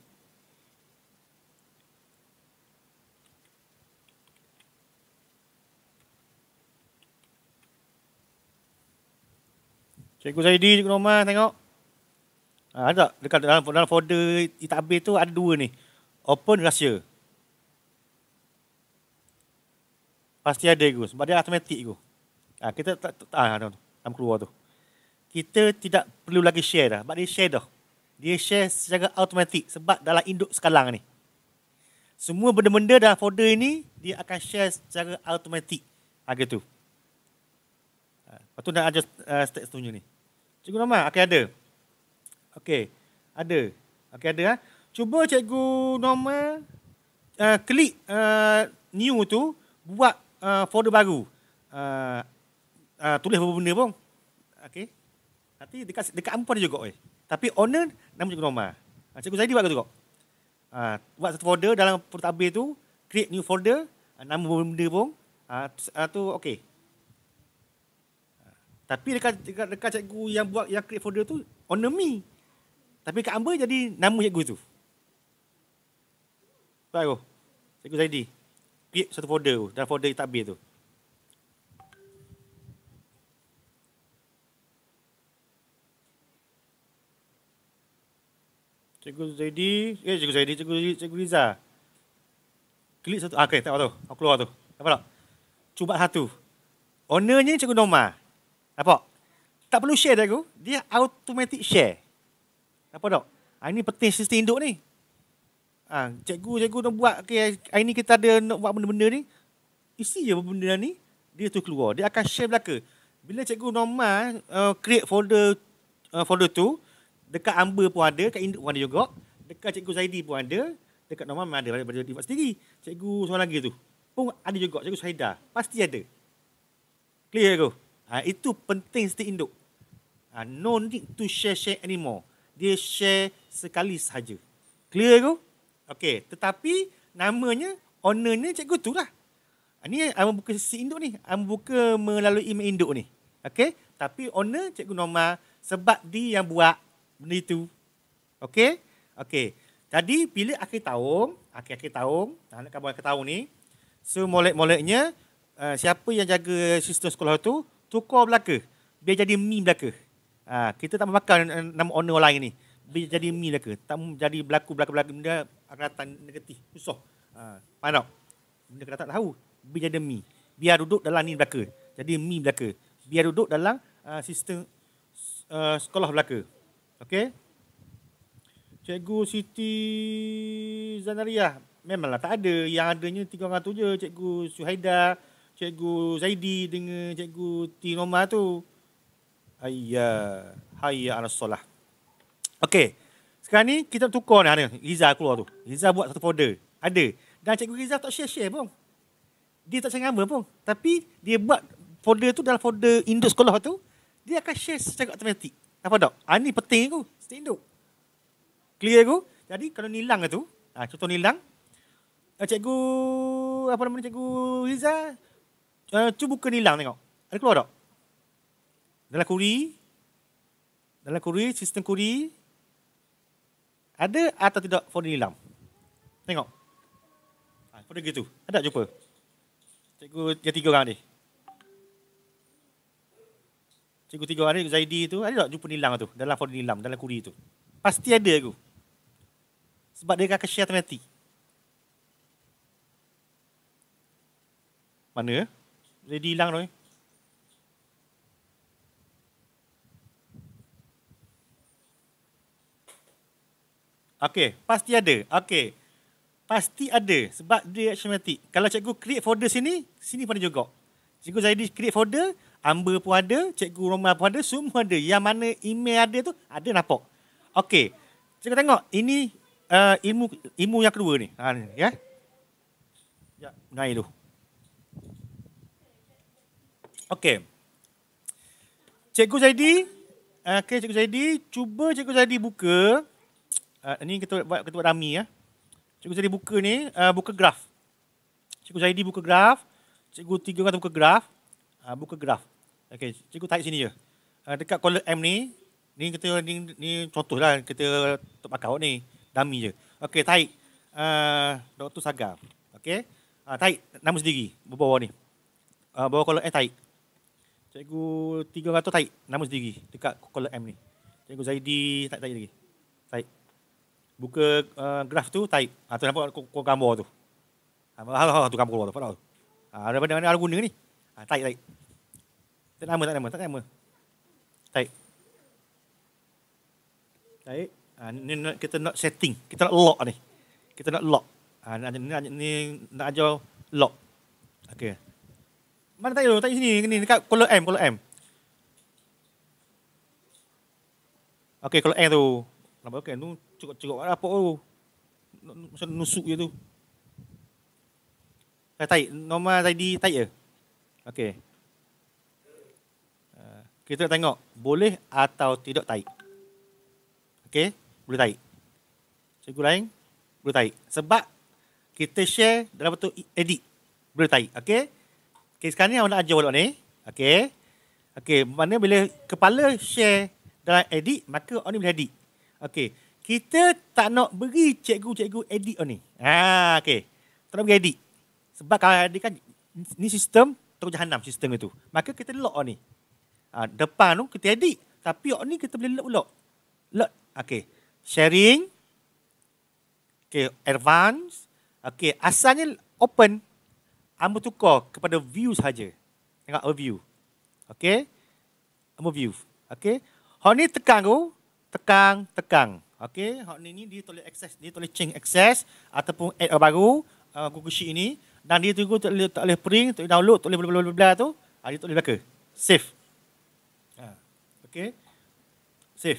Cikgu Zaidi, Cikgu Nomar tengok. Ha, ada tak? Dekat dalam, dalam folder takbir tu ada dua ni. Open rahsia. Pasti ada, Cikgu. Sebab dia automatik, Cikgu. Ha, kita tak tahu ha, dalam keluar tu. Kita tidak perlu lagi share dah. Sebab dia share dah. Dia share secara automatik. Sebab dalam induk sekalang ni. Semua benda-benda dalam folder ini dia akan share secara automatik. Ha, gitu. Ha, lepas nak adjust uh, step setunya ni. Cikgu Norman, okay, ada. Okay, ada. Okay, ada. Ha. Cuba Cikgu nama uh, klik uh, new tu buat uh, folder baru. Uh, uh, tulis beberapa benda pun. okay. Tapi dekat dekat ampun juga oi. Tapi owner nama juga nama. Ha, cikgu Zaidi buat juga. Ha, ah, buat satu folder dalam portabil tu, create new folder, ah, nama beberapa benda pun. Ha, tu, tu okey. Tapi dekat, dekat dekat cikgu yang buat yang create folder tu owner me. Tapi kat Amber jadi nama cikgu tu. Baik. Cikgu Zaidi. Create satu folder tu, dalam folder tabir tu. Cikgu Zaidi, eh Cikgu Zaidi, Cikgu Zaidi, Cikgu Riza. Klik satu, ah okay, tengok tu, aku oh, keluar tu. Apa tak? Cuba satu. Ownernya Cikgu Norma. Apa? Tak perlu share dia aku, dia automatic share. Apa dok? Ah, ini penting sistem induk ni. Ah, cikgu, cikgu nak buat, okay, hari kita ada nak buat benda-benda ni. Isi je benda ni, dia tu keluar. Dia akan share belaka. Bila cikgu normal uh, eh, create folder uh, folder tu, Dekat Amber pun ada, dekat Induk pun ada juga. Dekat Cikgu Zaidi pun ada. Dekat Norma memang ada banyak baju tiba sendiri. Cikgu seorang lagi tu pun ada juga. Cikgu Saida pasti ada. Clear aku? Ha, itu penting setiap Induk. Ha, no need to share-share anymore. Dia share sekali sahaja. Clear aku? okay, tetapi namanya, ownernya cikgu tu lah. Ha, ni saya buka si induk ni. Saya buka melalui email induk ni. okay, tapi owner cikgu normal sebab dia yang buat benda itu. Okey? Okey. Jadi pilih akhir tahun, akhir-akhir tahun, Nak kamu akhir tahun ni, so molek-moleknya uh, siapa yang jaga sistem sekolah tu tukar belaka. Biar jadi mi belaka. Uh, kita tak makan nama owner lain ni. Biar jadi mi belaka. Tak jadi belaku belaka-belaka benda akan negatif. Susah. Ha, uh, mana? Benda kena tak tahu. Biar jadi mi. Biar duduk dalam ni belaka. Jadi mi belaka. Biar duduk dalam uh, sistem uh, sekolah belaka. Okey. Cikgu Siti Zanariah. Memanglah tak ada. Yang adanya tiga orang tu je. Cikgu Suhaida, Cikgu Zaidi dengan Cikgu Tinoma tu. Hayya. Hayya Arasolah. Okey. Sekarang ni kita tukar ni. Rizal keluar tu. Rizal buat satu folder. Ada. Dan Cikgu Rizal tak share-share pun. Dia tak cakap pun. Tapi dia buat folder tu dalam folder induk sekolah tu. Dia akan share secara automatik. Nampak tak? Ah, ha, ni penting aku. Stay in Clear aku. Jadi kalau nilang tu, ha, contoh nilang. Ah, cikgu, apa nama cikgu Riza? Uh, cuba buka nilang tengok. Ada keluar tak? Dalam kuri. Dalam kuri, sistem kuri. Ada atau tidak folder nilang? Tengok. Ha, folder gitu. Ada jumpa. Cikgu yang tiga orang ni. Cikgu tiga hari Zaidi tu Ada tak jumpa Nilang tu Dalam Fordi Nilam Dalam kuri tu Pasti ada aku Sebab dia akan share Tengah Mana Zaidi hilang tu eh? Okay, pasti ada. Okay. Pasti ada sebab dia automatic. Kalau cikgu create folder sini, sini pun ada juga. Cikgu Zaidi create folder, Amba pun ada, Cikgu Roma pun ada, semua ada. Yang mana email ada tu, ada nampak. Okey. Cikgu tengok, ini uh, ilmu ilmu yang kedua ni. Ha, ni ya. Ya, naik tu. Okey. Cikgu Zaidi, uh, Okay, Cikgu Zaidi, cuba Cikgu Zaidi buka uh, ini kita buat kita buat dami ya. Cikgu Zaidi buka ni, uh, buka graf. Cikgu Zaidi buka graf. Cikgu tiga kata buka graf. Uh, buka graf. Okey, cikgu tarik sini je. Uh, dekat kolor M ni, ni kita ni, ni contoh lah, kita untuk pakau ni, dummy je. Okey, tarik. Uh, ah, Dr. Saga. Okey. Uh, tarik, nama sendiri, bawah ni. Uh, bawah kolor M tarik. Cikgu 300 tarik, nama sendiri, dekat kolor M ni. Cikgu Zaidi, tarik, tarik lagi. Tarik. Buka uh, graf tu, tarik. Ha, tu nampak kau gambar tu. Ha, ha, ha, tu gambar tu. Ha, ada benda ada guna ni. Ha, tarik, tarik. Tak nama, tak nama, tak nama. Taik. Taik. Ha, ah, ni nak, kita nak setting. Kita nak lock ni. Kita nak lock. Ha, ni, ni, ni, ni nak ajar lock. Okey. Mana tayo? Tayo sini. Ni, dekat color M. Color M. Okey, color M tu. Nampak okey. Tu cukup-cukup. Apa tu? Macam nusuk je tu. Eh, tayo. Normal tadi tayo. Okey kita nak tengok boleh atau tidak taik. Okey, boleh taik. Cikgu lain, boleh taik. Sebab kita share dalam bentuk edit. Boleh taik, okey? Okey, sekarang ni awak nak ajar awak ni. Okey. Okey, mana bila kepala share dalam edit, maka awak ni boleh edit. Okey. Kita tak nak beri cikgu-cikgu edit awak ni. Ha, okey. Tak nak beri edit. Sebab kalau edit kan, ni sistem, terus jahannam sistem itu. Maka kita lock awak ni uh, depan tu kita edit. Tapi yang ni kita boleh lock lock. Lock. Okay. Sharing. Okay. Advance. Okay. Asalnya open. Amu tukar kepada view saja. Tengok overview. Okay. Amu view. Okay. Hak ni tekan tu. Tekan, tekan. Okay. Hak ni ni dia boleh access. Dia boleh change access. Ataupun add orang baru. Uh, Google Sheet ini. Dan dia tu tak boleh, tak boleh print, tak boleh download, tak boleh bla bla bla tu. Uh, ah, tak boleh baca. Save. Okay. Safe.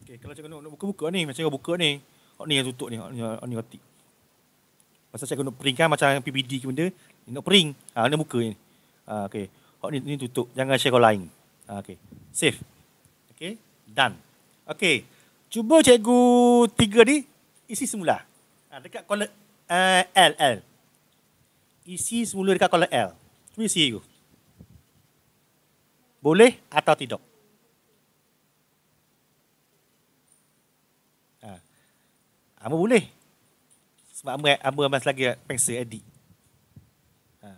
Okay, kalau cakap nak, buka-buka ni, macam kau buka ni. Hak ni yang tutup ni, hak ni hati. Pasal cakap nak print kan macam PPD ke benda, ni nak print. Ha, ah, nak buka ni. Ha, ah, okay. Hak ni, ni tutup, jangan share kau lain. Ha, ah, okay. Safe. Okay, done. Okay, cuba cikgu tiga ni isi semula. Ha, dekat kolom uh, eh, L, L. Isi semula dekat kolom L. Cuba isi cikgu boleh atau tidak. Ha. Amu boleh. Sebab amu, amu masih lagi pensel edit. Ha.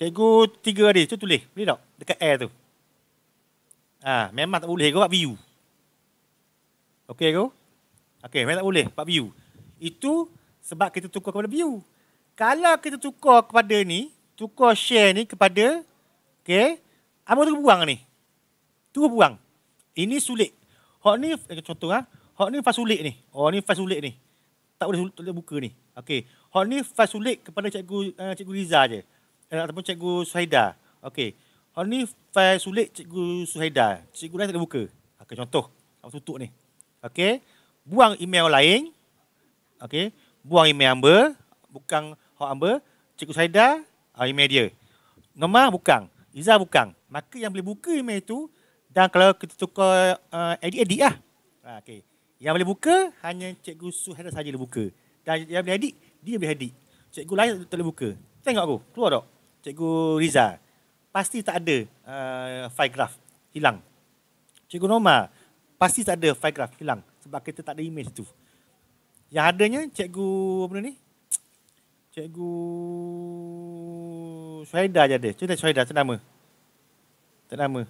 Cikgu tiga hari tu tulis. Boleh tak? Dekat air tu. Ha. Memang tak boleh. Kau buat view. Okey kau? Okey, memang tak boleh. Buat view. Itu sebab kita tukar kepada view. Kalau kita tukar kepada ni, tukar share ni kepada okay, apa tu buang ni? Tu buang. Ini sulit. Hak ni eh, contoh ah. Ha? Hak ni fas sulit ni. Oh ni fas sulit ni. Tak boleh, tak buka ni. Okey. Hak ni fas sulit kepada cikgu uh, cikgu Riza je. Eh, ataupun cikgu Suhaida. Okey. Hak ni fas sulit cikgu Suhaida. Cikgu lain tak boleh buka. Okay contoh. Aku tutup ni. Okey. Buang email lain. Okey. Buang email hamba. Bukan hak hamba. Cikgu Suhaida. Ah, email dia. Nama bukan. Liza bukan. Maka yang boleh buka email itu dan kalau kita tukar uh, edit-edit lah. Ha, okay. Yang boleh buka hanya Cikgu Suhaira sahaja boleh buka. Dan yang boleh edit, dia yang boleh edit. Cikgu lain tak boleh buka. Tengok aku, keluar tak? Cikgu Riza. Pasti tak ada uh, file graph hilang. Cikgu Norma, pasti tak ada file graph hilang. Sebab kita tak ada email itu. Yang adanya, cikgu apa ni? Cikgu Syahida je ada. Cerita Syahida, tak nama. Tak nama.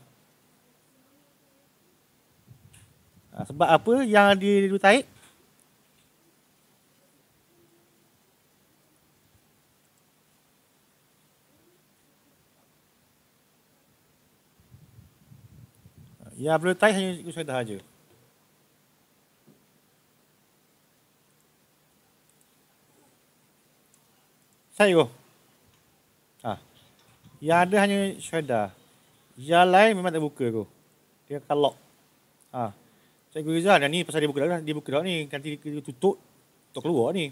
Ha, sebab apa yang di Dua Taik? Ya, Dua Taik hanya Cikgu Syahida je. Saya go. Yang ada hanya Syahda. Yang lain memang tak buka tu. Dia akan lock. Ha. Cikgu Rizal, ni pasal dia buka dah. Dia buka dah ni. Nanti dia tutup, tak keluar ni.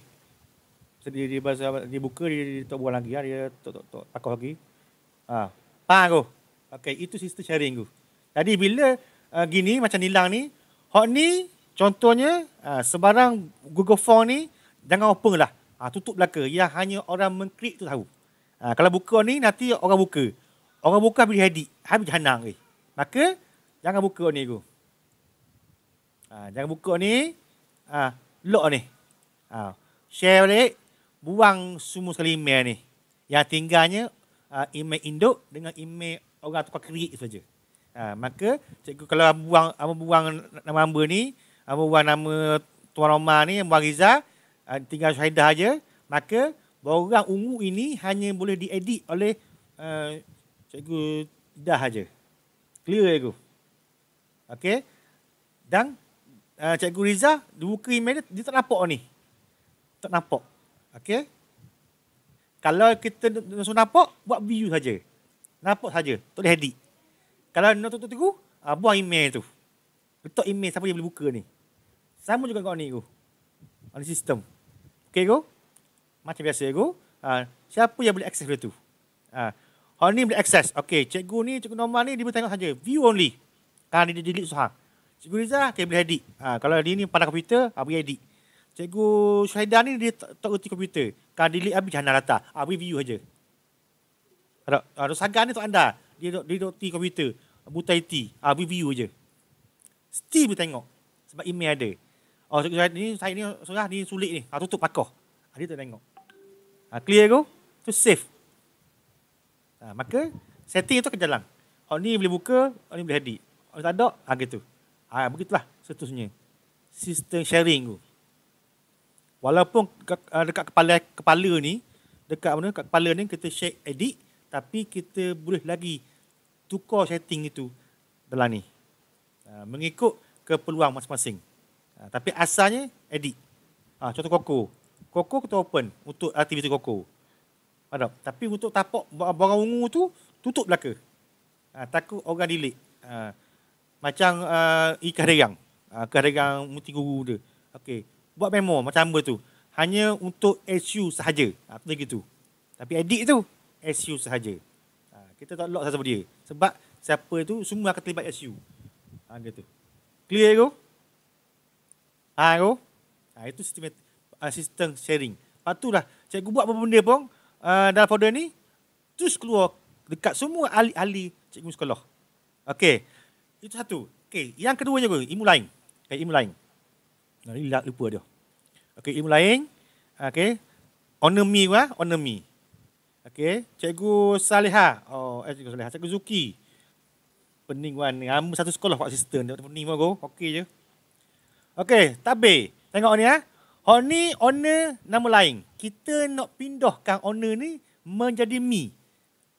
Pasal dia, dia, pasal dia buka, dia, dia tak buang lagi. Ha. Dia tak, tak, tak, tak lagi. Ha. Pak aku. Okay, itu sistem sharing aku. Jadi bila uh, gini, macam nilang ni, hot ni, contohnya, uh, sebarang Google Form ni, jangan open lah. Ha, tutup belaka. Yang hanya orang mengklik tu tahu. Ha, kalau buka ni nanti orang buka. Orang buka habis hadik, habis jahanam ke. Eh. Maka jangan buka ni aku. Ha, jangan buka ni. Ha, lock ni. Ha, share balik. Buang semua sekali email ni. Yang tinggalnya ha, email induk dengan email orang tukar kerik sahaja. Ha, maka cikgu kalau buang abu buang nama hamba ni, abu buang nama tuan Omar ni, Abu Rizal, ha, tinggal Syahidah aja, maka bahawa ungu ini hanya boleh diedit oleh uh, cikgu dah aja. Clear cikgu. Okey. Dan uh, cikgu Riza dia buka email dia, dia tak nampak ni. Tak nampak. Okey. Kalau kita nak nampak buat view saja. Nampak saja, tak boleh edit. Kalau nak tutup tu, ah, buang email tu. Letak email siapa yang boleh buka ni. Sama juga kau ni, Ani sistem. Okey, kau? macam biasa cikgu. Ha, ah, siapa yang boleh akses benda tu? Ha, orang ni boleh akses. Okey, cikgu ni, cikgu normal ni, dia boleh tengok saja. View only. Kan dia delete seorang. Cikgu Riza, okay, boleh edit. Ha, kalau dia ni pandang komputer, ha, boleh edit. Cikgu Syahidah ni, dia tak, tak reti komputer. Kan delete habis, jangan rata. Ha, boleh view saja. Ada, ada saga ni untuk anda. Dia tak uti komputer. Buta IT. Ha, boleh view saja. Still boleh tengok. Sebab email ada. Oh, cikgu ni, saya ni, surah ni sulit ni. Ha, tutup pakoh. Ha, dia tak tengok. Ha, clear go, tu safe. Ha, maka setting itu akan jalan. Hot ni boleh buka, hot ni boleh edit. Hot tak ada, ha, gitu. Ha, begitulah seterusnya. Sistem sharing tu. Walaupun dekat kepala kepala ni, dekat mana, dekat kepala ni kita check edit, tapi kita boleh lagi tukar setting itu dalam ni. Ha, mengikut keperluan masing-masing. Ha, tapi asalnya edit. Ha, contoh koko koko kita open untuk aktiviti koko. Ada. Tapi untuk tapak barang ungu tu tutup belaka. Ha, takut orang dilik. Ha, macam uh, ikan derang. Ha, ikan derang ha, muti guru dia. Okey. Buat memo macam apa tu. Hanya untuk SU sahaja. Ha, kena gitu. Tapi adik tu SU sahaja. Ha, kita tak lock sama dia. Sebab siapa tu semua akan terlibat SU. Ha, gitu. Clear tu? Ha, tu? Ha, itu sistematik uh, sharing. Lepas cikgu buat apa benda pun uh, dalam folder ni, terus keluar dekat semua ahli-ahli cikgu sekolah. Okey, itu satu. Okey, yang kedua juga, ilmu lain. Okay, eh, ilmu lain. Nah, ini lupa dia. Okey, ilmu lain. Okey, honor me lah, honor me. Okey, cikgu Saleha. Ha? Oh, eh, cikgu Saleha. Ha? Cikgu Zuki. Pening kan, satu sekolah kat sistem. Pening pun aku, okey je. Okey, tabir. Tengok ni lah. Ha? Honey owner nama lain. Kita nak pindahkan owner ni menjadi me.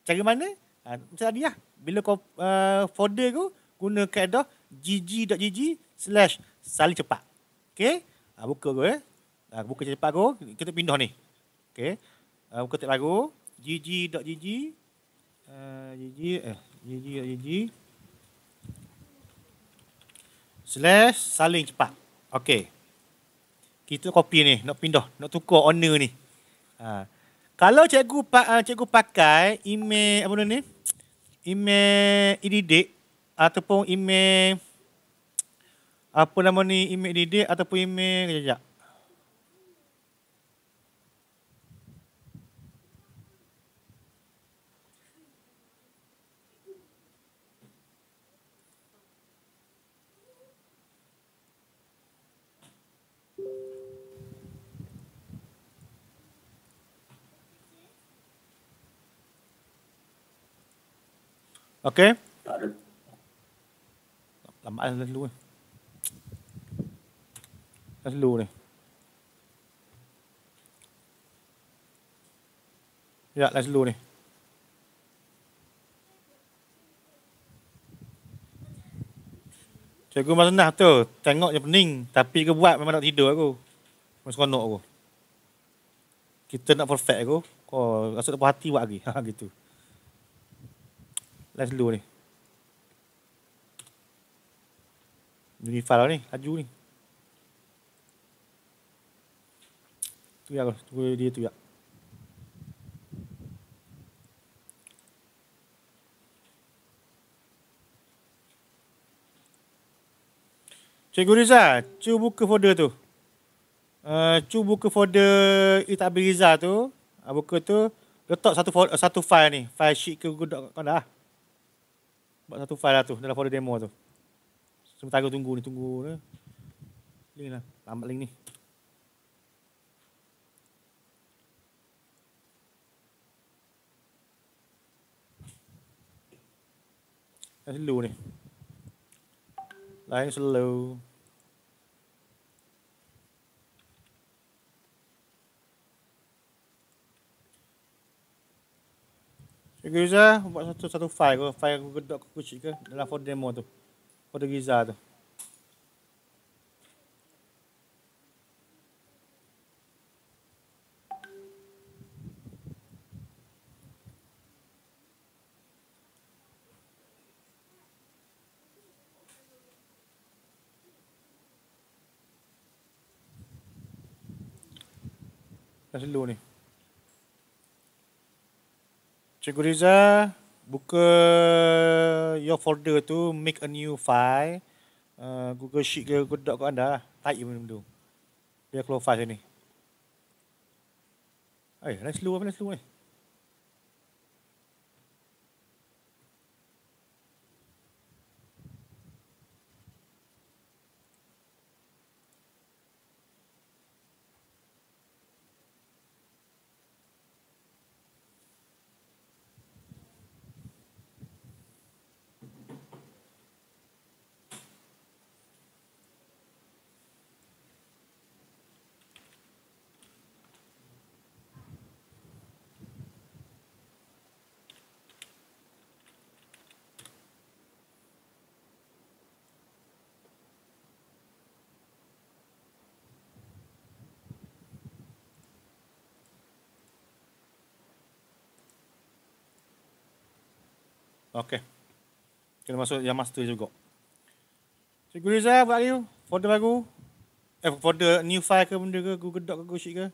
Cara mana? Ha, macam tadi lah. Bila kau uh, folder tu, guna kaedah gg.gg slash saling cepat. Okay? Ha, buka tu eh. Ha, buka cepat tu. Kita pindah ni. Okay? Ha, buka tak baru. gg.gg gg uh, gg eh, slash saling cepat. Okay kita kopi ni nak pindah nak tukar owner ni ha. kalau cikgu pa, ah, cikgu pakai email apa ni email ididik ataupun email apa nama ni email ididik ataupun email kejap, kejap. Okey? Tak ada. Lambat lalu ni. Lalu ni. Ya, lalu ni. Cikgu memang senang tu. Tengok je pening. Tapi ke buat memang nak tidur aku. Memang seronok aku. Kita nak perfect aku. Kau rasa tak puas hati buat lagi. Ha, gitu. Last dulu ni. Unifal ni, laju ni. Tu ya, tu dia tu ya. Cikgu Riza, cuba buka folder tu. Uh, cuba buka folder Itabi tu. Uh, buka tu, letak satu folder, satu file ni. File sheet ke Google Doc kau Buat satu file lah tu dalam folder demo tu. Sementara tunggu ni, tunggu ni. Link lah, lambat link ni. Dah slow ni. Lain slow. Cikgu Giza buat satu satu file ke, file aku gedok aku kecil ke dalam folder demo tu. Folder Giza tu. Dah selur ni. Cikgu Riza, buka your folder tu, make a new file. Uh, Google Sheet ke Google Doc ke anda lah. Type benda-benda. Biar keluar file sini. Eh, hey, nice slow apa nice slow ni? Eh? Okey. Kena masuk yang master juga. Cikgu Riza, buat lagi tu. Folder baru. Eh, folder new file ke benda ke? Google Doc ke Google Sheet ke?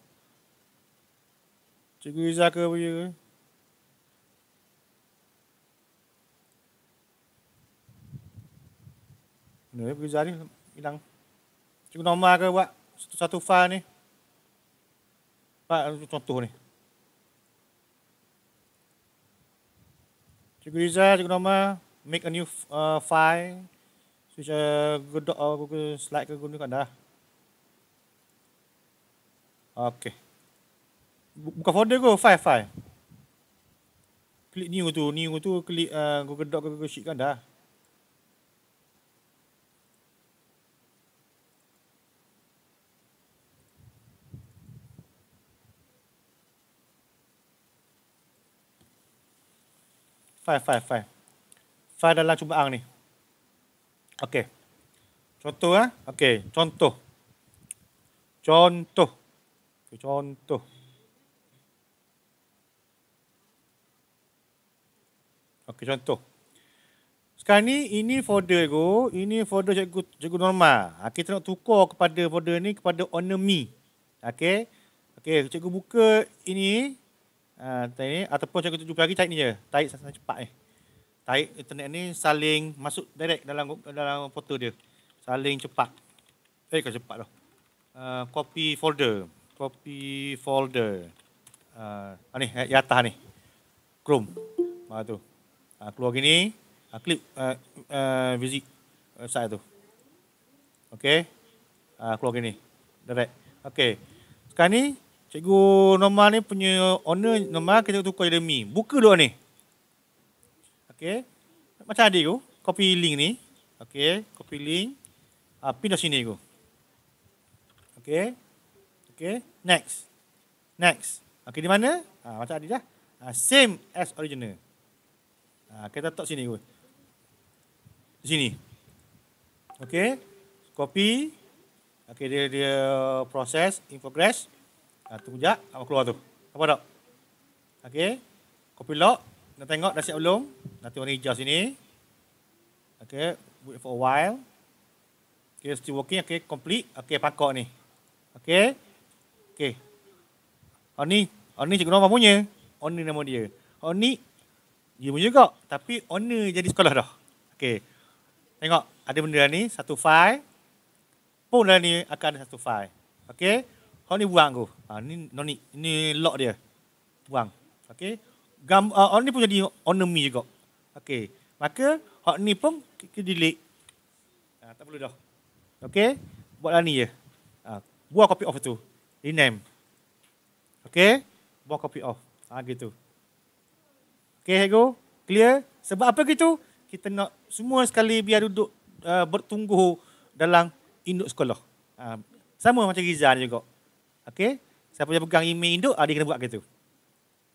Cikgu Riza ke apa ke? Mana ya, Riza ni? Hilang. Cikgu normal ke buat satu-satu file ni? Pak, contoh ni. Cikgu Riza, Cikgu Norma, make a new uh, file. Switch a uh, good dot or uh, Google Slide ke guna kan dah. Okay. Buka folder ke? File, file. Klik new tu, new tu, klik uh, Google Doc ke Google Sheet kan dah. five, five, five. Five cuba ang ni. Okey. Contoh ah. Eh? Ha? Okey, contoh. Contoh. Okay, contoh. Okey, contoh. Sekarang ni ini folder aku, ini folder cikgu cikgu normal. Ha, kita nak tukar kepada folder ni kepada owner me. Okey. Okey, cikgu buka ini, Ha, ni ataupun cikgu tujuh lagi tarik ni je. Tarik sangat sangat cepat ni. Tarik internet ni saling masuk direct dalam dalam portal dia. Saling cepat. Eh, kau cepat dah. Uh, copy folder. Copy folder. Uh, ni, yang eh, atas ni. Chrome. Mana ah, tu. Ha, keluar gini. Ha, klik uh, uh, visit website tu. Okay. Ha, keluar gini. Direct. Okay. Sekarang ni, Cikgu Norma ni punya owner Norma kita tukar jadi mi. Buka dulu ni. Okey. Macam ada tu, copy link ni. Okey, copy link. Ah, pindah sini tu. Okey. Okey, next. Next. Okey, di mana? Ah, macam ada dah. Ah, same as original. Ah, kita tak sini tu. Sini. Okey. Copy. Okey, dia dia proses in progress. Ah, tunggu ha, kejap, awak keluar tu. Apa tak? Okey. Copy lock. Nak tengok dah siap belum? Nanti warna hijau sini. Okey, wait for a while. Okey, still working. Okey, complete. Okey, pakok ni. Okey. Okey. Oh ni, oh ni cikgu nama punya. Oh ni nama dia. Oh ni dia punya juga, tapi owner jadi sekolah dah. Okey. Tengok, ada benda ni, satu file. Pun dah ni akan ada satu file. Okey. Kau oh, ni buang aku. Ha, ni noni. Ni lock dia. Buang. Okey. Gam, uh, orang ni pun jadi onemi juga. Okey. Maka, hak ni pun kita delete. Ha, tak perlu dah. Okey. Buatlah ni je. Ha, buang copy off tu. Rename. Okey. Buat copy off. Ha, gitu. Okey, here Clear. Sebab apa gitu? Kita nak semua sekali biar duduk uh, bertungguh dalam induk sekolah. Ha, sama macam Rizal juga. Okey. saya punya pegang email induk, ah, dia kena buat macam tu.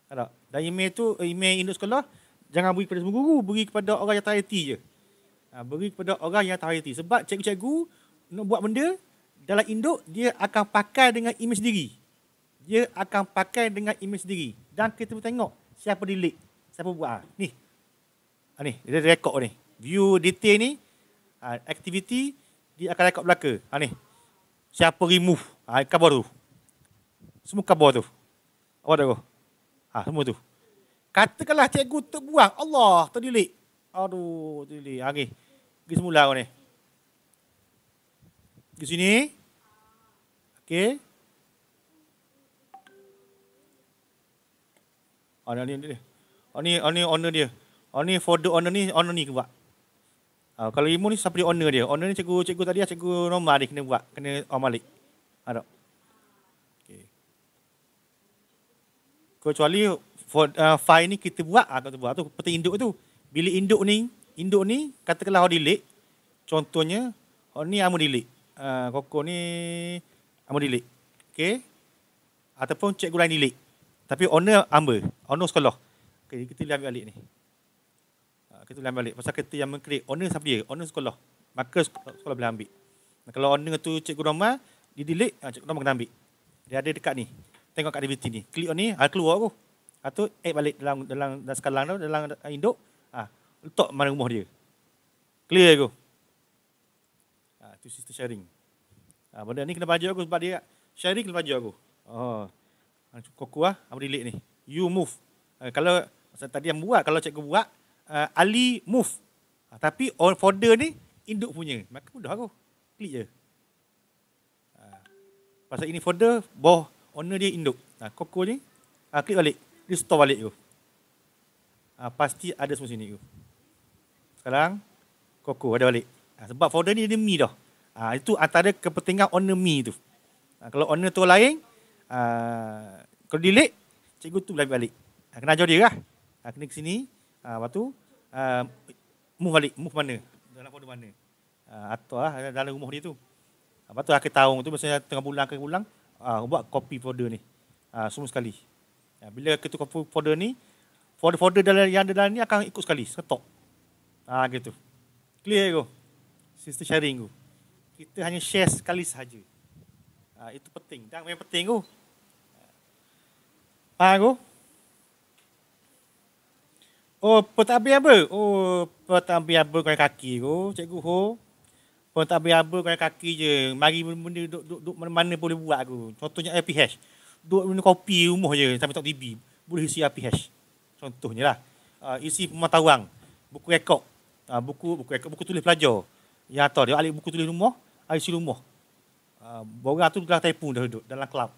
Tak? Dan email tu, eh, email induk sekolah, jangan bagi kepada semua guru, bagi kepada orang yang tahu je. Ah, bagi kepada orang yang tahu Sebab cikgu-cikgu nak buat benda, dalam induk, dia akan pakai dengan email sendiri. Dia akan pakai dengan email sendiri. Dan kita pun tengok siapa delete, siapa buat. Ah, ni. Ha, ni, dia rekod ni. View detail ni, ha, activity, dia akan rekod belaka. Ha, ni. Siapa remove? Ah, kabar baru. Semua khabar tu. Awak tahu? Ha, semua tu. Katakanlah cikgu terbuang. Allah, terdilik. Aduh, terdilik. Ha, pergi. semula kau ni. Pergi sini. Okay. Oh, ni, ni, ni. Oh, ni, oh, ni owner dia. Oh, ni for the owner ni, owner ni ke buat? Ha, kalau imun ni siapa dia owner dia. Owner ni cikgu, cikgu tadi lah, cikgu normal dia kena buat. Kena Om Malik. Ha, kecuali for, uh, file ni kita buat ah kita buat tu peti induk tu bilik induk ni induk ni katakanlah hor dilik contohnya hor ni amu dilik uh, ah, kokok ni amu dilik okey ataupun cek gurai dilik tapi owner amba owner sekolah okey kita boleh ambil balik ni uh, kita boleh ambil balik pasal kita yang mengkrit owner siapa dia owner sekolah maka sekolah boleh ambil kalau owner tu cikgu Norma, dia delete, ah, cikgu Norma kena ambil. Dia ada dekat ni tengok kat DBT ni. Klik ni, ha, keluar aku. Ah, ha, tu, add eh, balik dalam dalam, dalam sekalang tu, dalam induk. Ha, letak mana rumah dia. Clear aku. Ha, tu sister sharing. Ha, benda ni kena baju aku sebab dia sharing kena baju aku. Oh. Ha, koku lah, ha, apa ni. You move. Ha, kalau saya tadi yang buat, kalau cikgu buat, uh, Ali move. Ha, tapi on folder ni, induk punya. Maka mudah aku. Klik je. pasal ini folder, bawah owner dia induk. Ha, koko ni, ha, klik balik. Restore balik tu. Ha, pasti ada semua sini tu. Sekarang, koko ada balik. Ha, sebab folder ni dia me dah. Ha, itu antara kepentingan owner me tu. Ha, kalau owner tu lain, ha, kalau delete, cikgu tu balik balik. Ha, kena ajar dia lah. Ha, kena ke sini. Ha, lepas tu, ha, move balik. Move mana? Dalam folder mana? Ha, atau lah, dalam rumah dia tu. Ha, lepas tu akhir tahun tu, biasanya tengah bulan ke bulan, uh, buat copy folder ni. Uh, semua sekali. Uh, bila kita copy folder ni, folder-folder dalam yang ada dalam ni akan ikut sekali, ketok. Ah gitu. Clear go. Sister sharing go. Kita hanya share sekali sahaja. Uh, itu penting. Dan yang penting go. Faham go? Oh, petang apa? Oh, petang apa kaki go, cikgu ho. Kau tak boleh apa kau kaki je. Mari benda duduk, duduk, duduk mana boleh buat aku. Contohnya RPH. Duduk minum kopi rumah je sampai tak TV. Boleh isi API hash. Contohnya lah. Uh, isi pematawang. Buku rekod. Uh, buku buku rekod. Buku tulis pelajar. Ya atas dia alik buku tulis rumah. Ah, isi rumah. Uh, Borang tu dalam typhoon dah duduk. Dalam club.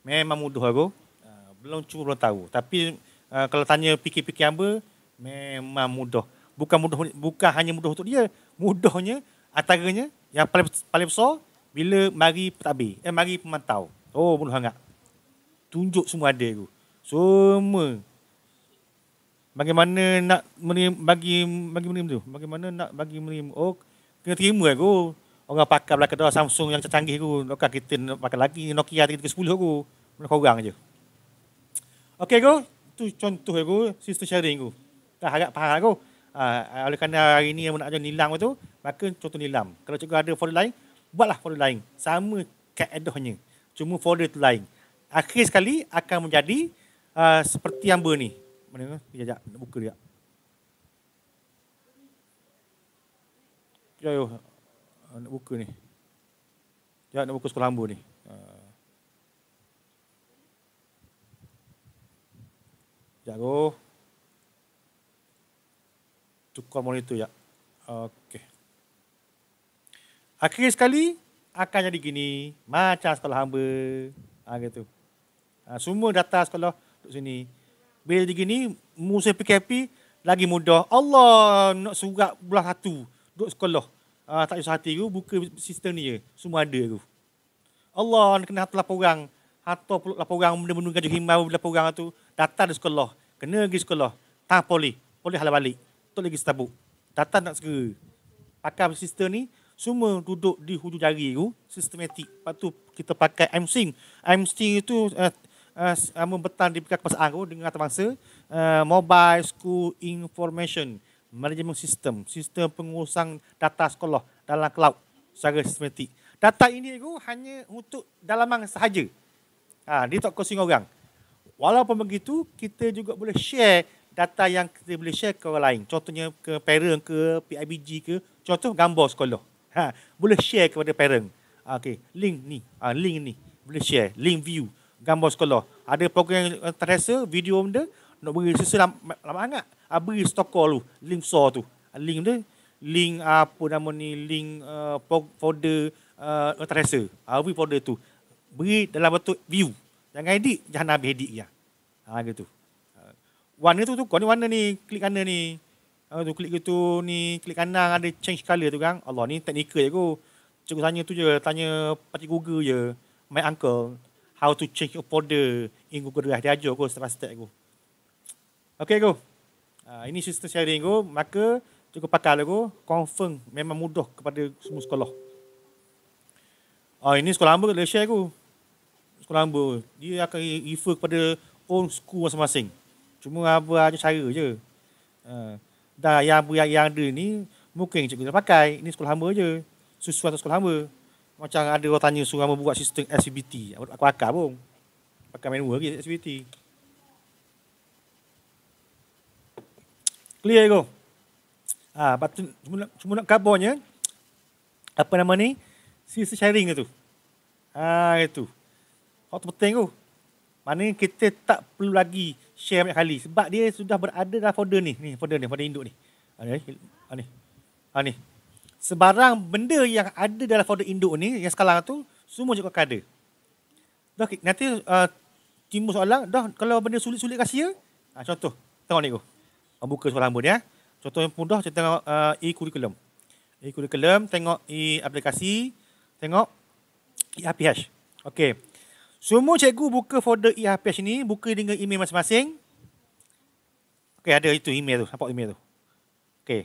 Memang mudah aku. Uh, belum cuba belum tahu. Tapi uh, kalau tanya fikir-fikir apa. Memang mudah bukan mudah bukan hanya mudah untuk dia mudahnya antaranya yang paling paling besar bila mari petabe eh mari pemantau oh mudah sangat tunjuk semua ada tu semua bagaimana nak menerima, bagi bagi menerima tu bagaimana nak bagi menerima oh kena terima aku orang pakai belakang dah Samsung yang canggih aku nak kita pakai lagi Nokia 310 aku mana korang aje okey aku tu contoh aku sister sharing aku tak harap faham aku Uh, oleh kerana hari ini yang nak jual nilam tu, maka contoh nilam. Kalau cikgu ada folder lain, buatlah folder lain. Sama keadaannya. Cuma folder tu lain. Akhir sekali akan menjadi uh, seperti hamba ni. Mana tu? Sekejap, sekejap. Nak buka dia. Sekejap, Nak buka ni. Sekejap, nak buka sekolah hamba ni. Sekejap, to call monitor ya. Okey. Akhir sekali akan jadi gini macam sekolah hamba. Ah ha, gitu. Ha, semua data sekolah duduk sini. Bila jadi gini musim PKP lagi mudah. Allah nak surat bulan satu duduk sekolah. Ha, tak usah hati tu buka sistem ni je. Semua ada tu. Allah nak kena hantar orang. Hantar pulak orang benda-benda gaji himbau berapa orang tu datang di sekolah. Kena pergi sekolah. Tak boleh, boleh halal balik satu lagi setabuk. Datang nak segera. Pakai sister ni, semua duduk di hujung jari tu, sistematik. Lepas tu kita pakai I'm sing. I'm sing tu uh, eh, uh, eh, membetan di pihak kepasaan tu dengan antarabangsa. Uh, eh, mobile School Information Management System. Sistem pengurusan data sekolah dalam cloud secara sistematik. Data ini tu hanya untuk dalaman sahaja. Ha, dia tak kosong orang. Walaupun begitu, kita juga boleh share data yang kita boleh share ke orang lain. Contohnya ke parent ke PIBG ke. Contoh gambar sekolah. Ha, boleh share kepada parent. Ah, okay, link ni. Ha, link ni. Boleh share. Link view. Gambar sekolah. Ada program yang terasa, video benda. Nak beri sesuatu lama, lama sangat. Ha, beri stokor tu. Link saw tu. Ha, link tu, Link apa nama ni. Link uh, folder uh, terasa. Ha, folder tu. Beri dalam bentuk view. Jangan edit. Jangan habis edit ya. Ha, gitu. Gitu warna tu tu kau ni warna ni klik kanan ni uh, tu klik tu ni klik kanan ada change color tu kan Allah ni technical je aku cukup tanya tu je tanya pakcik google je my uncle how to change your folder in google drive dia ajar aku step by step aku Okay aku uh, ini sister sharing aku maka cukup pakai lah aku confirm memang mudah kepada semua sekolah Oh, ini sekolah hamba, dia share aku. Sekolah hamba. Dia akan refer kepada own school masing-masing. Cuma apa je cara je. Uh, dah yang, yang, yang ada ni mungkin cikgu dah pakai. Ini sekolah hamba je. Susu atas sekolah hamba. Macam ada orang tanya suruh hamba buat sistem SBT. Aku akal pun. Pakai manual lagi SBT. Clear go. Ha, batu, cuma, cuma nak kabarnya. Apa nama ni? Sistem sharing tu. Ha, itu. Waktu penting tu. mana kita tak perlu lagi share banyak kali sebab dia sudah berada dalam folder ni. Ni folder ni, folder induk ni. Ha ni. Ha ni. Ha ni. Sebarang benda yang ada dalam folder induk ni yang sekarang tu semua juga ada. Dah nanti uh, timbul soalan dah kalau benda sulit-sulit rahsia. Ha, contoh tengok ni tu. Buka soalan hamba ni ya. Contoh yang mudah kita tengok uh, e-curriculum. E-curriculum tengok e-aplikasi tengok e-APH. Okey. Semua cikgu buka folder EHPH ni, buka dengan email masing-masing. Okey, ada itu email tu, nampak email tu. Okey.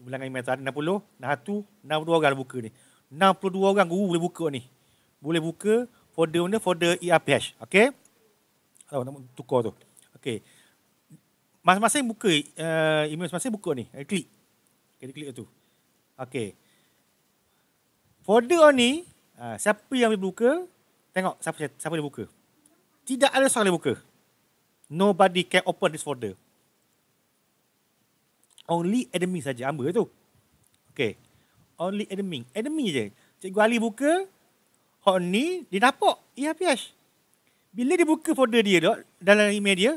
Bulan email tu ada 60, nah tu 62 orang buka ni. 62 orang guru boleh buka ni. Boleh buka folder mana? Folder EHPH. Okey. Oh, nak tukar tu. Okey. Masing-masing buka uh, email masing-masing buka ni. Eh, klik. Okey, klik tu. Okey. Folder ni, uh, siapa yang boleh buka? Tengok siapa siapa dia buka. Tidak ada seorang dia buka. Nobody can open this folder. Only admin saja ambil tu. Okay. Only admin. Admin je. Cikgu Ali buka. Hot ni. Dia nampak. Ya, Piyash. Bila dia buka folder dia dok dalam email dia,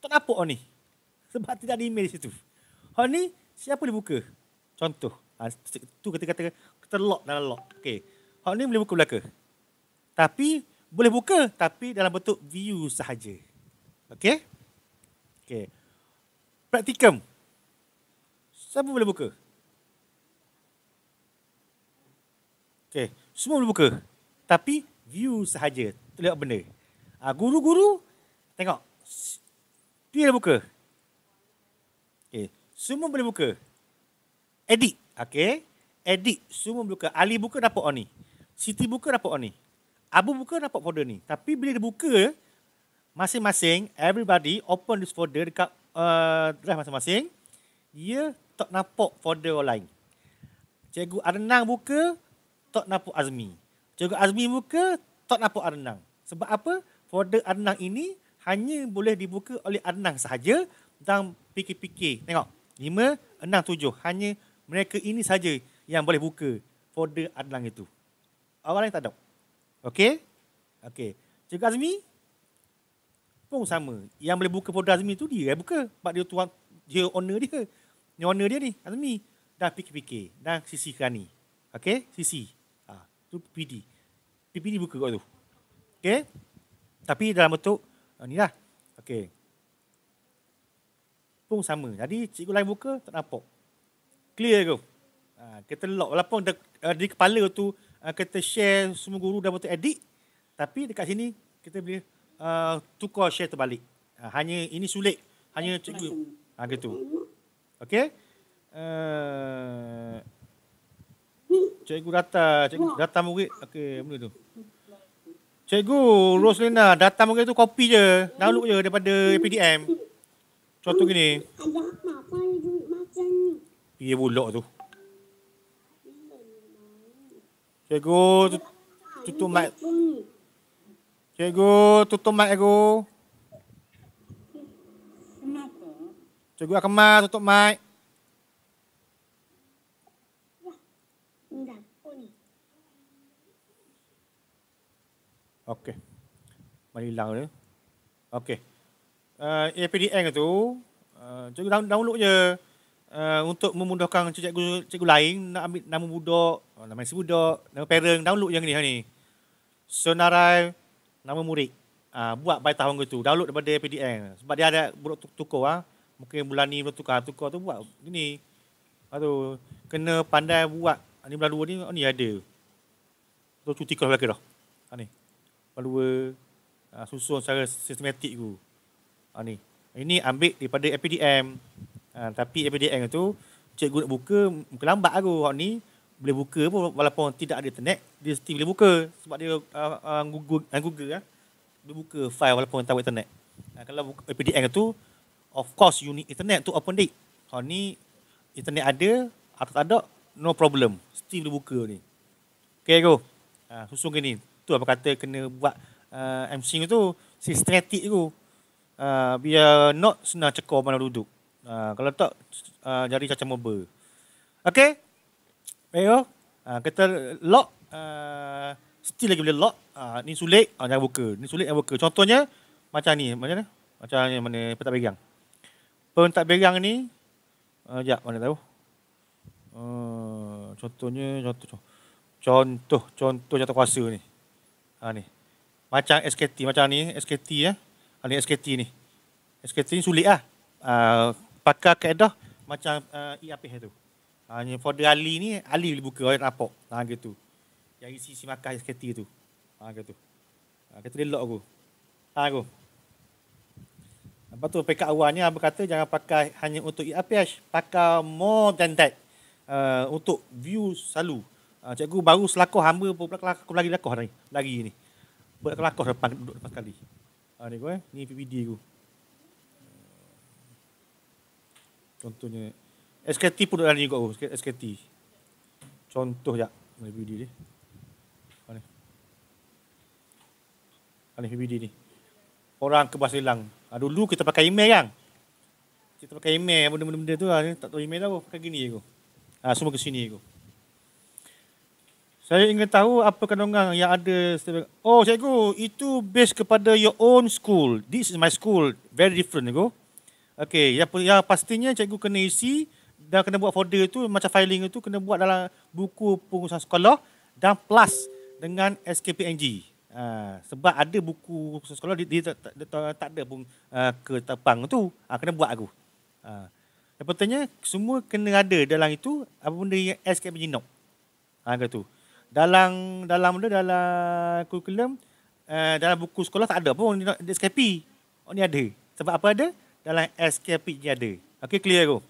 tak nampak ni. Sebab tidak ada email di situ. Hot ni, siapa dia buka? Contoh. Ha, tu kata-kata, kata lock dalam lock. Okay. Hot ni boleh buka belakang tapi boleh buka tapi dalam bentuk view sahaja. Okey? Okey. Praktikum. Siapa boleh buka? Okey, semua boleh buka tapi view sahaja. Tengok benda. Ah guru-guru tengok. Dia boleh buka. Okey, semua boleh buka. Edit. Okey. Edit semua boleh buka. Ali buka dapat on ni. Siti buka dapat on ni. Abu buka nampak folder ni. Tapi bila dia buka, masing-masing, everybody open this folder dekat uh, drive masing-masing, dia tak nampak folder orang lain. Cikgu Arenang buka, tak nampak Azmi. Cikgu Azmi buka, tak nampak Arenang. Sebab apa? Folder Arenang ini hanya boleh dibuka oleh Arenang sahaja dan PKPK. Tengok, 5, 6, 7. Hanya mereka ini saja yang boleh buka folder Arenang itu. Orang lain tak ada. Okey? Okey. Cik Azmi pun sama. Yang boleh buka produk Azmi tu dia yang buka. Sebab dia tuan dia owner dia. Ni owner dia ni, Azmi. Dah fikir-fikir. Dah sisi kerani. Okey? Sisi. Ha, tu PPD. PPD buka kat tu. Okey? Tapi dalam bentuk ha, ni lah. Okey. Pun sama. Jadi cikgu lain buka, tak nampak. Clear ke? Ha, kita lock. Walaupun di kepala tu kita share semua guru dah betul edit tapi dekat sini kita boleh uh, tukar share terbalik uh, hanya ini sulit hanya cikgu ha uh, gitu okey uh, cikgu data cikgu data murid okey mula tu cikgu Roslina data murid tu copy je download je daripada PDM contoh gini ayah apa macam ni pula tu Cikgu tutup mic. Cikgu tutup mic aku. Cikgu akan mai tutup mic. Okey. Mari hilang dia. Okey. Uh, eh, APDN tu, uh, cikgu download je uh, untuk memudahkan cikgu cikgu lain nak ambil nama budak, oh, nama si budak, nama parent download yang ni ha ni. Senarai nama murid. Uh, buat bayi tahun tu download daripada PDN sebab dia ada buruk tukar ha. mungkin bulan ni buruk tukar tukar tu buat gini tu kena pandai buat ini ah, bulan dua ni oh, ni ada tu cuti kelas belakang dah ha, ni bulan dua uh, susun secara sistematik tu ha, ni ini ambil daripada APDM Ha, tapi daripada end tu cikgu nak buka muka lambat aku orang ni boleh buka pun walaupun tidak ada internet dia mesti boleh buka sebab dia uh, uh, Google uh, Google uh, dia buka file walaupun tak ada internet uh, kalau buka PDN tu of course you need internet to open it kalau ni internet ada atau tak ada no problem still boleh buka ni okey go ha, uh, susung gini tu apa kata kena buat uh, MC tu si strategik tu uh, biar not senang cekor mana duduk Uh, kalau tak, uh, jari cacam moba. Okay. Ayo. Uh, ah, kita lock. Uh, still lagi boleh lock. Uh, ni sulit. Uh, jangan buka. Ni sulit, jangan buka. Contohnya, macam ni. Macam ni. Macam ni, mana petak berang. Petak berang ni. Uh, sekejap, mana tahu. Uh, contohnya, contoh, contoh. Contoh, contoh jatuh kuasa ni. Ha, ni. Macam SKT, macam ni SKT ya. Eh. Ha, ni SKT ni. SKT ni sulit lah. Uh, pakar kaedah macam uh, eh, IAPH e tu. Hanya uh, for the Ali ni, Ali boleh buka orang apok. Ha, uh, gitu. Yang isi si makan SKT tu. Ha, uh, gitu. Ha, uh, kata dia lock aku. Ha, aku. Apa tu, pekat awalnya, apa kata jangan pakai hanya untuk IAPH. E pakai more than that. Uh, untuk view selalu. Uh, cikgu baru selakoh hamba pun belakang aku lagi lakoh ni. Lagi ni. Belakang lakoh depan, duduk depan sekali. Ha, uh, ni gue, ni PPD gue. Contohnya SKT pun ada ni juga oh. SKT Contoh ya, Mana VBD ni Mana Mana VBD ni Orang kebas hilang ha, ah, Dulu kita pakai email kan Kita pakai email Benda-benda tu lah ni. Tak tahu email tau Pakai gini je ha, ah, Semua ke sini je saya ingin tahu apa kandungan yang ada Oh cikgu, itu based kepada your own school. This is my school. Very different cikgu. Okey, yang, yang pastinya cikgu kena isi dan kena buat folder itu macam filing itu kena buat dalam buku pengurusan sekolah dan plus dengan SKPNG. Uh, ha, sebab ada buku pengurusan sekolah dia, dia, dia, dia, dia tak ada pun uh, ha, ke tapang tu, uh, kena buat aku. Uh, dan pertanya semua kena ada dalam itu apa benda yang SKPNG nak. Ha, uh, gitu. Dalam dalam dia dalam kurikulum uh, dalam buku sekolah tak ada pun SKP. Oh ni ada. Sebab apa ada? dalam SKP yang ada. Okey, clear aku.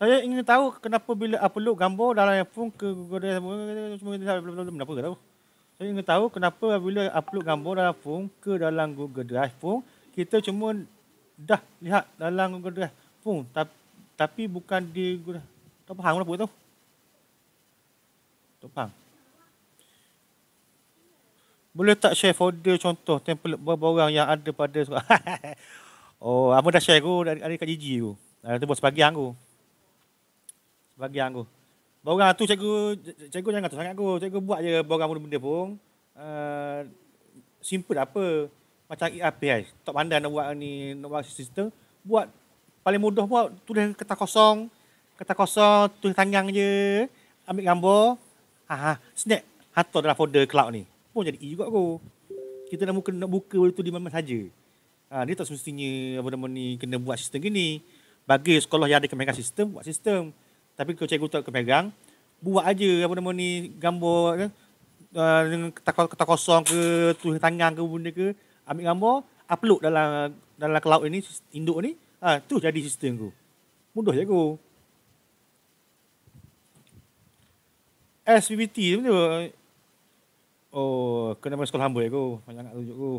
Saya ingin tahu kenapa bila upload gambar dalam phone ke Google Drive semua kenapa tahu. Saya ingin tahu kenapa bila upload gambar dalam phone ke dalam Google Drive phone kita cuma dah lihat dalam Google Drive phone tapi, tapi bukan di Google Tak faham apa tu? Tak faham. Boleh tak share folder contoh template beberapa orang yang ada pada Oh, apa dah share aku dari dari kat Gigi aku. Ah tu buat sebahagian aku. Sebahagian aku. Barang lah tu cikgu cikgu jangan kata sangat aku. Cikgu buat je barang benda-benda pun. Uh, simple apa. Macam API. Tak pandai nak buat ni nak buat sistem. Buat paling mudah buat tulis kertas kosong. Kertas kosong tu tangan je. Ambil gambar. Aha, ah, snap. Hantar dalam folder cloud ni. Pun jadi E juga aku. Kita nak buka, nak buka tu di mana saja ha, dia tak semestinya apa nama ni kena buat sistem gini bagi sekolah yang ada kemegang sistem buat sistem tapi kalau cikgu tak kemegang buat aja apa nama ni gambar kan ha, dengan kertas kosong ke tulis tangan ke benda ke ambil gambar upload dalam dalam cloud ini induk ini. ha, tu jadi sistem tu mudah je aku SVBT tu oh kena masuk sekolah hamba aku banyak nak tunjuk aku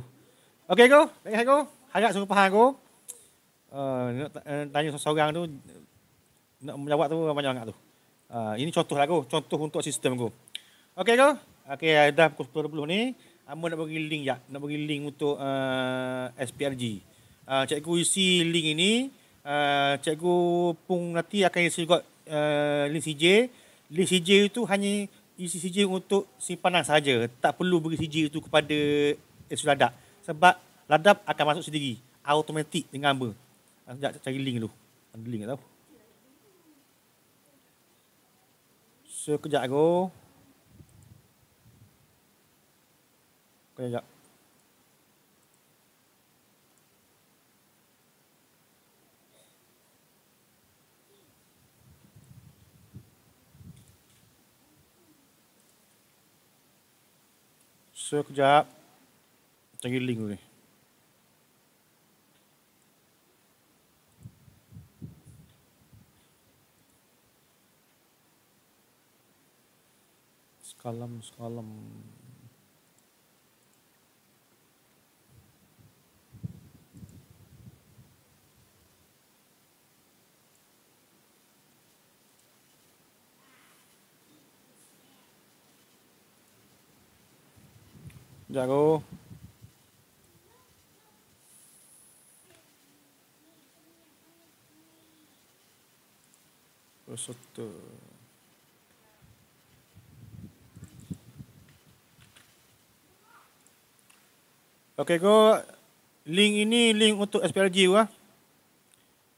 okey aku baik aku harap sungguh faham aku. Eh, eh, tanya seorang tu nak menjawab tu banyak sangat tu. Eh, ini contoh aku, contoh untuk sistem aku. Okey ke? Okey, dah pukul 10.20 ni. Amun nak bagi link ya, nak bagi link untuk SPRG. Uh, cikgu isi link ini. Uh, cikgu pun nanti akan isi juga uh, link CJ. Link CJ itu hanya isi CJ untuk simpanan saja. Tak perlu beri CJ itu kepada Esuladak. Sebab Ladap akan masuk sendiri. Automatik dengan apa. Sekejap cari link dulu. Ada link tak tahu. Sekejap aku. Sekejap. Sekejap. Cari link tu. ni. skalam skalam Jago. Bersatu. Okey go link ini link untuk SPRG gua. Ah.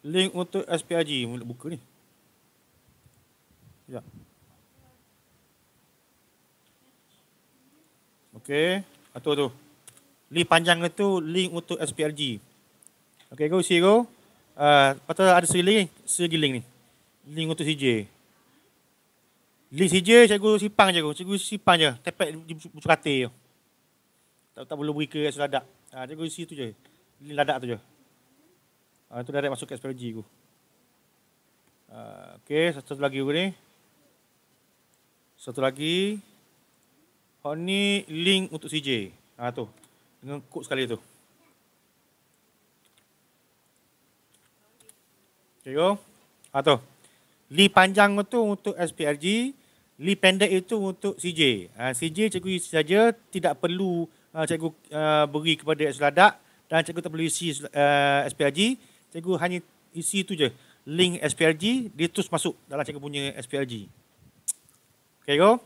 Link untuk SPRG mula buka ni. Ya. Okey, atau tu. Link panjang itu link untuk SPRG. Okey go see go. Ah, uh, ada segi link, segi link ni. Link untuk CJ. Link CJ cikgu sipang je cikgu sipang je, tepat di bucu katil tak, tak perlu ah, pergi ke rasa ladak. Ha, cikgu isi tu je. Beli ladak tu je. Ha, tu direct masuk ke SPLG aku. Ha, ah, okay, satu, satu lagi aku ni. Satu lagi. Hak ni link untuk CJ. Ha, tu. Dengan kod sekali tu. Cikgu. Ha, tu. Li panjang tu untuk SPRG. Li pendek itu untuk CJ. Ha, CJ cikgu isi saja. Tidak perlu uh, cikgu uh, beri kepada Suladak dan cikgu tak perlu isi uh, ah, SPRG. Cikgu hanya isi itu je. Link SPRG, dia terus masuk dalam cikgu punya SPRG. Okay, go.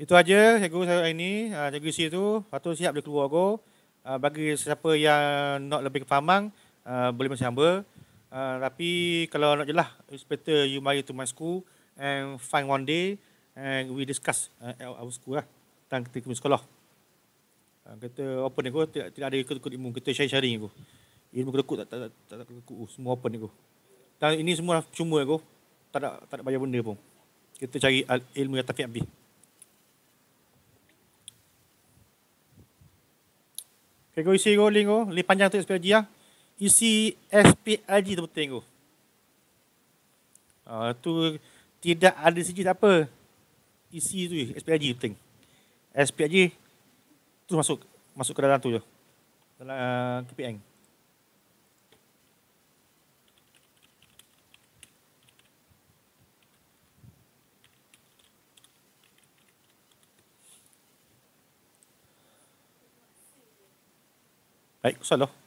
Itu aja cikgu saya hari ini. Uh, cikgu isi itu. Lepas siap dia keluar, go. Uh, bagi siapa yang nak lebih kefahaman, uh, boleh masih hamba. Uh, tapi kalau nak jelah, it's better you marry to my school and find one day and we discuss uh, our school lah. Tentang kita sekolah. Ah, kata open aku tidak, tidak ada ikut-ikut ilmu kita sharing sharing aku ilmu aku takut tak tak tak, tak, tak, tak aku. semua open aku dan ini semua cuma aku tak ada tak ada bayar benda pun kita cari ilmu yang tafiq habis Okay, kau isi kau link kau, link panjang tu SPLG lah. Ya? Isi SPLG tu penting kau. Ah, tu tidak ada sikit apa. Isi tu SPLG penting. SPLG terus masuk masuk ke dalam tu je. Dalam uh, KPN. Baik, salah.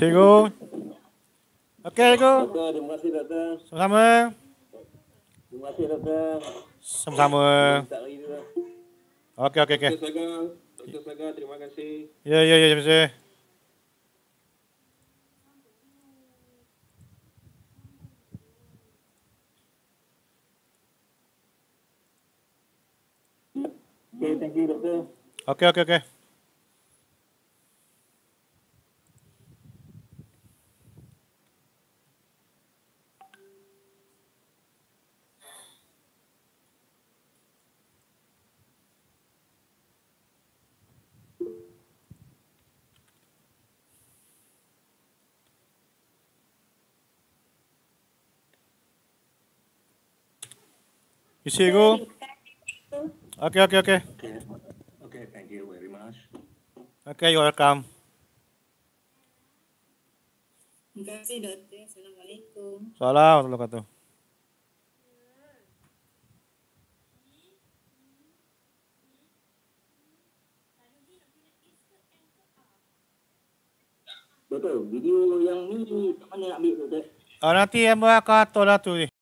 Cikgu. Okey, Cikgu. Terima kasih, Doktor. Sama-sama. Terima kasih, Doktor. Sama-sama. Okey, okey, okey. Terima kasih. Ya, ya, ya, terima kasih. Okay, thank you, doktor. Okay, okay, okay. You see, Oke Oke oke oke. Oke, thank you very much. Okay, you're welcome. Terima kasih, Dote. Assalamualaikum. Salam, assalamualaikum. Betul, video yang ini mana nak ambil tu, Oh, nanti yang buat kartu lah tu ni.